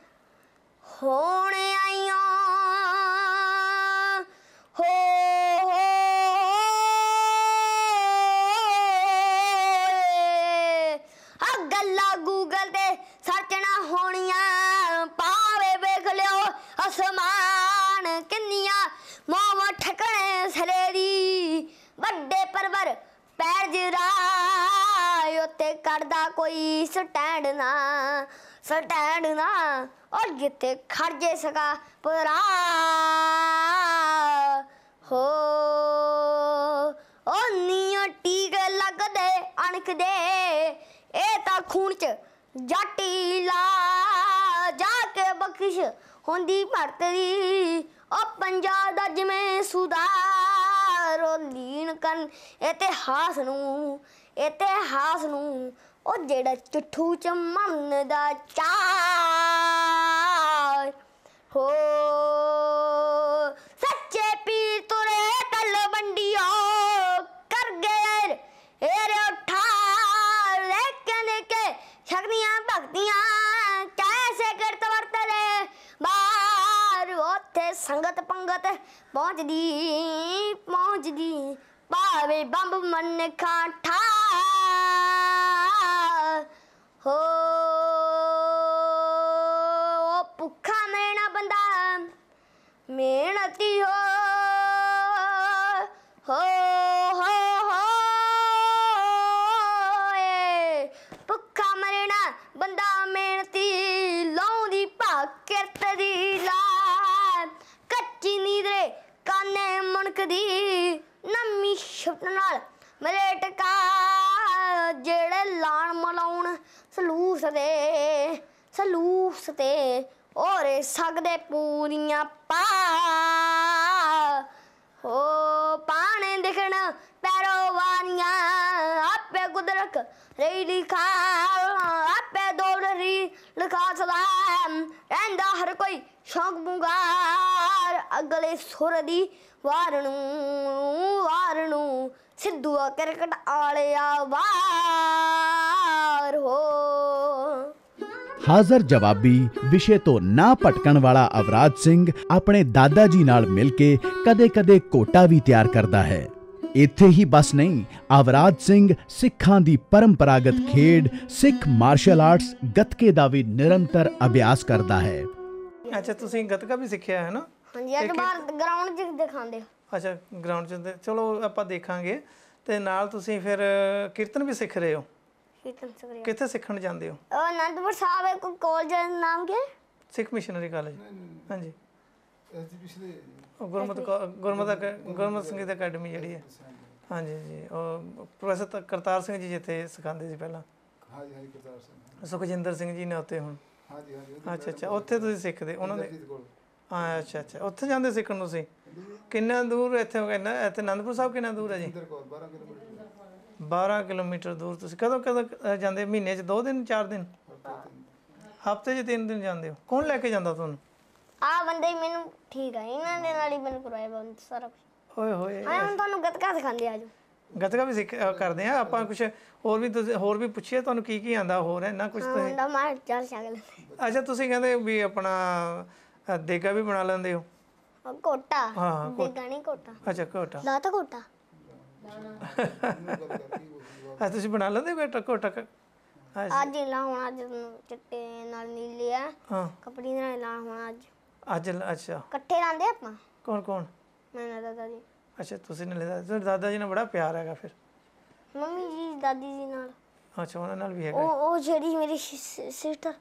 ਹੋਣ ਆਈਆਂ ਹੋ ਹੋਏ। ਤੇ ਪਾਵੇ ਵੇਖ ਲਿਓ ਵੱਡੇ ਪਰਵਰ ਪੈਰ ਜਿਰਾਇ ਉੱਤੇ ਕੜਦਾ ਕੋਈ ਸਟੈਂਡ ਨਾ ਸਟੈਂਡ ਨਾ ਔਰ ਜਿੱਥੇ ਖੜ ਜੇ ਸਕਾ ਪਰਾ ਹੋ ਉਹ ਨੀਆਂ ਟੀਕ ਲੱਗਦੇ ਅਣਖ ਦੇ ਇਹ ਤਾਂ ਖੂਨ ਚ ਜਾਟੀ ਲਾ ਜਾ ਕੇ ਬਖਸ਼ ਹੁੰਦੀ ਦੀ ਓ ਪੰਜਾਬ ਦਾ ਜਿਵੇਂ ਸੁਦਾ ਕਰੋ ਲੀਨ ਕਰਨ ਇਤਿਹਾਸ ਨੂੰ ਇਤਿਹਾਸ ਨੂੰ ਉਹ ਜਿਹੜਾ ਚਿੱਠੂ ਚ ਮੰਨ ਦਾ ਚਾ ਹੋ ਸੰਗਤ ਪੰਗਤ ਪਹੁੰਚਦੀ ਪਹੁੰਚਦੀ ਪਾਵੇ ਬੰਬ ਮਨ ਖਾਂ ਵਾਲੇ ਸੁਰ ਦੀ ਵਾਰਣੂ ਵਾਰਣੂ ਆ ਕਰਕਟ ਆਲਿਆ ਵਾਰ ਹੋ ਹਾਜ਼ਰ ਜਵਾਬੀ ਵਿਸ਼ੇ ਤੋਂ ਨਾ ਪਟਕਣ ਵਾਲਾ ਅਵਰਾਜ ਸਿੰਘ ਆਪਣੇ ਦਾਦਾ ਜੀ ਨਾਲ ਮਿਲ ਕੇ ਕਦੇ-ਕਦੇ ਕੋਟਾ ਵੀ ਤਿਆਰ ਕਰਦਾ ਹੈ ਇੱਥੇ ਹੀ ਬਸ ਨਹੀਂ ਅਵਰਾਜ ਸਿੰਘ ਸਿੱਖਾਂ ਦੀ ਪਰੰਪਰਾਗਤ ਖੇਡ ਸਿੱਖ ਮਾਰਸ਼ਲ ਆਰਟਸ ਗੱਤਕੇ ਦਾ ਵੀ ਨਿਰੰਤਰ ਅਭਿਆਸ ਕਰਦਾ ਹੈ ਅੱਛਾ ਤੁਸੀਂ ਗੱਤਕਾ ਵੀ ਸਿੱਖਿਆ ਹੈ ਨਾ ਹਾਂਜੀ ਇਹ ਬਾਹਰ ਗਰਾਊਂਡ 'ਚ ਦਿਖਾਉਂਦੇ ਅੱਛਾ ਗਰਾਊਂਡ 'ਚ ਚਲੋ ਆਪਾਂ ਦੇਖਾਂਗੇ ਤੇ ਨਾਲ ਤੁਸੀਂ ਫਿਰ ਕੀਰਤਨ ਵੀ ਸਿੱਖ ਰਹੇ ਹੋ ਕੀਰਤਨ ਸਿੱਖ ਰਹੇ ਕਿੱਥੇ ਸਿੱਖਣ ਜਾਂਦੇ ਹੋ ਉਹ ਅਨੰਦਪੁਰ ਸਾਹਿਬ ਇੱਕ ਕਾਲਜ ਦਾ ਨਾਮ ਕੀ ਸਿੱਖ ਮਿਸ਼ਨਰੀ ਕਾਲਜ ਹਾਂਜੀ ਐਸਜੀ ਪਿਛਲੇ ਗੁਰਮਤ ਗੁਰਮਤਿ ਗੁਰਮਤ ਸੰਗੀਤ ਅਕੈਡਮੀ ਜਿਹੜੀ ਹੈ ਹਾਂਜੀ ਜੀ ਉਹ ਪ੍ਰੋਫੈਸਰ ਕਰਤਾਰ ਸਿੰਘ ਜੀ ਜਿੱਥੇ ਸਿਖਾਉਂਦੇ ਸੀ ਪਹਿਲਾਂ ਹਾਂਜੀ ਹਾਂਜੀ ਕਰਤਾਰ ਸਿੰਘ ਸੁਖਜਿੰਦਰ ਸਿੰਘ ਜੀ ਨੇ ਉੱਥੇ ਹੁਣ ਹਾਂਜੀ ਹਾਂਜੀ ਅੱਛਾ ਅੱਛਾ ਉੱਥੇ ਤੁਸੀਂ ਸਿੱਖਦੇ ਉਹਨਾਂ ਦੇ ਹਾਂ ਅੱਛਾ ਅੱਛਾ ਉੱਥੇ ਜਾਂਦੇ ਸਿੱਖਣ ਨੂੰ ਸੀ ਕਿੰਨਾ ਦੂਰ ਇੱਥੇ ਹੋ ਗਿਆ ਇੱਥੇ ਅਨੰਦਪੁਰ ਸਾਹਿਬ ਕਿੰਨਾ ਦੂਰ ਹੈ ਜੀ 12 ਕਿਲੋਮੀਟਰ ਦੂਰ ਤੁਸੀਂ ਕਦੋਂ ਕਦੋਂ ਜਾਂਦੇ ਮਹੀਨੇ 'ਚ 2 ਦਿਨ 4 ਦਿਨ ਹਫਤੇ 'ਚ 3 ਦਿਨ ਜਾਂਦੇ ਹੋ ਕੌਣ ਲੈ ਕੇ ਜਾਂਦਾ ਤੁਹਾਨੂੰ ਆ ਬੰਦੇ ਮੈਨੂੰ ਠੀਕ ਹੈ ਇਹਨਾਂ ਦੇ ਨਾਲ ਹੀ ਮੈਨੂੰ ਕਰਾਇਆ ਬੰਦ ਸਾਰਾ ਕੁਝ ਓਏ ਹੋਏ ਹਾਂ ਹੁਣ ਤੁਹਾਨੂੰ ਗੱਤਕਾ ਸਿਖਾਉਂਦੇ ਆਜੋ ਗਤਕਾ ਵੀ ਸਿੱਖ ਕਰਦੇ ਆ ਆਪਾਂ ਕੁਝ ਹੋਰ ਵੀ ਹੋਰ ਵੀ ਪੁੱਛਿਆ ਤੁਹਾਨੂੰ ਕੀ ਕੀ ਆਂਦਾ ਹੋਰ ਹੈ ਨਾ ਕੁਝ ਤੁਸੀਂ ਹੁੰਦਾ ਮਾਰ ਚੱਲ ਸ਼ਗਲ ਅੱਛਾ ਤੁਸੀਂ ਕਹਿੰਦੇ ਵੀ ਆਪਣਾ ਹਾਂ ਦੇਗਾ ਵੀ ਬਣਾ ਲੈਂਦੇ ਹੋ ਕੋਟਾ ਹਾਂ, ਕੋਟਾ। ਦੇਗਾ ਨਹੀਂ ਕੋਟਾ ਅੱਛਾ ਕੋਟਾ ਲਾ ਤਾਂ ਕੋਟਾ ਅੱਛਾ ਤੁਸੀਂ ਬਣਾ ਲੈਂਦੇ ਹੋ ਕੋਟਾ ਕੋਟਾ ਅੱਜ ਲਾ ਹੁਣ ਅੱਜ ਚਿੱਟੇ ਨਾਲ ਨੀਲੇ ਆ ਹਾਂ ਕੱਪੜੀ ਨਾਲ ਲਾ ਹੁਣ ਅੱਜ ਅੱਜ ਅੱਛਾ ਇਕੱਠੇ ਲਾਂਦੇ ਆਪਾਂ ਕੌਣ ਕੌਣ ਮੈਂ ਨਾ ਦਾਦਾ ਜੀ ਅੱਛਾ ਤੁਸੀਂ ਨੇ ਲੈਦਾ ਤੁਹਾਡੇ ਦਾਦਾ ਜੀ ਨਾਲ ਬੜਾ ਪਿਆਰ ਹੈਗਾ ਫਿਰ ਮੰਮੀ ਜੀ ਦਾਦੀ ਜੀ ਨਾਲ ਅੱਛਾ ਉਹਨਾਂ ਨਾਲ ਵੀ ਹੈਗਾ ਉਹ ਉਹ ਜਿਹੜੀ ਮੇਰੀ ਸਿਸਟਰ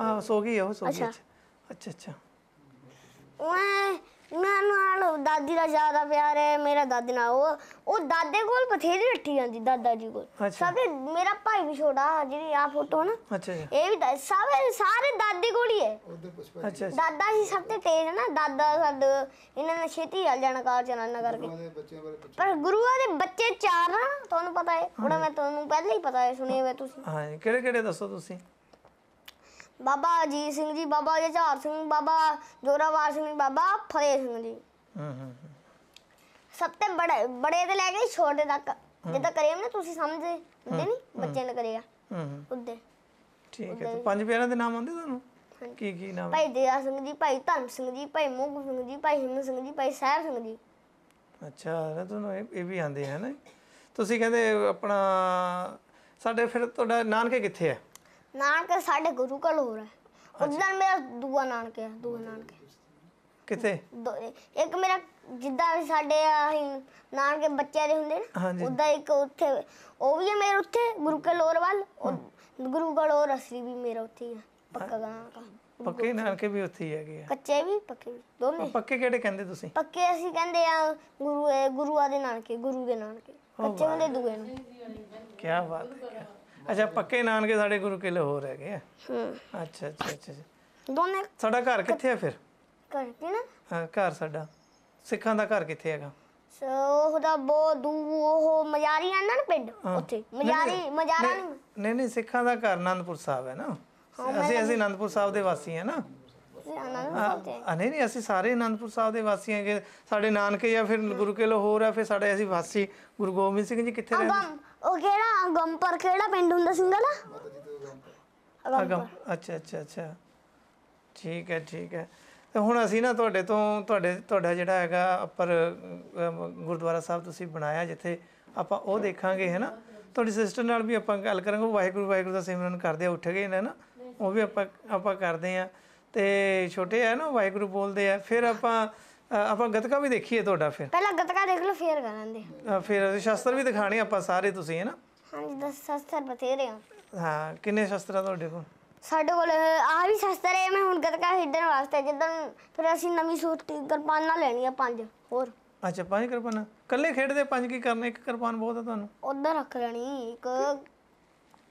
ਆਹ ਸੋ ਗਈ ਆ, ਉਹ ਸੋ ਗਈ ਅੱਛਾ। ਅੱਛਾ ਉਹ ਮੈਨੂੰ ਨਾਲ ਦਾਦੀ ਦਾ ਜ਼ਿਆਦਾ ਪਿਆਰ ਹੈ ਮੇਰਾ ਦਾਦੀ ਨਾਲ ਉਹ ਉਹ ਦਾਦੇ ਕੋਲ ਬਥੇਰੀ ਰੱਠੀ ਜਾਂਦੀ ਦਾਦਾ ਜੀ ਕੋਲ ਸਭੇ ਮੇਰਾ ਭਾਈ ਵੀ ਛੋੜਾ ਜਿਹੜੀ ਆ ਫੋਟੋ ਨਾ ਅੱਛਾ ਇਹ ਵੀ ਸਾਰੇ ਸਾਰੇ ਦਾਦੀ ਕੋਲ ਹੀ ਹੈ ਅੱਛਾ ਦਾਦਾ ਜੀ ਸਭ ਤੋਂ ਤੇਜ਼ ਹੈ ਨਾ ਦਾਦਾ ਸਾਡ ਇਹਨਾਂ ਨੇ ਛੇਤੀ ਹਲ ਜਾਣਾ ਕਾਰ ਚਲਾਣਾ ਕਰਕੇ ਪਰ ਗੁਰੂਆ ਦੇ ਬੱਚੇ ਚਾਰ ਨਾ ਤੁਹਾਨੂੰ ਪਤਾ ਹੈ ਉਹਨਾਂ ਮੈਂ ਤੁਹਾਨੂੰ ਪਹਿਲਾਂ ਹੀ ਪਤਾ ਹੈ ਸੁਣੀ ਹੋਵੇ ਤੁਸੀਂ ਹਾਂ ਕਿਹੜੇ ਕਿਹੜੇ ਦੱਸੋ ਤੁਸੀਂ ਬਾਬਾ ਅਜੀਤ ਸਿੰਘ ਜੀ ਬਾਬਾ ਜਹਾਰ ਸਿੰਘ ਬਾਬਾ ਜੋਰਾਵਾਰ ਸਿੰਘ ਬਾਬਾ ਫਰੇ ਸਿੰਘ ਜੀ ਸਭ ਤੋਂ ਬੜੇ ਬੜੇ ਤੇ ਲੈ ਕੇ ਛੋਟੇ ਤੱਕ ਜਿੱਦਾਂ ਕਰੀਮ ਨਾ ਤੁਸੀਂ ਸਮਝਦੇ ਹੁੰਦੇ ਨਹੀਂ ਬੱਚੇ ਨੇ ਕਰੇਗਾ ਹੂੰ ਉਹਦੇ ਠੀਕ ਹੈ ਤੇ ਪੰਜ ਪਿਆਰਾਂ ਦੇ ਨਾਮ ਆਉਂਦੇ ਤੁਹਾਨੂੰ ਕੀ ਕੀ ਨਾਮ ਭਾਈ ਦੇਵਾ ਸਿੰਘ ਜੀ ਭਾਈ ਧਰਮ ਸਿੰਘ ਜੀ ਭਾਈ ਮੋਗ ਸਿੰਘ ਜੀ ਭਾਈ ਹਿੰਮ ਸਿੰਘ ਜੀ ਭਾਈ ਸਾਹਿਬ ਸਿੰਘ ਜੀ ਅੱਛਾ ਨਾ ਤੁਹਾਨੂੰ ਇਹ ਵੀ ਆਉਂਦੇ ਹਨ ਤੁਸੀਂ ਕਹਿੰਦੇ ਆਪਣਾ ਸਾਡੇ ਫਿਰ ਤੁਹਾਡਾ ਨਾਨਕੇ ਕਿੱਥੇ ਹੈ ਨਾਨਕ ਸਾਡੇ ਗੁਰੂ ਘਰ ਹੋ ਹੈ ਉਦੋਂ ਮੇਰਾ ਦੂਆ ਨਾਨਕ ਆ ਦੂਆ ਨਾਨਕੇ ਕਿੱਥੇ ਇੱਕ ਮੇਰਾ ਜਿੱਦਾਂ ਸਾਡੇ ਆਹੀ ਨਾਨਕੇ ਬੱਚਿਆਂ ਦੇ ਹੁੰਦੇ ਨਾ ਉਦਾਂ ਇੱਕ ਉੱਥੇ ਉਹ ਵੀ ਹੈ ਮੇਰੇ ਉੱਥੇ ਗੁਰੂ ਘਰ ਹੋਰ ਵੱਲ ਗੁਰੂ ਘਰ ਹੋਰ ਅਸਲੀ ਵੀ ਮੇਰਾ ਉੱਥੇ ਹੀ ਹੈ ਪੱਕਾ ਗਾਂ ਕਾ ਪੱਕੇ ਨਾਨਕੇ ਵੀ ਉੱਥੇ ਹੀ ਹੈਗੇ ਆ ਕੱਚੇ ਵੀ ਪੱਕੇ ਵੀ ਦੋਨੇ ਪੱਕੇ ਕਿਹੜੇ ਕਹਿੰਦੇ ਤੁਸੀਂ ਪੱਕੇ ਅਸੀਂ ਕਹਿੰਦੇ ਆ ਗੁਰੂ ਗੁਰੂਆ ਦੇ ਨਾਨਕੇ ਗੁਰੂ ਦੇ ਨਾਨਕੇ ਕੱਚੇ ਹੁੰਦੇ ਦੂਏ ਨੂੰ ਕੀ ਬਾਤ ਹੈ ਅੱਛਾ ਪੱਕੇ ਨਾਨਕੇ ਸਾਡੇ ਗੁਰੂ ਕੇ ਲਾਹੌਰ ਹੈਗੇ ਆ ਹਾਂ ਅੱਛਾ ਅੱਛਾ ਅੱਛਾ ਦੋਨੇ ਸਾਡਾ ਘਰ ਕਿੱਥੇ ਆ ਫਿਰ ਕਰਦੇ ਨਾ ਹਾਂ ਘਰ ਸਾਡਾ ਸਿੱਖਾਂ ਦਾ ਘਰ ਕਿੱਥੇ ਹੈਗਾ ਸੋ ਉਹਦਾ ਬਹੁਤ ਦੂ ਉਹ ਮਜਾਰੀ ਆਂਦਾ ਨਾ ਪਿੰਡ ਉੱਥੇ ਮਜਾਰੀ ਮਜਾਰਾ ਨਹੀਂ ਨਹੀਂ ਨਹੀਂ ਸਿੱਖਾਂ ਦਾ ਘਰ ਆਨੰਦਪੁਰ ਸਾਹਿਬ ਹੈ ਨਾ ਅਸੀਂ ਅਸੀਂ ਆਨੰਦਪੁਰ ਸਾਹਿਬ ਦੇ ਵਾਸੀ ਹੈ ਨਾ ਆਣਾ ਨਾ ਨਹੀਂ ਨਹੀਂ ਅਸੀਂ ਸਾਰੇ ਆਨੰਦਪੁਰ ਸਾਹਿਬ ਦੇ ਵਾਸੀ ਹੈਗੇ ਸਾਡੇ ਨਾਨਕੇ ਜਾਂ ਫਿਰ ਗੁਰੂ ਕੇ ਲਾਹੌਰ ਆ ਫਿਰ ਸਾਡੇ ਅਸੀਂ ਵਾਸੀ ਗੁਰੂ ਗੋਬਿੰਦ ਸਿੰਘ ਜੀ ਕਿੱਥੇ ਰਹਿੰਦੇ ਉਹ ਕਿਹੜਾ ਗੰਪਰ ਕਿਹੜਾ ਪਿੰਡ ਹੁੰਦਾ ਸਿੰਗਲ ਆ ਅਗਮ ਅੱਛਾ ਅੱਛਾ ਅੱਛਾ ਠੀਕ ਹੈ ਠੀਕ ਹੈ ਤੇ ਹੁਣ ਅਸੀਂ ਨਾ ਤੁਹਾਡੇ ਤੋਂ ਤੁਹਾਡੇ ਤੁਹਾਡਾ ਜਿਹੜਾ ਹੈਗਾ ਉੱਪਰ ਗੁਰਦੁਆਰਾ ਸਾਹਿਬ ਤੁਸੀਂ ਬਣਾਇਆ ਜਿੱਥੇ ਆਪਾਂ ਉਹ ਦੇਖਾਂਗੇ ਹੈ ਨਾ ਤੁਹਾਡੀ ਸਿਸਟਰ ਨਾਲ ਵੀ ਆਪਾਂ ਗੱਲ ਕਰਾਂਗੇ ਵਾਹਿਗੁਰੂ ਵਾਹਿਗੁਰੂ ਦਾ ਸਿਮਰਨ ਕਰਦੇ ਆ ਉੱਠ ਗਏ ਨੇ ਨਾ ਉਹ ਵੀ ਆਪਾਂ ਆਪਾਂ ਕਰਦੇ ਆ ਤੇ ਛੋਟੇ ਆ ਨਾ ਵਾਹਿਗੁਰੂ ਬੋਲਦੇ ਆ ਫਿਰ ਆਪਾਂ ਆਪਾਂ ਗਤਕਾ ਵੀ ਦੇਖੀਏ ਤੁਹਾਡਾ ਫਿਰ ਪਹਿਲਾਂ ਗਤਕਾ ਦੇਖ ਲਓ ਫੇਰ ਕਰਾਂਦੇ ਅ, ਫਿਰ ਸ਼ਸਤਰ ਵੀ ਦਿਖਾਣੇ ਆਪਾਂ ਸਾਰੇ ਤੁਸੀਂ ਹੈ ਨਾ ਹਾਂਜੀ ਦਸ ਸ਼ਸਤਰ ਬਥੇਰੇ ਆ ਹਾਂ ਕਿੰਨੇ ਸ਼ਸਤਰ ਆ ਤੁਹਾਡੇ ਕੋਲ ਸਾਡੇ ਕੋਲ ਆ ਵੀ ਸ਼ਸਤਰ ਹੈ ਮੈਂ ਹੁਣ ਗਤਕਾ ਖੇਡਣ ਵਾਸਤੇ ਜਿੱਦਾਂ ਫਿਰ ਅਸੀਂ ਨਵੀਂ ਸੂਟ ਕਿਰਪਾਨਾਂ ਲੈਣੀਆਂ ਪੰਜ ਹੋਰ ਅੱਛਾ ਪੰਜ ਕਿਰਪਾਨ ਕੱਲੇ ਖੇਡਦੇ ਪੰਜ ਕੀ ਕਰਨੇ ਇੱਕ ਕਿਰਪਾਨ ਬਹੁਤ ਆ ਤੁਹਾਨੂੰ ਉਧਰ ਰੱਖ ਲੈਣੀ ਇੱਕ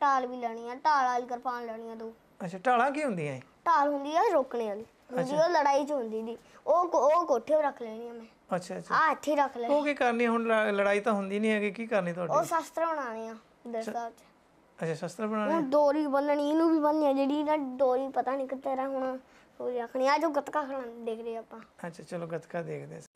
ਢਾਲ ਵੀ ਲੈਣੀ ਆ ਢਾਲ ਵਾਲੀ ਕਿਰਪਾਨ ਲੈਣੀ ਆ ਦੋ ਅੱਛਾ ਢਾਲਾਂ ਕੀ ਹੁੰਦੀਆਂ ਹੈ ਢਾਲ ਹੁੰਦੀ ਆ ਰੋਕਣੇ ਵਾਲੀ ਉਹ ਲੜਾਈ ਚ ਹੁੰਦੀ ਦੀ ਉਹ ਉਹ ਕੋਠੇ ਰੱਖ ਲੈਣੀ ਆ ਮੈਂ ਅੱਛਾ ਅੱਛਾ ਆ ਇੱਥੇ ਰੱਖ ਲੈਣੀ ਉਹ ਕੀ ਕਰਨੀ ਹੁਣ ਲੜਾਈ ਤਾਂ ਹੁੰਦੀ ਨਹੀਂ ਹੈਗੀ ਕੀ ਕਰਨੀ ਤੁਹਾਡੀ ਉਹ ਸ਼ਸਤਰ ਬਣਾਉਣੇ ਆ ਦਰਸਾ ਚ ਅੱਛਾ ਸ਼ਸਤਰ ਬਣਾਉਣੇ ਉਹ ਡੋਰੀ ਬੰਨਣੀ ਇਹਨੂੰ ਵੀ ਬੰਨਣੀ ਆ ਜਿਹੜੀ ਨਾ ਡੋਰੀ ਪਤਾ ਨਹੀਂ ਕਿੱਥੇ ਰਹਿ ਹੁਣ ਉਹ ਰੱਖਣੀ ਆ ਜੋ ਗਤਕਾ ਖੜਨ ਦੇਖ ਰਹੇ ਆਪਾਂ ਅੱਛਾ ਚਲੋ ਗਤਕਾ ਦੇਖਦੇ ਹਾਂ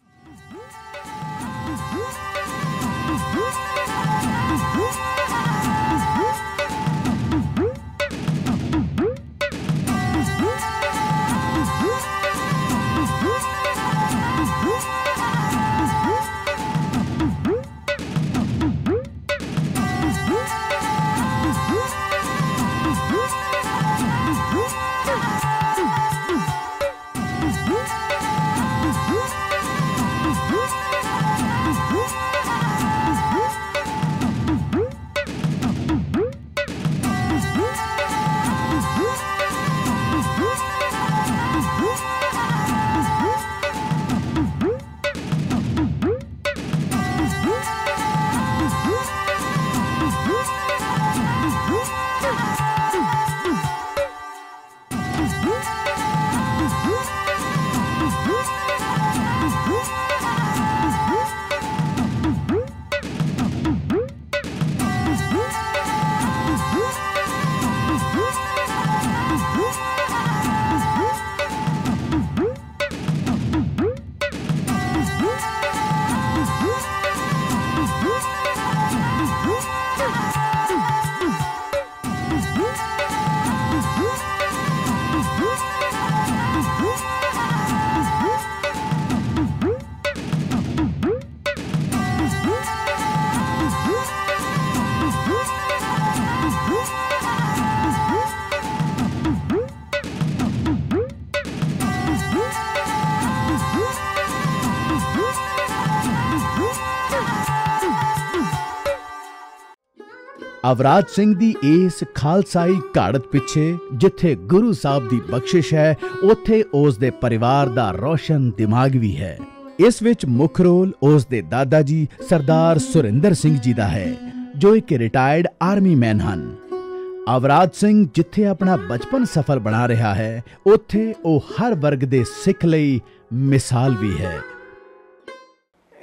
ਅਵਰਾਜ ਸਿੰਘ ਦੀ ਇਸ ਖਾਲਸਾਈ ਘਾੜਤ ਪਿੱਛੇ ਜਿੱਥੇ ਗੁਰੂ ਸਾਹਿਬ ਦੀ ਬਖਸ਼ਿਸ਼ ਹੈ ਉੱਥੇ ਉਸ ਦੇ ਪਰਿਵਾਰ ਦਾ ਰੋਸ਼ਨ ਦਿਮਾਗ ਵੀ ਹੈ ਇਸ ਵਿੱਚ ਮੁੱਖ ਰੋਲ ਉਸ ਦੇ ਦਾਦਾ ਜੀ ਸਰਦਾਰ ਸੁਰਿੰਦਰ ਸਿੰਘ ਜੀ ਦਾ ਹੈ ਜੋ ਇੱਕ ਰਿਟਾਇਰਡ ਆਰਮੀ ਮੈਨ ਹਨ ਅਵਰਾਜ ਸਿੰਘ ਜਿੱਥੇ ਆਪਣਾ ਬਚਪਨ ਸਫਲ ਬਣਾ ਰਿਹਾ ਹੈ ਉੱਥੇ ਉਹ ਹਰ ਵਰਗ ਦੇ ਸਿੱਖ ਲਈ ਮਿਸਾਲ ਵੀ ਹੈ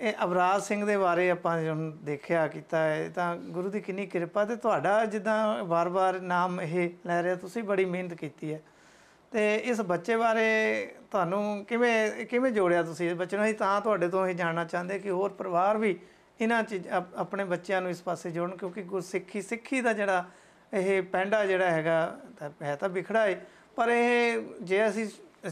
ਇਹ ਅਵਰਾਜ ਸਿੰਘ ਦੇ ਬਾਰੇ ਆਪਾਂ ਹੁਣ ਦੇਖਿਆ ਕੀਤਾ ਹੈ ਤਾਂ ਗੁਰੂ ਦੀ ਕਿੰਨੀ ਕਿਰਪਾ ਤੇ ਤੁਹਾਡਾ ਜਿੱਦਾਂ ਵਾਰ-ਵਾਰ ਨਾਮ ਇਹ ਲੈ ਰਿਹਾ ਤੁਸੀਂ ਬੜੀ ਮਿਹਨਤ ਕੀਤੀ ਹੈ ਤੇ ਇਸ ਬੱਚੇ ਬਾਰੇ ਤੁਹਾਨੂੰ ਕਿਵੇਂ ਕਿਵੇਂ ਜੋੜਿਆ ਤੁਸੀਂ ਇਸ ਬੱਚੇ ਨੂੰ ਅਸੀਂ ਤਾਂ ਤੁਹਾਡੇ ਤੋਂ ਇਹ ਜਾਣਨਾ ਚਾਹੁੰਦੇ ਕਿ ਹੋਰ ਪਰਿਵਾਰ ਵੀ ਇਹਨਾਂ ਚੀਜ਼ ਆਪਣੇ ਬੱਚਿਆਂ ਨੂੰ ਇਸ ਪਾਸੇ ਜੋੜਨ ਕਿਉਂਕਿ ਗੁਰ ਸਿੱਖੀ ਸਿੱਖੀ ਦਾ ਜਿਹੜਾ ਇਹ ਪੈਂਡਾ ਜਿਹੜਾ ਹੈਗਾ ਹੈ ਤਾਂ ਵਿਖੜਾ ਹੈ ਪਰ ਇਹ ਜੇ ਅਸੀਂ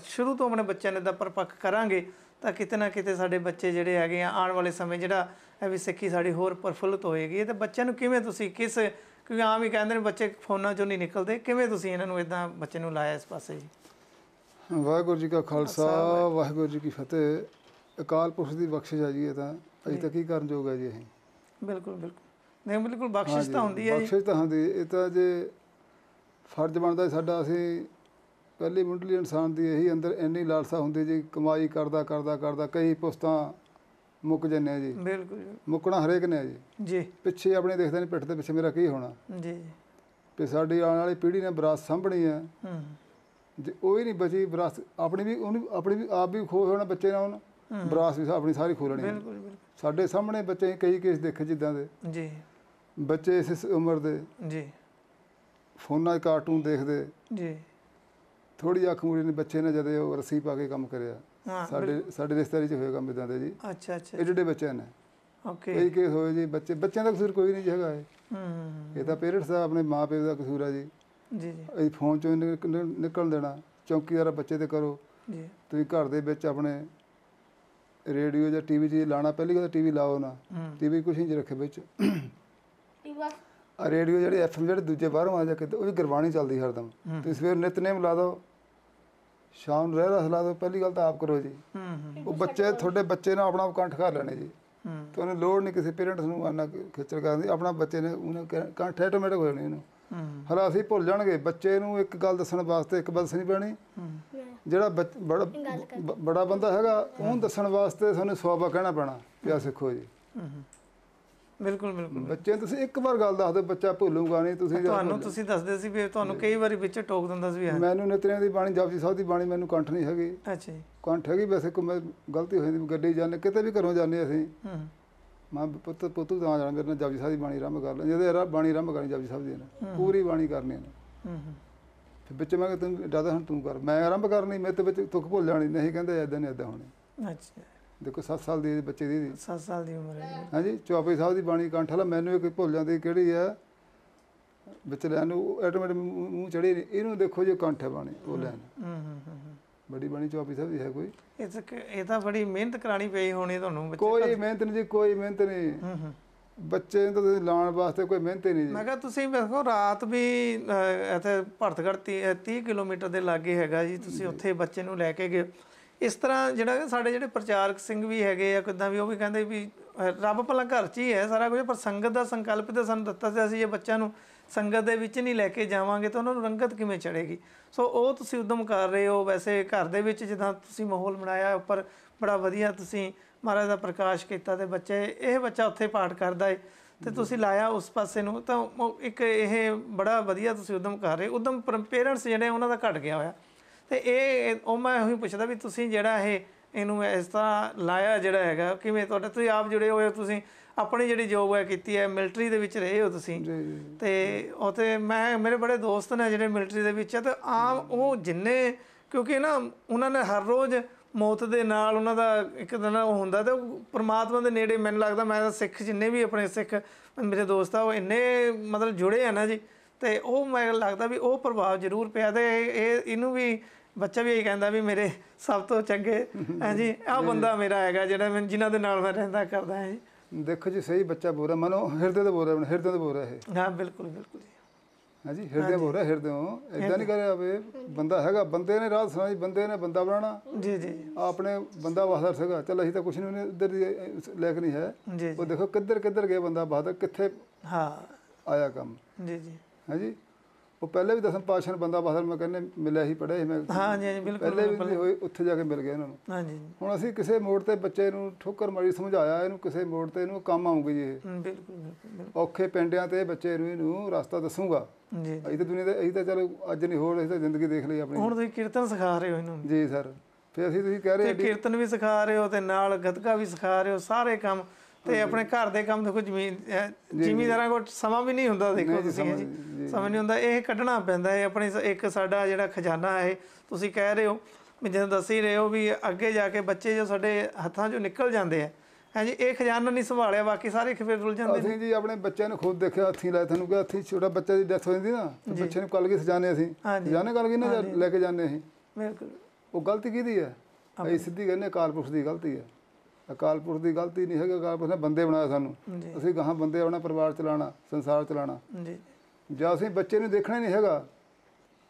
ਸ਼ੁਰੂ ਤੋਂ ਆਪਣੇ ਬੱਚਿਆਂ ਨੇ ਦਾ ਪਰਪੱਕ ਕਰਾਂਗੇ ਤਾਂ ਕਿਤੇ ਨਾ ਕਿਤੇ ਸਾਡੇ ਬੱਚੇ ਜਿਹੜੇ ਹੈਗੇ ਆ ਆਉਣ ਵਾਲੇ ਸਮੇਂ ਜਿਹੜਾ ਇਹ ਵੀ ਸਿੱਖੀ ਸਾਡੀ ਹੋਰ ਪਰਫੁੱਲਤ ਹੋਏਗੀ ਤੇ ਬੱਚਿਆਂ ਨੂੰ ਕਿਵੇਂ ਤੁਸੀਂ ਕਿਸ ਕਿਉਂਕਿ ਆਮ ਹੀ ਕਹਿੰਦੇ ਨੇ ਬੱਚੇ ਫੋਨਾਂ ਚੋਂ ਨਹੀਂ ਨਿਕਲਦੇ ਕਿਵੇਂ ਤੁਸੀਂ ਇਹਨਾਂ ਨੂੰ ਇਦਾਂ ਬੱਚੇ ਨੂੰ ਲਾਇਆ ਇਸ ਪਾਸੇ ਜੀ ਵਾਹਿਗੁਰੂ ਜੀ ਕਾ ਖਾਲਸਾ ਵਾਹਿਗੁਰੂ ਜੀ ਕੀ ਫਤਿਹ ਅਕਾਲ ਪੁਰਖ ਦੀ ਬਖਸ਼ਿਸ਼ ਆ ਜੀ ਇਹ ਤਾਂ ਅਜੇ ਤੱਕ ਹੀ ਕਰਨ ਜੋਗ ਹੈ ਜੀ ਇਹ ਬਿਲਕੁਲ ਬਿਲਕੁਲ ਨਹੀਂ ਬਿਲਕੁਲ ਬਖਸ਼ਿਸ਼ ਤਾਂ ਹੁੰਦੀ ਹੈ ਬਖਸ਼ਿਸ਼ ਤਾਂ ਹੁੰਦੀ ਇਹ ਤਾਂ ਜੇ ਫਰਜ਼ ਬਣਦਾ ਸਾਡਾ ਅਸੀਂ ਪਹਿਲੀ ਮੁੰਡਲੀ ਇਨਸਾਨ ਦੀ ਇਹੀ ਅੰਦਰ ਇੰਨੀ ਲਾਲਸਾ ਹੁੰਦੀ ਜੀ ਕਮਾਈ ਕਰਦਾ ਕਰਦਾ ਕਰਦਾ ਕਈ ਪੁਸਤਾਂ ਮੁੱਕ ਜੰਨੇ ਜੀ ਬਿਲਕੁਲ ਮੁੱਕਣਾ ਹਰੇਕ ਨੇ ਜੀ ਜੀ ਪਿੱਛੇ ਆਪਣੇ ਦੇਖਦੇ ਨੇ ਪਿੱਠ ਦੇ ਪਿੱਛੇ ਮੇਰਾ ਕੀ ਹੋਣਾ ਜੀ ਤੇ ਸਾਡੀ ਆਉਣ ਵਾਲੀ ਪੀੜ੍ਹੀ ਨੇ ਵਿਰਾਸਤ ਸੰਭਣੀ ਹੈ ਹੂੰ ਜੇ ਉਹ ਹੀ ਨਹੀਂ ਬਚੀ ਵਿਰਾਸਤ ਆਪਣੀ ਵੀ ਉਹਨੂੰ ਆਪਣੀ ਵੀ ਆਪ ਵੀ ਖੋਹ ਹੋਣਾ ਬੱਚੇ ਨਾਲ ਉਹਨਾਂ ਵਿਰਾਸਤ ਵੀ ਆਪਣੀ ਸਾਰੀ ਖੋ ਲੈਣੀ ਬਿਲਕੁਲ ਬਿਲਕੁਲ ਸਾਡੇ ਸਾਹਮਣੇ ਬੱਚੇ ਕਈ ਕੇਸ ਦੇਖੇ ਜਿੱਦਾਂ ਦੇ ਜੀ ਬੱਚੇ ਇਸ ਉਮਰ ਦੇ ਜੀ ਫੋਨਾਂ 'ਚ ਕਾਰਟੂਨ ਦੇਖਦੇ ਜੀ ਥੋੜੀ ਅੱਖ ਮੂਰੀ ਨੇ ਬੱਚੇ ਨੇ ਜਦੇ ਉਹ ਰਸੀ ਪਾ ਕੇ ਕੰਮ ਕਰਿਆ ਸਾਡੇ ਸਾਡੇ ਰਿਸ਼ਤੇਦਾਰੀ ਚ ਹੋਇਆ ਕੰਮ ਇਦਾਂ ਦੇ ਜੀ ਅੱਛਾ ਅੱਛਾ ਐਡੇ ਬੱਚੇ ਨੇ ਓਕੇ ਕਈ ਕੇਸ ਹੋਏ ਜੀ ਬੱਚੇ ਬੱਚਿਆਂ ਦਾ ਕਸੂਰ ਕੋਈ ਨਹੀਂ ਜੀ ਹੈਗਾ ਇਹ ਹੂੰ ਇਹ ਤਾਂ ਪੇਰੈਂਟਸ ਦਾ ਆਪਣੇ ਮਾਪੇ ਦਾ ਕਸੂਰ ਆ ਜੀ ਜੀ ਜੀ ਇਹ ਫੋਨ ਚੋਂ ਨਿਕਲ ਦੇਣਾ ਚੌਕੀਦਾਰ ਬੱਚੇ ਤੇ ਕਰੋ ਜੀ ਤੁਸੀਂ ਘਰ ਦੇ ਵਿੱਚ ਆਪਣੇ ਰੇਡੀਓ ਜਾਂ ਟੀਵੀ ਜੀ ਲਾਣਾ ਪਹਿਲੀ ਗੱਲ ਟੀਵੀ ਲਾਓ ਨਾ ਟੀਵੀ ਕੁਛ ਨਹੀਂ ਰੱਖੇ ਵਿੱਚ ਆ ਰੇਡੀਓ ਜਿਹੜੇ ਐਫਐਮ ਜਿਹੜੇ ਦੂਜੇ ਬਾਹਰੋਂ ਆ ਜਾ ਕੇ ਉਹ ਵੀ ਗਰਵਾਣੀ ਚੱਲਦੀ ਹਰਦਮ ਤੁਸੀਂ ਸਵੇਰ ਨਿਤਨੇਮ ਲਾ ਦਿਓ ਸ਼ਾਮ ਨੂੰ ਰਹਿ ਰਸਲਾ ਤੋਂ ਪਹਿਲੀ ਗੱਲ ਤਾਂ ਆਪ ਕਰੋ ਜੀ ਉਹ ਬੱਚੇ ਤੁਹਾਡੇ ਬੱਚੇ ਨਾਲ ਆਪਣਾ ਕੰਠ ਕਰ ਲੈਣੇ ਜੀ ਤੇ ਉਹਨੇ ਲੋੜ ਨਹੀਂ ਕਿਸੇ ਪੇਰੈਂਟਸ ਨੂੰ ਆਨਾ ਖੇਚਰ ਕਰਨ ਦੀ ਆਪਣਾ ਬੱਚੇ ਨੇ ਉਹਨੇ ਕੰਠ ਆਟੋਮੈਟਿਕ ਹੋ ਜਾਣੀ ਇਹਨੂੰ ਹਲਾ ਅਸੀਂ ਭੁੱਲ ਜਾਣਗੇ ਬੱਚੇ ਨੂੰ ਇੱਕ ਗੱਲ ਦੱਸਣ ਵਾਸਤੇ ਇੱਕ ਗੱਲ ਦੱਸਣੀ ਪੈਣੀ ਜਿਹੜਾ ਬੜਾ ਬੜਾ ਬੰਦਾ ਹੈਗਾ ਉਹਨੂੰ ਦੱਸਣ ਵਾਸਤੇ ਸਾਨੂੰ ਸਵਾਬਾ ਕਹਿਣਾ ਪੈਣਾ ਪਿਆ ਸਿੱਖੋ ਜੀ ਬਿਲਕੁਲ ਬਿਲਕੁਲ ਬੱਚੇ ਤੁਸੀਂ ਇੱਕ ਵਾਰ ਗੱਲ ਦੱਸਦੇ ਬੱਚਾ ਭੁੱਲੂਗਾ ਨਹੀਂ ਤੁਸੀਂ ਤੁਹਾਨੂੰ ਤੁਸੀਂ ਦੱਸਦੇ ਸੀ ਵੀ ਤੁਹਾਨੂੰ ਕਈ ਵਾਰੀ ਵਿੱਚ ਟੋਕ ਦਿੰਦਾ ਸੀ ਵੀ ਮੈਨੂੰ ਨਿਤਰਿਆਂ ਦੀ ਬਾਣੀ ਜਪਜੀ ਸਾਹਿਬ ਦੀ ਬਾਣੀ ਮੈਨੂੰ ਕੰਠ ਨਹੀਂ ਹੈਗੀ ਅੱਛਾ ਜੀ ਕੰਠ ਹੈਗੀ ਵੈਸੇ ਕੋਈ ਗਲਤੀ ਹੋ ਜਾਂਦੀ ਗੱਡੀ ਜਾਂਦੇ ਕਿਤੇ ਵੀ ਘਰੋਂ ਜਾਂਦੇ ਅਸੀਂ ਹੂੰ ਮਾਂ ਪੁੱਤ ਪੁੱਤੂ ਤਾਂ ਜਾਣਾ ਮੇਰੇ ਨਾਲ ਜਪਜੀ ਸਾਹਿਬ ਦੀ ਬਾਣੀ ਰੰਮ ਕਰ ਲੈ ਇਹ ਬਾਣੀ ਰੰਮ ਕਰਨੀ ਜਪਜੀ ਸਾਹਿਬ ਦੀ ਨਾ ਪੂਰੀ ਬਾਣੀ ਕਰਨੀ ਹੈ ਹੂੰ ਹੂੰ ਤੇ ਵਿੱਚ ਮੈਂ ਕਿਹਾ ਤੂੰ ਦਾਦਾ ਹਣ ਤੂੰ ਕਰ ਮੈਂ ਆਰੰਭ ਕਰਨੀ ਮੇਰੇ ਤੇ ਵਿੱਚ ਤੁਖ ਭੁੱਲ ਜਾਣੀ ਨਹੀਂ ਕਹਿੰਦਾ ਐਦਾਂ ਨਹੀਂ ਐਦਾਂ ਹੋਣੀ ਅੱਛਾ ਦੇਖੋ 7 ਸਾਲ ਦੀ ਬੱਚੇ ਦੀ 7 ਸਾਲ ਦੀ ਉਮਰ ਹੈ ਹਾਂਜੀ ਚੌਪਈ ਸਾਹਿਬ ਦੀ ਬਾਣੀ ਕੰਠ ਵਾਲਾ ਮੈਨੂੰ ਇਹ ਕੋਈ ਭੁੱਲ ਜਾਂਦੀ ਕਿਹੜੀ ਹੈ ਵਿੱਚ ਲੈਣ ਨੂੰ ਆਟੋਮੈਟਿਕ ਮੂੰਹ ਚੜੇ ਨੇ ਇਹਨੂੰ ਦੇਖੋ ਜੋ ਕੰਠ ਹੈ ਬਾਣੀ ਉਹ ਲੈਣ ਬੜੀ ਬਾਣੀ ਚੌਪੀ ਸਾਹਿਬ ਦੀ ਹੈ ਕੋਈ ਇਹ ਤਾਂ ਬੜੀ ਮਿਹਨਤ ਕਰਾਣੀ ਪਈ ਹੋਣੀ ਤੁਹਾਨੂੰ ਕੋਈ ਮਿਹਨਤ ਨਹੀਂ ਜੀ ਕੋਈ ਮਿਹਨਤ ਨਹੀਂ ਬੱਚੇ ਨੂੰ ਤੁਸੀਂ ਲਾਉਣ ਵਾਸਤੇ ਕੋਈ ਮਿਹਨਤ ਨਹੀਂ ਜੀ ਮੈਂ ਕਿਹਾ ਤੁਸੀਂ ਵੇਖੋ ਰਾਤ ਵੀ ਇੱਥੇ ਭਰਤਗੜ੍ਹ 30 ਕਿਲੋਮੀਟਰ ਦੇ ਲਾਗੇ ਹੈਗਾ ਜੀ ਤੁਸੀਂ ਉੱਥੇ ਬੱਚੇ ਨੂੰ ਲੈ ਕੇ ਗਏ ਇਸ ਤਰ੍ਹਾਂ ਜਿਹੜਾ ਸਾਡੇ ਜਿਹੜੇ ਪ੍ਰਚਾਰਕ ਸਿੰਘ ਵੀ ਹੈਗੇ ਆ ਕਿਦਾਂ ਵੀ ਉਹ ਵੀ ਕਹਿੰਦੇ ਵੀ ਰੱਬ ਭਲਾ ਘਰ 'ਚ ਹੀ ਹੈ ਸਾਰਾ ਕੁਝ ਪਰ ਸੰਗਤ ਦਾ ਸੰਕਲਪ ਤੇ ਸਾਨੂੰ ਦਿੱਤਾ ਸੀ ਅਸੀਂ ਇਹ ਬੱਚਿਆਂ ਨੂੰ ਸੰਗਤ ਦੇ ਵਿੱਚ ਨਹੀਂ ਲੈ ਕੇ ਜਾਵਾਂਗੇ ਤਾਂ ਉਹਨਾਂ ਨੂੰ ਰੰਗਤ ਕਿਵੇਂ ਚੜੇਗੀ ਸੋ ਉਹ ਤੁਸੀਂ ਉਦਮ ਕਰ ਰਹੇ ਹੋ ਵੈਸੇ ਘਰ ਦੇ ਵਿੱਚ ਜਿੱਦਾਂ ਤੁਸੀਂ ਮਾਹੌਲ ਬਣਾਇਆ ਉੱਪਰ ਬੜਾ ਵਧੀਆ ਤੁਸੀਂ ਮਹਾਰਾਜ ਦਾ ਪ੍ਰਕਾਸ਼ ਕੀਤਾ ਤੇ ਬੱਚੇ ਇਹ ਬੱਚਾ ਉੱਥੇ ਪਾਠ ਕਰਦਾ ਏ ਤੇ ਤੁਸੀਂ ਲਾਇਆ ਉਸ ਪਾਸੇ ਨੂੰ ਤਾਂ ਇੱਕ ਇਹ ਬੜਾ ਵਧੀਆ ਤੁਸੀਂ ਉਦਮ ਕਰ ਰਹੇ ਉਦਮ ਪੇਰੈਂਟਸ ਜਿਹੜੇ ਉਹਨਾਂ ਦਾ ਘਟ ਗਿਆ ਹੋਇਆ ਤੇ ਇਹ ਉਹ ਮੈਂ ਉਹੀ ਪੁੱਛਦਾ ਵੀ ਤੁਸੀਂ ਜਿਹੜਾ ਇਹ ਇਹਨੂੰ ਇਸ ਤਰ੍ਹਾਂ ਲਾਇਆ ਜਿਹੜਾ ਹੈਗਾ ਕਿਵੇਂ ਤੁਹਾਡੇ ਤੁਸੀਂ ਆਪ ਜੁੜੇ ਹੋਏ ਹੋ ਤੁਸੀਂ ਆਪਣੀ ਜਿਹੜੀ ਜੋਬ ਹੈ ਕੀਤੀ ਹੈ ਮਿਲਟਰੀ ਦੇ ਵਿੱਚ ਰਹੇ ਹੋ ਤੁਸੀਂ ਤੇ ਉਥੇ ਮੈਂ ਮੇਰੇ ਬੜੇ ਦੋਸਤ ਨੇ ਜਿਹੜੇ ਮਿਲਟਰੀ ਦੇ ਵਿੱਚ ਹੈ ਤੇ ਆਮ ਉਹ ਜਿੰਨੇ ਕਿਉਂਕਿ ਨਾ ਉਹਨਾਂ ਨੇ ਹਰ ਰੋਜ਼ ਮੌਤ ਦੇ ਨਾਲ ਉਹਨਾਂ ਦਾ ਇੱਕ ਦਿਨ ਉਹ ਹੁੰਦਾ ਤੇ ਪ੍ਰਮਾਤਮਾ ਦੇ ਨੇੜੇ ਮੈਨੂੰ ਲੱਗਦਾ ਮੈਂ ਤਾਂ ਸਿੱਖ ਜਿੰਨੇ ਵੀ ਆਪਣੇ ਸਿੱਖ ਮੇਰੇ ਦੋਸਤ ਆ ਉਹ ਇੰਨੇ ਮਤਲਬ ਜੁੜੇ ਆ ਨਾ ਜੀ ਤੇ ਉਹ ਮੈਨੂੰ ਲੱਗਦਾ ਵੀ ਉਹ ਪ੍ਰਭਾਵ ਜ਼ਰੂਰ ਪਿਆ ਤੇ ਇਹ ਇਹਨੂੰ ਵੀ ਬੱਚਾ ਵੀ ਇਹ ਕਹਿੰਦਾ ਵੀ ਮੇਰੇ ਸਭ ਤੋਂ ਚੰਗੇ ਜੀ ਆਹ ਬੰਦਾ ਮੇਰਾ ਹੈਗਾ ਜਿਹੜਾ ਮੈਂ ਜਿਨ੍ਹਾਂ ਦੇ ਨਾਲ ਮੈਂ ਰਹਿੰਦਾ ਕਰਦਾ ਹਾਂ ਦੇਖੋ ਜੀ ਸਹੀ ਬੱਚਾ ਬੋਲ ਰਿਹਾ ਮਨੋ ਹਿਰਦੇ ਤੋਂ ਰਿਹਾ ਹਿਰਦੇ ਤੋਂ ਰਿਹਾ ਇਹ ਹਾਂ ਬਿਲਕੁਲ ਬਿਲਕੁਲ ਜੀ ਹਿਰਦੇ ਹਿਰਦੇ ਰਿਹਾ ਹਿਰਦੇ ਹੋ ਇਦਾਂ ਨਹੀਂ ਕਰਿਆ ਵੇ ਬੰਦਾ ਹੈਗਾ ਬੰਦੇ ਨੇ ਰਾਤ ਸੁਣਾਈ ਬੰਦੇ ਨੇ ਬੰਦਾ ਬਣਾਣਾ ਜੀ ਜੀ ਆਪਣੇ ਬੰਦਾ ਬਹਾਦਰ ਸਗਾ ਚਲ ਅਸੀਂ ਤਾਂ ਕੁਛ ਨਹੀਂ ਇੱਧਰ ਲੈ ਕੇ ਨਹੀਂ ਹੈ ਉਹ ਦੇਖੋ ਕਿੱਧਰ ਕਿੱਧਰ ਗਿਆ ਬੰਦਾ ਬਾਦ ਕਿੱਥੇ ਹਾਂ ਆਇਆ ਕੰਮ ਜੀ ਜੀ ਹਾਂ ਜੀ ਉਹ ਪਹਿਲੇ ਵੀ ਦਸਮ ਪਾਸ਼ਾ ਨੂੰ ਬੰਦਾ ਬਸਰ ਮੈਂ ਕਹਿੰਨੇ ਮਿਲਿਆ ਹੀ ਪੜਿਆ ਸੀ ਮੈਂ ਹਾਂਜੀ ਹਾਂਜੀ ਬਿਲਕੁਲ ਪਹਿਲੇ ਵੀ ਹੋਏ ਉੱਥੇ ਜਾ ਕੇ ਮਿਲ ਗਏ ਇਹਨਾਂ ਨੂੰ ਹਾਂਜੀ ਹੁਣ ਅਸੀਂ ਕਿਸੇ ਮੋੜ ਤੇ ਬੱਚੇ ਨੂੰ ਠੋਕਰ ਮਾਰੀ ਸਮਝਾਇਆ ਇਹਨੂੰ ਕਿਸੇ ਮੋੜ ਤੇ ਇਹਨੂੰ ਕੰਮ ਆਉਂਗੇ ਜੀ ਇਹ ਬਿਲਕੁਲ ਔਖੇ ਪਿੰਡਿਆਂ ਤੇ ਬੱਚੇ ਨੂੰ ਇਹਨੂੰ ਰਸਤਾ ਦੱਸੂਗਾ ਜੀ ਇਹ ਤਾਂ ਦੁਨੀਆ ਦੇ ਇਹ ਤਾਂ ਚਲੋ ਅੱਜ ਨਹੀਂ ਹੋਰ ਇਹ ਤਾਂ ਜ਼ਿੰਦਗੀ ਦੇਖ ਲਈ ਆਪਣੀ ਹੁਣ ਤੁਸੀਂ ਕੀਰਤਨ ਸਿਖਾ ਰਹੇ ਹੋ ਇਹਨੂੰ ਜੀ ਸਰ ਫਿਰ ਅਸੀਂ ਤੁਸੀਂ ਕਹਿ ਰਹੇ ਹੋ ਕੀਰਤਨ ਵੀ ਸਿਖਾ ਰਹੇ ਹੋ ਤੇ ਨਾਲ ਗਤਕਾ ਵੀ ਸਿਖਾ ਰਹੇ ਹੋ ਸਾਰੇ ਕੰਮ ਤੇ ਆਪਣੇ ਘਰ ਦੇ ਕੰਮ ਦੇਖੋ ਜ਼ਮੀਨ ਜ਼ਿਮੀਦਾਰਾਂ ਕੋਲ ਸਮਾਂ ਵੀ ਨਹੀਂ ਹੁੰਦਾ ਦੇਖੋ ਤੁਸੀਂ ਜੀ ਸਮਾਂ ਨਹੀਂ ਹੁੰਦਾ ਇਹ ਕੱਢਣਾ ਪੈਂਦਾ ਹੈ ਆਪਣੇ ਇੱਕ ਸਾਡਾ ਜਿਹੜਾ ਖਜ਼ਾਨਾ ਹੈ ਤੁਸੀਂ ਕਹਿ ਰਹੇ ਹੋ ਵੀ ਜਦੋਂ ਦੱਸ ਹੀ ਰਹੇ ਹੋ ਵੀ ਅੱਗੇ ਜਾ ਕੇ ਬੱਚੇ ਜੋ ਸਾਡੇ ਹੱਥਾਂ 'ਚੋਂ ਨਿਕਲ ਜਾਂਦੇ ਆ ਹਾਂਜੀ ਇਹ ਖਜ਼ਾਨਾ ਨਹੀਂ ਸੰਭਾਲਿਆ ਬਾਕੀ ਸਾਰੇ ਖਫੇ ਰੁੱਲ ਜਾਂਦੇ ਅਸੀਂ ਜੀ ਆਪਣੇ ਬੱਚਿਆਂ ਨੂੰ ਖੁਦ ਦੇਖਿਆ ਹੱਥੀ ਲਾਇਆ ਤੁਹਾਨੂੰ ਕਿ ਹੱਥੀ ਛੋਟਾ ਬੱਚਾ ਦੀ ਡੈਥ ਹੋ ਜਾਂਦੀ ਨਾ ਬੱਚੇ ਨੂੰ ਕੱਲ ਕੇ ਸਜਾਣੇ ਅਸੀਂ ਜਾਣੇ ਕੱਲ ਕੇ ਨਾ ਲੈ ਕੇ ਜਾਂਦੇ ਅਸੀਂ ਬਿਲਕੁਲ ਉਹ ਗਲਤੀ ਕਿਹਦੀ ਹੈ ਅਸੀਂ ਸਿੱਧੀ ਕਹਿੰਦੇ ਕਾਲਪੁਰਖ ਦੀ ਗਲਤੀ ਹੈ ਅਕਾਲ ਪੁਰਖ ਦੀ ਗਲਤੀ ਨਹੀਂ ਹੈਗਾ ਅਕਾਲ ਪੁਰਖ ਨੇ ਬੰਦੇ ਬਣਾਇਆ ਸਾਨੂੰ ਅਸੀਂ ਗਾਹਾਂ ਬੰਦੇ ਆਉਣਾ ਪਰਿਵਾਰ ਚਲਾਣਾ ਸੰਸਾਰ ਚਲਾਣਾ ਜੀ ਜੇ ਅਸੀਂ ਬੱਚੇ ਨੂੰ ਦੇਖਣਾ ਨਹੀਂ ਹੈਗਾ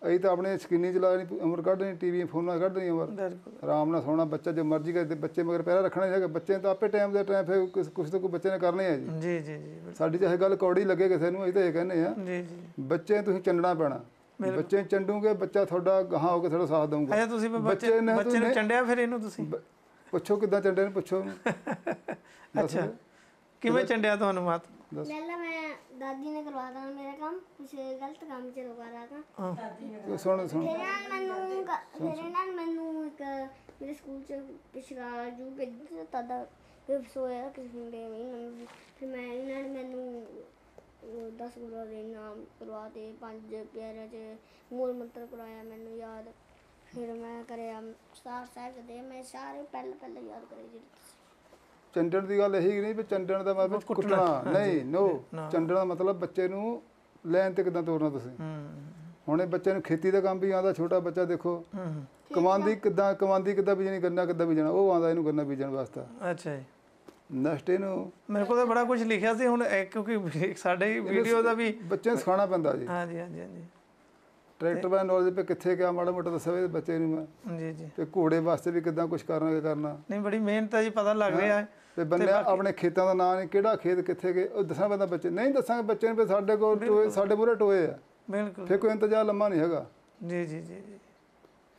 ਅਸੀਂ ਤਾਂ ਆਪਣੇ ਸਕਰੀਨੀ ਚਲਾ ਨਹੀਂ ਉਮਰ ਕੱਢ ਨਹੀਂ ਟੀਵੀ ਫੋਨਾਂ ਕੱਢ ਨਹੀਂ ਉਮਰ ਆਰਾਮ ਨਾਲ ਸੋਣਾ ਬੱਚਾ ਜੇ ਮਰਜ਼ੀ ਕਰੇ ਤੇ ਬੱਚੇ ਮਗਰ ਪਹਿਲਾਂ ਰੱਖਣਾ ਹੈਗਾ ਬੱਚੇ ਤਾਂ ਆਪੇ ਟਾਈਮ ਦੇ ਟਾਈਮ ਫਿਰ ਕੁਝ ਤਾਂ ਕੋਈ ਬੱਚੇ ਨੇ ਕਰਨੇ ਆ ਜੀ ਜੀ ਜੀ ਸਾਡੀ ਚਾਹੇ ਗੱਲ ਕੌੜੀ ਲੱਗੇ ਕਿਸੇ ਨੂੰ ਇਹ ਤਾਂ ਇਹ ਕਹਿੰਦੇ ਆ ਜੀ ਜੀ ਬੱਚੇ ਤੁਸੀਂ ਚੰਡਣਾ ਪੈਣਾ ਬੱਚੇ ਚੰਡੂਗੇ ਬੱਚਾ ਤੁਹਾਡਾ ਗਾਹਾਂ ਹੋ ਕੇ ਤੁਹਾਡਾ ਸਾਥ ਦੇਊਗਾ ਅੱਛਾ ਤੁਸੀਂ ਬੱਚੇ ਬੱਚੇ ਨੂੰ ਚੰਡਿਆ ਫਿਰ ਇਹਨੂੰ ਤੁਸੀਂ ਪੁੱਛੋ ਕਿੱਦਾਂ ਚੰਡੇ ਨੂੰ ਪੁੱਛੋ ਅੱਛਾ ਕਿਵੇਂ ਚੰਡਿਆ ਤੁਹਾਨੂੰ ਮਾਤ ਲੱਲਾ ਮੈਂ ਦਾਦੀ ਨੇ ਕਰਵਾ ਦੇਣਾ ਮੇਰਾ ਕੰਮ ਕੁਝ ਗਲਤ ਕੰਮ ਚ ਲਗਾ ਰਹਾ ਦਾਦੀ ਸੁਣ ਸੁਣ ਫਿਰ ਨਾਲ ਮੈਨੂੰ ਫਿਰ ਨਾਲ ਮੈਨੂੰ ਇੱਕ ਮੇਰੇ ਸਕੂਲ ਚ ਪਿਛਲਾ ਜੂ ਕਿ ਤਦਾ ਫਿਰ ਸੋਇਆ ਕਿਸੇ ਦੇ ਮਹੀਨੇ ਫਿਰ ਮੈਂ ਇਹਨਾਂ ਨੇ ਮੈਨੂੰ 10 ਗੁਰੂ ਦੇ ਨਾਮ ਕਰਵਾ ਦੇ ਪੰਜ ਪਿਆਰੇ ਚ ਮੂਲ ਮੰਤਰ ਕਰਾਇਆ ਮੈਨੂੰ ਯਾਦ ਫਿਰ ਮੈਂ ਕਰਿਆ ਸਾਰ ਸਾਹਿਬ ਦੇ ਮੈਂ ਸਾਰੇ ਪਹਿਲੇ ਪਹਿਲੇ ਯਾਦ ਕਰੇ ਜੀ ਚੰਡਣ ਦੀ ਗੱਲ ਇਹੀ ਨਹੀਂ ਵੀ ਚੰਡਣ ਦਾ ਮਤਲਬ ਕੁੱਟਣਾ ਨਹੀਂ ਨੋ ਚੰਡਣ ਦਾ ਮਤਲਬ ਬੱਚੇ ਨੂੰ ਲੈਣ ਤੇ ਕਿਦਾਂ ਤੋਰਨਾ ਤੁਸੀਂ ਹੁਣ ਇਹ ਬੱਚੇ ਨੂੰ ਖੇਤੀ ਦਾ ਕੰਮ ਵੀ ਆਉਂਦਾ ਛੋਟਾ ਬੱਚਾ ਦੇਖੋ ਕਮਾਂਦੀ ਕਿਦਾਂ ਕਮਾਂਦੀ ਕਿਦਾਂ ਬੀਜਣੀ ਗੰਨਾ ਕਿਦਾਂ ਬੀਜਣਾ ਉਹ ਆਉਂਦਾ ਇਹਨੂੰ ਗੰਨਾ ਬੀਜਣ ਵਾਸਤਾ ਅੱਛਾ ਜੀ ਨਸ਼ਟੇ ਨੂੰ ਮੇਰੇ ਕੋਲ ਤਾਂ ਬੜਾ ਕੁਝ ਲਿਖਿਆ ਸੀ ਹੁਣ ਕਿਉਂਕਿ ਸਾਡੇ ਵੀਡੀਓ ਦਾ ਵੀ ਬੱਚੇ ਨੂੰ ਸਿਖਾਉਣਾ ਪੈਂਦਾ ਜੀ ਹਾਂਜੀ ਹਾਂਜੀ ਹਾਂਜੀ ਟਰੈਕਟਰ ਦਾ ਨੌਲੇਜ ਤੇ ਕਿੱਥੇ ਗਿਆ ਮਾੜਾ ਮੋਟਾ ਦੱਸਿਆ ਵੀ ਬੱਚੇ ਨੂੰ ਮੈਂ ਜੀ ਜੀ ਤੇ ਘੋੜੇ ਵਾਸਤੇ ਵੀ ਕਿਦਾਂ ਕੁਝ ਕਰਨਾ ਕਿ ਕਰਨਾ ਨਹੀਂ ਬੜੀ ਮਿਹਨਤ ਹੈ ਜੀ ਪਤਾ ਲੱਗ ਰਿਹਾ ਹੈ ਤੇ ਬੰਦੇ ਆਪਣੇ ਖੇਤਾਂ ਦਾ ਨਾਂ ਨਹੀਂ ਕਿਹੜਾ ਖੇਤ ਕਿੱਥੇ ਗਏ ਉਹ ਦੱਸਾਂ ਬੰਦਾ ਬੱਚੇ ਨਹੀਂ ਦੱਸਾਂਗੇ ਬੱਚੇ ਨੇ ਸਾਡੇ ਕੋਲ ਟੋਏ ਸਾਡੇ ਮੂਰੇ ਟੋਏ ਆ ਬਿਲਕੁਲ ਫੇ ਕੋਈ ਇੰਤਜ਼ਾਰ ਲੰਮਾ ਨਹੀਂ ਹੈਗਾ ਜੀ ਜੀ ਜੀ ਜੀ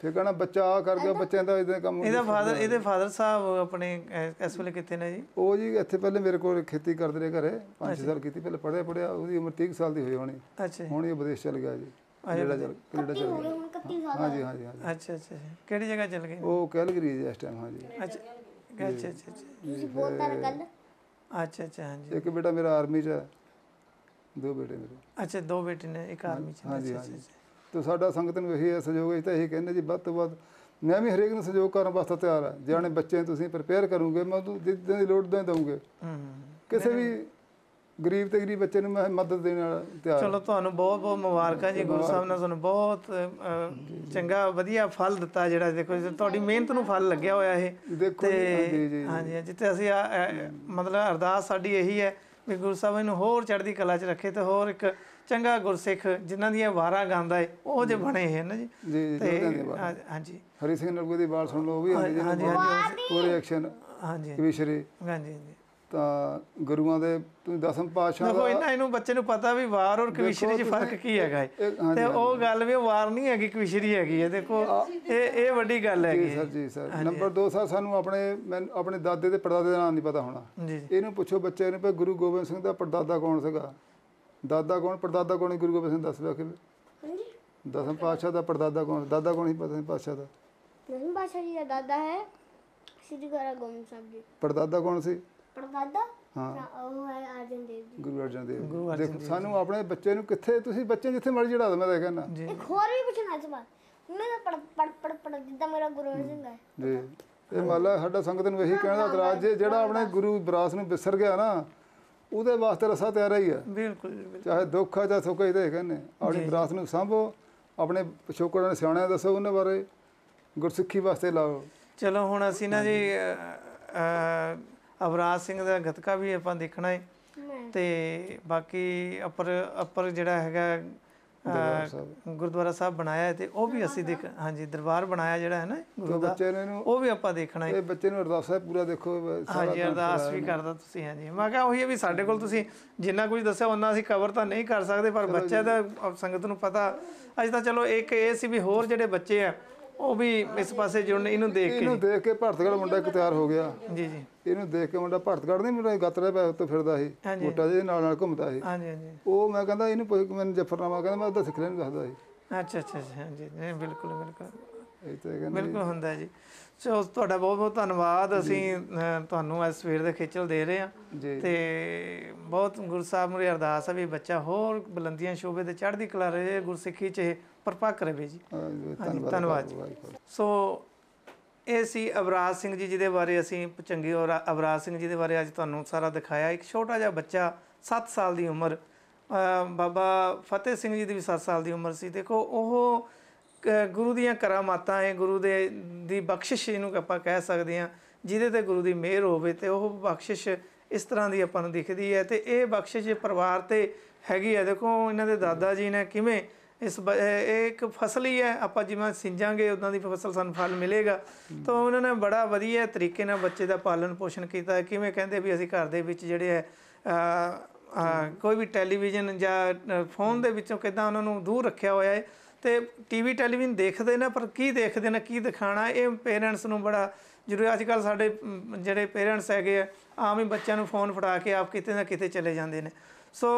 ਫੇ ਕਹਣਾ ਬੱਚਾ ਆ ਕਰ ਗਿਆ ਬੱਚਿਆਂ ਦਾ ਇਹਦੇ ਕੰਮ ਇਹਦਾ ਫਾਦਰ ਇਹਦੇ ਫਾਦਰ ਸਾਹਿਬ ਆਪਣੇ ਇਸ ਵੇਲੇ ਕਿੱਥੇ ਨੇ ਜੀ ਉਹ ਜੀ ਇੱਥੇ ਪਹਿਲੇ ਮੇਰੇ ਕੋਲ ਖੇਤੀ ਕਰਦੇ ਰਹੇ ਘਰੇ 5 ਸਾਲ ਕੀਤੀ ਪਹਿਲੇ ਪੜਿਆ ਪੜਿਆ ਉਹਦੀ ਉਮਰ 30 ਸਾਲ ਦੀ ਹੋਈ ਹੋਣੀ ਹੁਣ ਇਹ ਵਿਦੇਸ਼ ਚਲ ਗਿਆ ਜੀ ਕੈਨੇਡਾ ਚਲ ਕੈਨੇਡਾ ਚਲ ਅੱਛਾ ਅੱਛਾ ਕਿਹੜੀ ਜਗ੍ਹਾ ਚਲ ਗਏ ਉਹ ਕੈਲਗਰੀ ਜਿਸ ਟਾਈਮ ਹਾਂਜੀ ਅੱਛਾ ਅੱਛਾ ਅੱਛਾ ਅੱਛਾ। ਤੁਸੀਂ ਬੋਲਦਾ ਗੱਲ ਅੱਛਾ ਅੱਛਾ ਹਾਂਜੀ ਇੱਕ ਬੇਟਾ ਮੇਰਾ ਆਰਮੀ 'ਚ ਹੈ ਦੋ ਬੇਟੇ ਮੇਰੇ ਅੱਛਾ ਦੋ ਬੇਟੇ ਨੇ ਇੱਕ ਆਰਮੀ ਚ ਨੇ। ਹਾਂਜੀ ਅੱਛਾ, ਸਾਡਾ ਸੰਗਤ ਨੂੰ ਇਹੀ ਸਹਿਯੋਗ ਹੈ ਤਾਂ ਇਹ ਕਹਿੰਦੇ ਜੀ ਵੱਧ ਤੋਂ ਵੱਧ ਮੈਂ ਵੀ ਹਰੇਕ ਨੂੰ ਸਹਿਯੋਗ ਕਰਨ ਵਾਸਤੇ ਤਿਆਰ ਹਾਂ ਜਿਹੜੇ ਬੱਚੇ ਤੁਸੀਂ ਪ੍ਰਪੇਅਰ ਕਰੋਗੇ ਮੈਂ ਤੁਹਾਨੂੰ ਜਿੱਦਾਂ ਦੀ ਲੋੜ ਉਦਾਂ ਹੀ ਦਊਂਗੇ ਅੱਛਾ। ਹੂੰ ਕਿਸੇ ਵੀ ਗਰੀਬ ਤੇ ਗਰੀਬ ਬੱਚੇ ਨੂੰ ਮੈਂ ਮਦਦ ਦੇਣ ਵਾਲਾ ਤਿਆਰ ਚਲੋ ਤੁਹਾਨੂੰ ਬਹੁਤ ਬਹੁਤ ਮੁਬਾਰਕਾਂ ਜੀ ਗੁਰੂ ਸਾਹਿਬ ਨੇ ਤੁਹਾਨੂੰ ਬਹੁਤ ਚੰਗਾ ਵਧੀਆ ਫਲ ਦਿੱਤਾ ਜਿਹੜਾ ਦੇਖੋ ਤੁਹਾਡੀ ਮਿਹਨਤ ਨੂੰ ਫਲ ਲੱਗਿਆ ਹੋਇਆ ਇਹ ਤੇ ਹਾਂਜੀ ਜਿੱਤੇ ਅਸੀਂ ਮਤਲਬ ਅਰਦਾਸ ਸਾਡੀ ਇਹੀ ਹੈ ਵੀ ਗੁਰੂ ਸਾਹਿਬ ਇਹਨੂੰ ਹੋਰ ਚੜ੍ਹਦੀ ਕਲਾ 'ਚ ਰੱਖੇ ਤੇ ਹੋਰ ਇੱਕ ਚੰਗਾ ਗੁਰਸਿੱਖ ਜਿਨ੍ਹਾਂ ਦੀਆਂ ਵਾਰਾਂ ਗਾਉਂਦਾ ਏ ਉਹ ਜੇ ਬਣੇ ਹੈ ਨਾ ਜੀ ਤੇ ਹਾਂਜੀ ਹਰੀ ਸਿੰਘ ਨਰਗੋ ਦੀ ਬਾਲ ਸੁਣ ਲਓ ਉਹ ਵੀ ਹਾਂਜੀ ਹਾਂਜੀ ਹਾਂਜੀ ਪੂਰੇ ਰਿਐਕਸ਼ਨ ਹਾਂਜੀ ਸ਼੍ਰੀ ਹਾਂਜੀ ਹਾਂਜੀ ਤਾਂ ਗੁਰੂਆਂ ਦੇ ਤੁਸੀਂ ਦਸਮ ਪਾਤਸ਼ਾਹ ਦਾ ਦੇਖੋ ਇਹਨਾਂ ਇਹਨੂੰ ਬੱਚੇ ਨੂੰ ਪਤਾ ਵੀ ਵਾਰ ਔਰ ਕਵਿਸ਼ਰੀ 'ਚ ਫਰਕ ਕੀ ਹੈਗਾ ਤੇ ਉਹ ਗੱਲ ਵੀ ਵਾਰ ਨਹੀਂ ਹੈਗੀ ਕਵਿਸ਼ਰੀ ਹੈਗੀ ਇਹ ਦੇਖੋ ਇਹ ਇਹ ਵੱਡੀ ਗੱਲ ਹੈਗੀ ਜੀ ਸਰ ਜੀ ਸਰ ਨੰਬਰ 2 ਸਰ ਸਾਨੂੰ ਆਪਣੇ ਮੈਂ ਆਪਣੇ ਦਾਦੇ ਤੇ ਪੜਦਾਦੇ ਦਾ ਨਾਮ ਨਹੀਂ ਪਤਾ ਹੋਣਾ ਇਹਨੂੰ ਪੁੱਛੋ ਬੱਚੇ ਨੂੰ ਕਿ ਗੁਰੂ ਗੋਬਿੰਦ ਸਿੰਘ ਦਾ ਪੜਦਾਦਾ ਕੌਣ ਸੀਗਾ ਦਾਦਾ ਕੌਣ ਪੜਦਾਦਾ ਕੌਣ ਗੁਰੂ ਗੋਬਿੰਦ ਸਿੰਘ ਦੱਸ ਲਿਆ ਕਿ ਹਾਂਜੀ ਦਸਮ ਪਾਤਸ਼ਾਹ ਦਾ ਪੜਦਾਦਾ ਕੌਣ ਦਾਦਾ ਕੌਣ ਹੀ ਪਤਾ ਨਹੀਂ ਪਾਤਸ਼ਾਹ ਦਾ ਨਹੀਂ ਪਾਤਸ਼ਾਹ ਜੀ ਦਾ ਦਾਦਾ ਹੈ ਸ੍ਰੀ ਗੁਰੂ ਗੋਬਿੰਦ ਸਾਹਿਬ ਜੀ ਪੜਦਾਦਾ ਕੌਣ ਸੀ ਪਰਦਾਦਾ ਹਾਂ ਉਹ ਹੈ ਅਰਜਨ ਦੇਵ ਜੀ ਗੁਰੂ ਅਰਜਨ ਦੇਵ ਦੇਖੋ ਸਾਨੂੰ ਆਪਣੇ ਬੱਚੇ ਨੂੰ ਕਿੱਥੇ ਤੁਸੀਂ ਬੱਚੇ ਜਿੱਥੇ ਮਰਜ਼ੀ ਜੜਾ ਦੋ ਮੈਂ ਤਾਂ ਕਹਿੰਦਾ ਇੱਕ ਹੋਰ ਵੀ ਪੁੱਛਣਾ ਇਸ ਵਾਰ ਮੇਰਾ ਪੜ ਪੜ ਪੜ ਪੜ ਜਿੱਦਾਂ ਮੇਰਾ ਗੁਰੂ ਅਰਜਨ ਸਿੰਘ ਹੈ ਜੀ ਇਹ ਮਾਲਾ ਸਾਡਾ ਸੰਗਤ ਨੂੰ ਇਹੀ ਕਹਿਣ ਦਾ ਜੇ ਜਿਹੜਾ ਆਪਣੇ ਗੁਰੂ ਵਿਰਾਸ ਨੂੰ ਵਿਸਰ ਗਿਆ ਨਾ ਉਹਦੇ ਵਾਸਤੇ ਰਸਾ ਤਿਆਰ ਹੀ ਆ ਬਿਲਕੁਲ ਚਾਹੇ ਦੁੱਖ ਆ ਜਾਂ ਸੁੱਖ ਹੀ ਤੇ ਕਹਿੰਦੇ ਆਪਣੀ ਵਿਰਾਸ ਨੂੰ ਸੰਭੋ ਆਪਣੇ ਪਿਛੋਕੜਾਂ ਦੇ ਸਿਆਣਿਆਂ ਦੱਸੋ ਉਹਨਾਂ ਬਾਰੇ ਗੁਰਸਿੱਖੀ ਵਾਸਤੇ ਲਾਓ ਚਲੋ ਹੁਣ ਅਸੀਂ ਨਾ ਜੀ ਅ ਅਵਰਾਜ ਸਿੰਘ ਦਾ ਗਤਕਾ ਵੀ ਆਪਾਂ ਦੇਖਣਾ ਹੈ ਤੇ ਬਾਕੀ ਅਪਰ ਅਪਰ ਜਿਹੜਾ ਹੈਗਾ ਗੁਰਦੁਆਰਾ ਸਾਹਿਬ ਬਣਾਇਆ ਹੈ ਤੇ ਉਹ ਵੀ ਅਸੀਂ ਦੇਖ ਹਾਂਜੀ ਦਰਬਾਰ ਬਣਾਇਆ ਜਿਹੜਾ ਹੈ ਨਾ ਗੁਰੂ ਦਾ ਉਹ ਵੀ ਆਪਾਂ ਦੇਖਣਾ ਹੈ ਇਹ ਬੱਚੇ ਨੂੰ ਅਰਦਾਸ ਹੈ ਪੂਰਾ ਦੇਖੋ ਹਾਂਜੀ ਅਰਦਾਸ ਵੀ ਕਰਦਾ ਤੁਸੀਂ ਹਾਂਜੀ ਮੈਂ ਕਿਹਾ ਉਹੀ ਵੀ ਸਾਡੇ ਕੋਲ ਤੁਸੀਂ ਜਿੰਨਾ ਕੁਝ ਦੱਸਿਆ ਉਹਨਾਂ ਅਸੀਂ ਕਵਰ ਤਾਂ ਨਹੀਂ ਕਰ ਸਕਦੇ ਪਰ ਬੱਚੇ ਦਾ ਸੰਗਤ ਨੂੰ ਪਤਾ ਅੱਜ ਤਾਂ ਚਲੋ ਇੱਕ ਇਹ ਸੀ ਵੀ ਹੋਰ ਜਿਹੜੇ ਬੱਚੇ ਆ ਉਹ ਵੀ ਇਸ ਪਾਸੇ ਜੁੜਨ ਇਹਨੂੰ ਦੇਖ ਕੇ ਇਹਨੂੰ ਦੇਖ ਕੇ ਭਰਤਗੜ ਮੁੰਡਾ ਇੱਕ ਤਿਆਰ ਹੋ ਗਿਆ ਜੀ ਜੀ ਇਹਨੂੰ ਦੇਖ ਕੇ ਮੁੰਡਾ ਭਰਤਗੜ ਨਹੀਂ ਮੁੰਡਾ ਗੱਤਰੇ ਪੈ ਉੱਤੇ ਫਿਰਦਾ ਸੀ ਮੋਟਾ ਜਿਹਾ ਨਾਲ ਨਾਲ ਘੁੰਮਦਾ ਸੀ ਹਾਂਜੀ ਹਾਂਜੀ ਉਹ ਮੈਂ ਕਹਿੰਦਾ ਇਹਨੂੰ ਪੁੱਛ ਕੇ ਮੈਨੂੰ ਜਫਰਨਾਮਾ ਕਹਿੰਦਾ ਮੈਂ ਉਹਦਾ ਸਿੱਖ ਲੈਣ ਦੱਸਦਾ ਸੀ ਅੱਛਾ ਅੱਛਾ ਹਾਂਜੀ ਨਹੀਂ ਬਿਲਕੁਲ ਬਿਲਕੁਲ ਬਿਲਕੁਲ ਹੁੰਦਾ ਜੀ ਸੋ ਤੁਹਾਡਾ ਬਹੁਤ ਬਹੁਤ ਧੰਨਵਾਦ ਅਸੀਂ ਤੁਹਾਨੂੰ ਇਸ ਸਵੇਰ ਦੇ ਖੇਚਲ ਦੇ ਰਹੇ ਹਾਂ ਤੇ ਬਹੁਤ ਗੁਰੂ ਸਾਹਿਬ ਨੂੰ ਅਰਦਾਸ ਆ ਵੀ ਬੱਚਾ ਹੋਰ ਬੁਲੰਦੀਆਂ ਸ਼ੋਭੇ ਦੇ ਚੜ੍ਹਦੀ ਕਲਾ ਰਹੇ ਗੁਰਸਿੱਖੀ ਚ ਪਰਪੱਕ ਰਹੇ ਜੀ ਧੰਨਵਾਦ ਧੰਨਵਾਦ ਸੋ ਇਹ ਸੀ ਅਵਰਾਜ ਸਿੰਘ ਜੀ ਜਿਹਦੇ ਬਾਰੇ ਅਸੀਂ ਚੰਗੇ ਔਰ ਅਵਰਾਜ ਸਿੰਘ ਜੀ ਦੇ ਬਾਰੇ ਅੱਜ ਤੁਹਾਨੂੰ ਸਾਰਾ ਦਿਖਾਇਆ ਇੱਕ ਛੋਟਾ ਜਿਹਾ ਬੱਚਾ 7 ਸਾਲ ਦੀ ਉਮਰ ਬਾਬਾ ਫਤਿਹ ਸਿੰਘ ਜੀ ਦੀ ਵੀ 7 ਸਾਲ ਦੀ ਉਮਰ ਸੀ ਦੇਖੋ ਉਹ ਗੁਰੂ ਦੀਆਂ ਕਰਾਮਾਤਾਂ ਹੈ ਗੁਰੂ ਦੇ ਦੀ ਬਖਸ਼ਿਸ਼ ਇਹਨੂੰ ਆਪਾਂ ਕਹਿ ਸਕਦੇ ਹਾਂ ਜਿਹਦੇ ਤੇ ਗੁਰੂ ਦੀ ਮਿਹਰ ਹੋਵੇ ਤੇ ਉਹ ਬਖਸ਼ਿਸ਼ ਇਸ ਤਰ੍ਹਾਂ ਦੀ ਆਪਾਂ ਨੂੰ ਦਿਖਦੀ ਹੈ ਤੇ ਇਹ ਬਖਸ਼ਿਸ਼ ਪਰਿਵਾਰ ਤੇ ਹੈਗੀ ਹੈ ਦੇਖੋ ਇਹਨਾਂ ਦੇ ਦਾਦਾ ਜੀ ਨੇ ਕਿਵੇਂ ਇਸ ਇੱਕ ਫਸਲ ਹੀ ਹੈ ਆਪਾਂ ਜਿਵੇਂ ਸਿੰਜਾਂਗੇ ਉਦਾਂ ਦੀ ਫਸਲ ਸਾਨੂੰ ਫਲ ਮਿਲੇਗਾ ਤਾਂ ਉਹਨਾਂ ਨੇ ਬੜਾ ਵਧੀਆ ਤਰੀਕੇ ਨਾਲ ਬੱਚੇ ਦਾ ਪਾਲਣ ਪੋਸ਼ਣ ਕੀਤਾ ਕਿਵੇਂ ਕਹਿੰਦੇ ਵੀ ਅਸੀਂ ਘਰ ਦੇ ਵਿੱਚ ਜਿਹੜੇ ਹੈ ਕੋਈ ਵੀ ਟੈਲੀਵਿਜ਼ਨ ਜਾਂ ਫੋਨ ਦੇ ਵਿੱਚੋਂ ਕਿਦਾਂ ਉਹਨਾਂ ਨੂੰ ਦੂਰ ਰੱਖਿਆ ਹੋਇਆ ਹੈ ਤੇ ਟੀਵੀ ਟੈਲੀਵਿਜ਼ਨ ਦੇਖਦੇ ਨੇ ਪਰ ਕੀ ਦੇਖਦੇ ਨੇ ਕੀ ਦਿਖਾਣਾ ਇਹ ਪੇਰੈਂਟਸ ਨੂੰ ਬੜਾ ਜ਼ਰੂਰੀ ਅੱਜ ਕੱਲ ਸਾਡੇ ਜਿਹੜੇ ਪੇਰੈਂਟਸ ਹੈਗੇ ਆ ਆਮ ਹੀ ਬੱਚਿਆਂ ਨੂੰ ਫੋਨ ਫੜਾ ਕੇ ਆਪ ਕਿਤੇ ਨਾ ਕਿਤੇ ਚਲੇ ਜਾਂਦੇ ਨੇ ਸੋ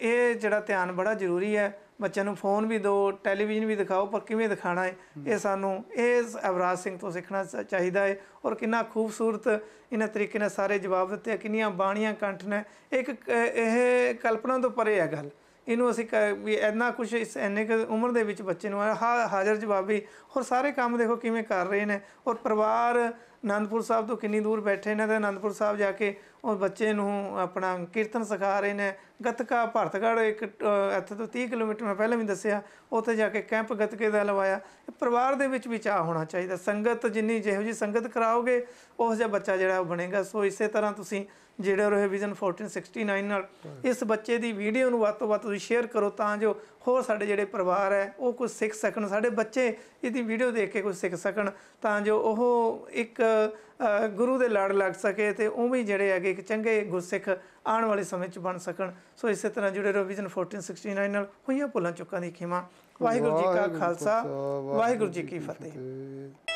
ਇਹ ਜਿਹੜਾ ਧਿਆਨ ਬੜਾ ਜ਼ਰੂਰੀ ਹੈ ਬੱਚਿਆਂ ਨੂੰ ਫੋਨ ਵੀ ਦਿਓ ਟੈਲੀਵਿਜ਼ਨ ਵੀ ਦਿਖਾਓ ਪਰ ਕਿਵੇਂ ਦਿਖਾਣਾ ਹੈ ਇਹ ਸਾਨੂੰ ਇਸ ਅਵਰਾਜ ਸਿੰਘ ਤੋਂ ਸਿੱਖਣਾ ਚਾਹੀਦਾ ਹੈ ਔਰ ਕਿੰਨਾ ਖੂਬਸੂਰਤ ਇਹਨਾਂ ਤਰੀਕੇ ਨਾਲ ਸਾਰੇ ਜਵਾਬ ਦਿੱਤੇ ਕਿੰਨੀਆਂ ਬਾਣੀਆਂ ਕੰਠ ਨੇ ਇੱਕ ਇਹ ਕਲਪਨਾ ਤੋਂ ਪਰੇ ਹੈ ਗੱਲ ਇਹਨੂੰ ਅਸੀਂ ਵੀ ਇੰਨਾ ਕੁਝ ਇਸ ਐਨੇ ਕੁ ਉਮਰ ਦੇ ਵਿੱਚ ਬੱਚੇ ਨੂੰ ਹਾਜ਼ਰ ਜਵਾਬੀ ਔਰ ਸਾਰੇ ਕੰਮ ਦੇਖੋ ਕਿਵੇਂ ਕਰ ਰਹੇ ਨੇ ਔਰ ਪਰਿਵਾਰ ਆਨੰਦਪੁਰ ਸਾਹਿਬ ਤੋਂ ਕਿੰਨੀ ਦੂਰ ਬੈਠੇ ਨੇ ਤੇ ਆਨੰਦਪੁਰ ਸਾਹਿਬ ਜਾ ਕੇ ਉਹ ਬੱਚੇ ਨੂੰ ਆਪਣਾ ਕੀਰਤਨ ਸਿਖਾ ਰਹੇ ਨੇ ਗਤਕਾ ਭਰਤਗੜ ਇੱਕ ਇੱਥੇ ਤੋਂ 30 ਕਿਲੋਮੀਟਰ ਮੈਂ ਪਹਿਲਾਂ ਵੀ ਦੱਸਿਆ ਉੱਥੇ ਜਾ ਕੇ ਕੈਂਪ ਗਤਕੇ ਦਾ ਲਵਾਇਆ ਪਰਿਵਾਰ ਦੇ ਵਿੱਚ ਵੀ ਚਾਹ ਹੋਣਾ ਚਾਹੀਦਾ ਸੰਗਤ ਜਿੰਨੀ ਜਿਹੋ ਜੀ ਸੰਗਤ ਕਰਾਓਗੇ ਉਹ ਜਿਹਾ ਬੱਚਾ ਜਿਹੜਾ ਉਹ ਬਣੇਗਾ ਸੋ ਇਸੇ ਤਰ੍ਹਾਂ ਤੁਸੀਂ ਜਿਹੜੇ ਰਹੇ ਵਿਜ਼ਨ 1469 ਨਾਲ ਇਸ ਬੱਚੇ ਦੀ ਵੀਡੀਓ ਨੂੰ ਵੱਧ ਤੋਂ ਵੱਧ ਤੁਸੀਂ ਸ਼ੇਅਰ ਕਰੋ ਤਾਂ ਜੋ ਹੋਰ ਸਾਡੇ ਜਿਹੜੇ ਪਰਿਵਾਰ ਹੈ ਉਹ ਕੁਝ ਸਿੱਖ ਸਕਣ ਸਾਡੇ ਬੱਚੇ ਇਹਦੀ ਵੀਡੀਓ ਦੇਖ ਕੇ ਕੁਝ ਸਿੱਖ ਸਕਣ ਤਾਂ ਜੋ ਉਹ ਇੱਕ ਗੁਰੂ ਦੇ ਲੜ ਲੱਗ ਸਕੇ ਤੇ ਉਹ ਵੀ ਜਿਹੜੇ ਹੈਗੇ ਇੱਕ ਚੰਗੇ ਗੁਰਸਿੱਖ ਆਉਣ ਵਾਲੇ ਸਮੇਂ 'ਚ ਬਣ ਸਕਣ ਸੋ ਇਸੇ ਤਰ੍ਹਾਂ ਜੁੜੇ ਰਹੋ ਵਿਜ਼ਨ 1469 ਨਾਲ ਹੋਈਆਂ ਭੁੱਲਾਂ ਚੁੱਕਾਂ ਦੀ ਖਿਮਾ ਵਾਹਿਗੁਰੂ ਜੀ ਕਾ ਖਾਲਸਾ ਵਾਹਿਗੁਰੂ ਜੀ ਕੀ ਫਤਿਹ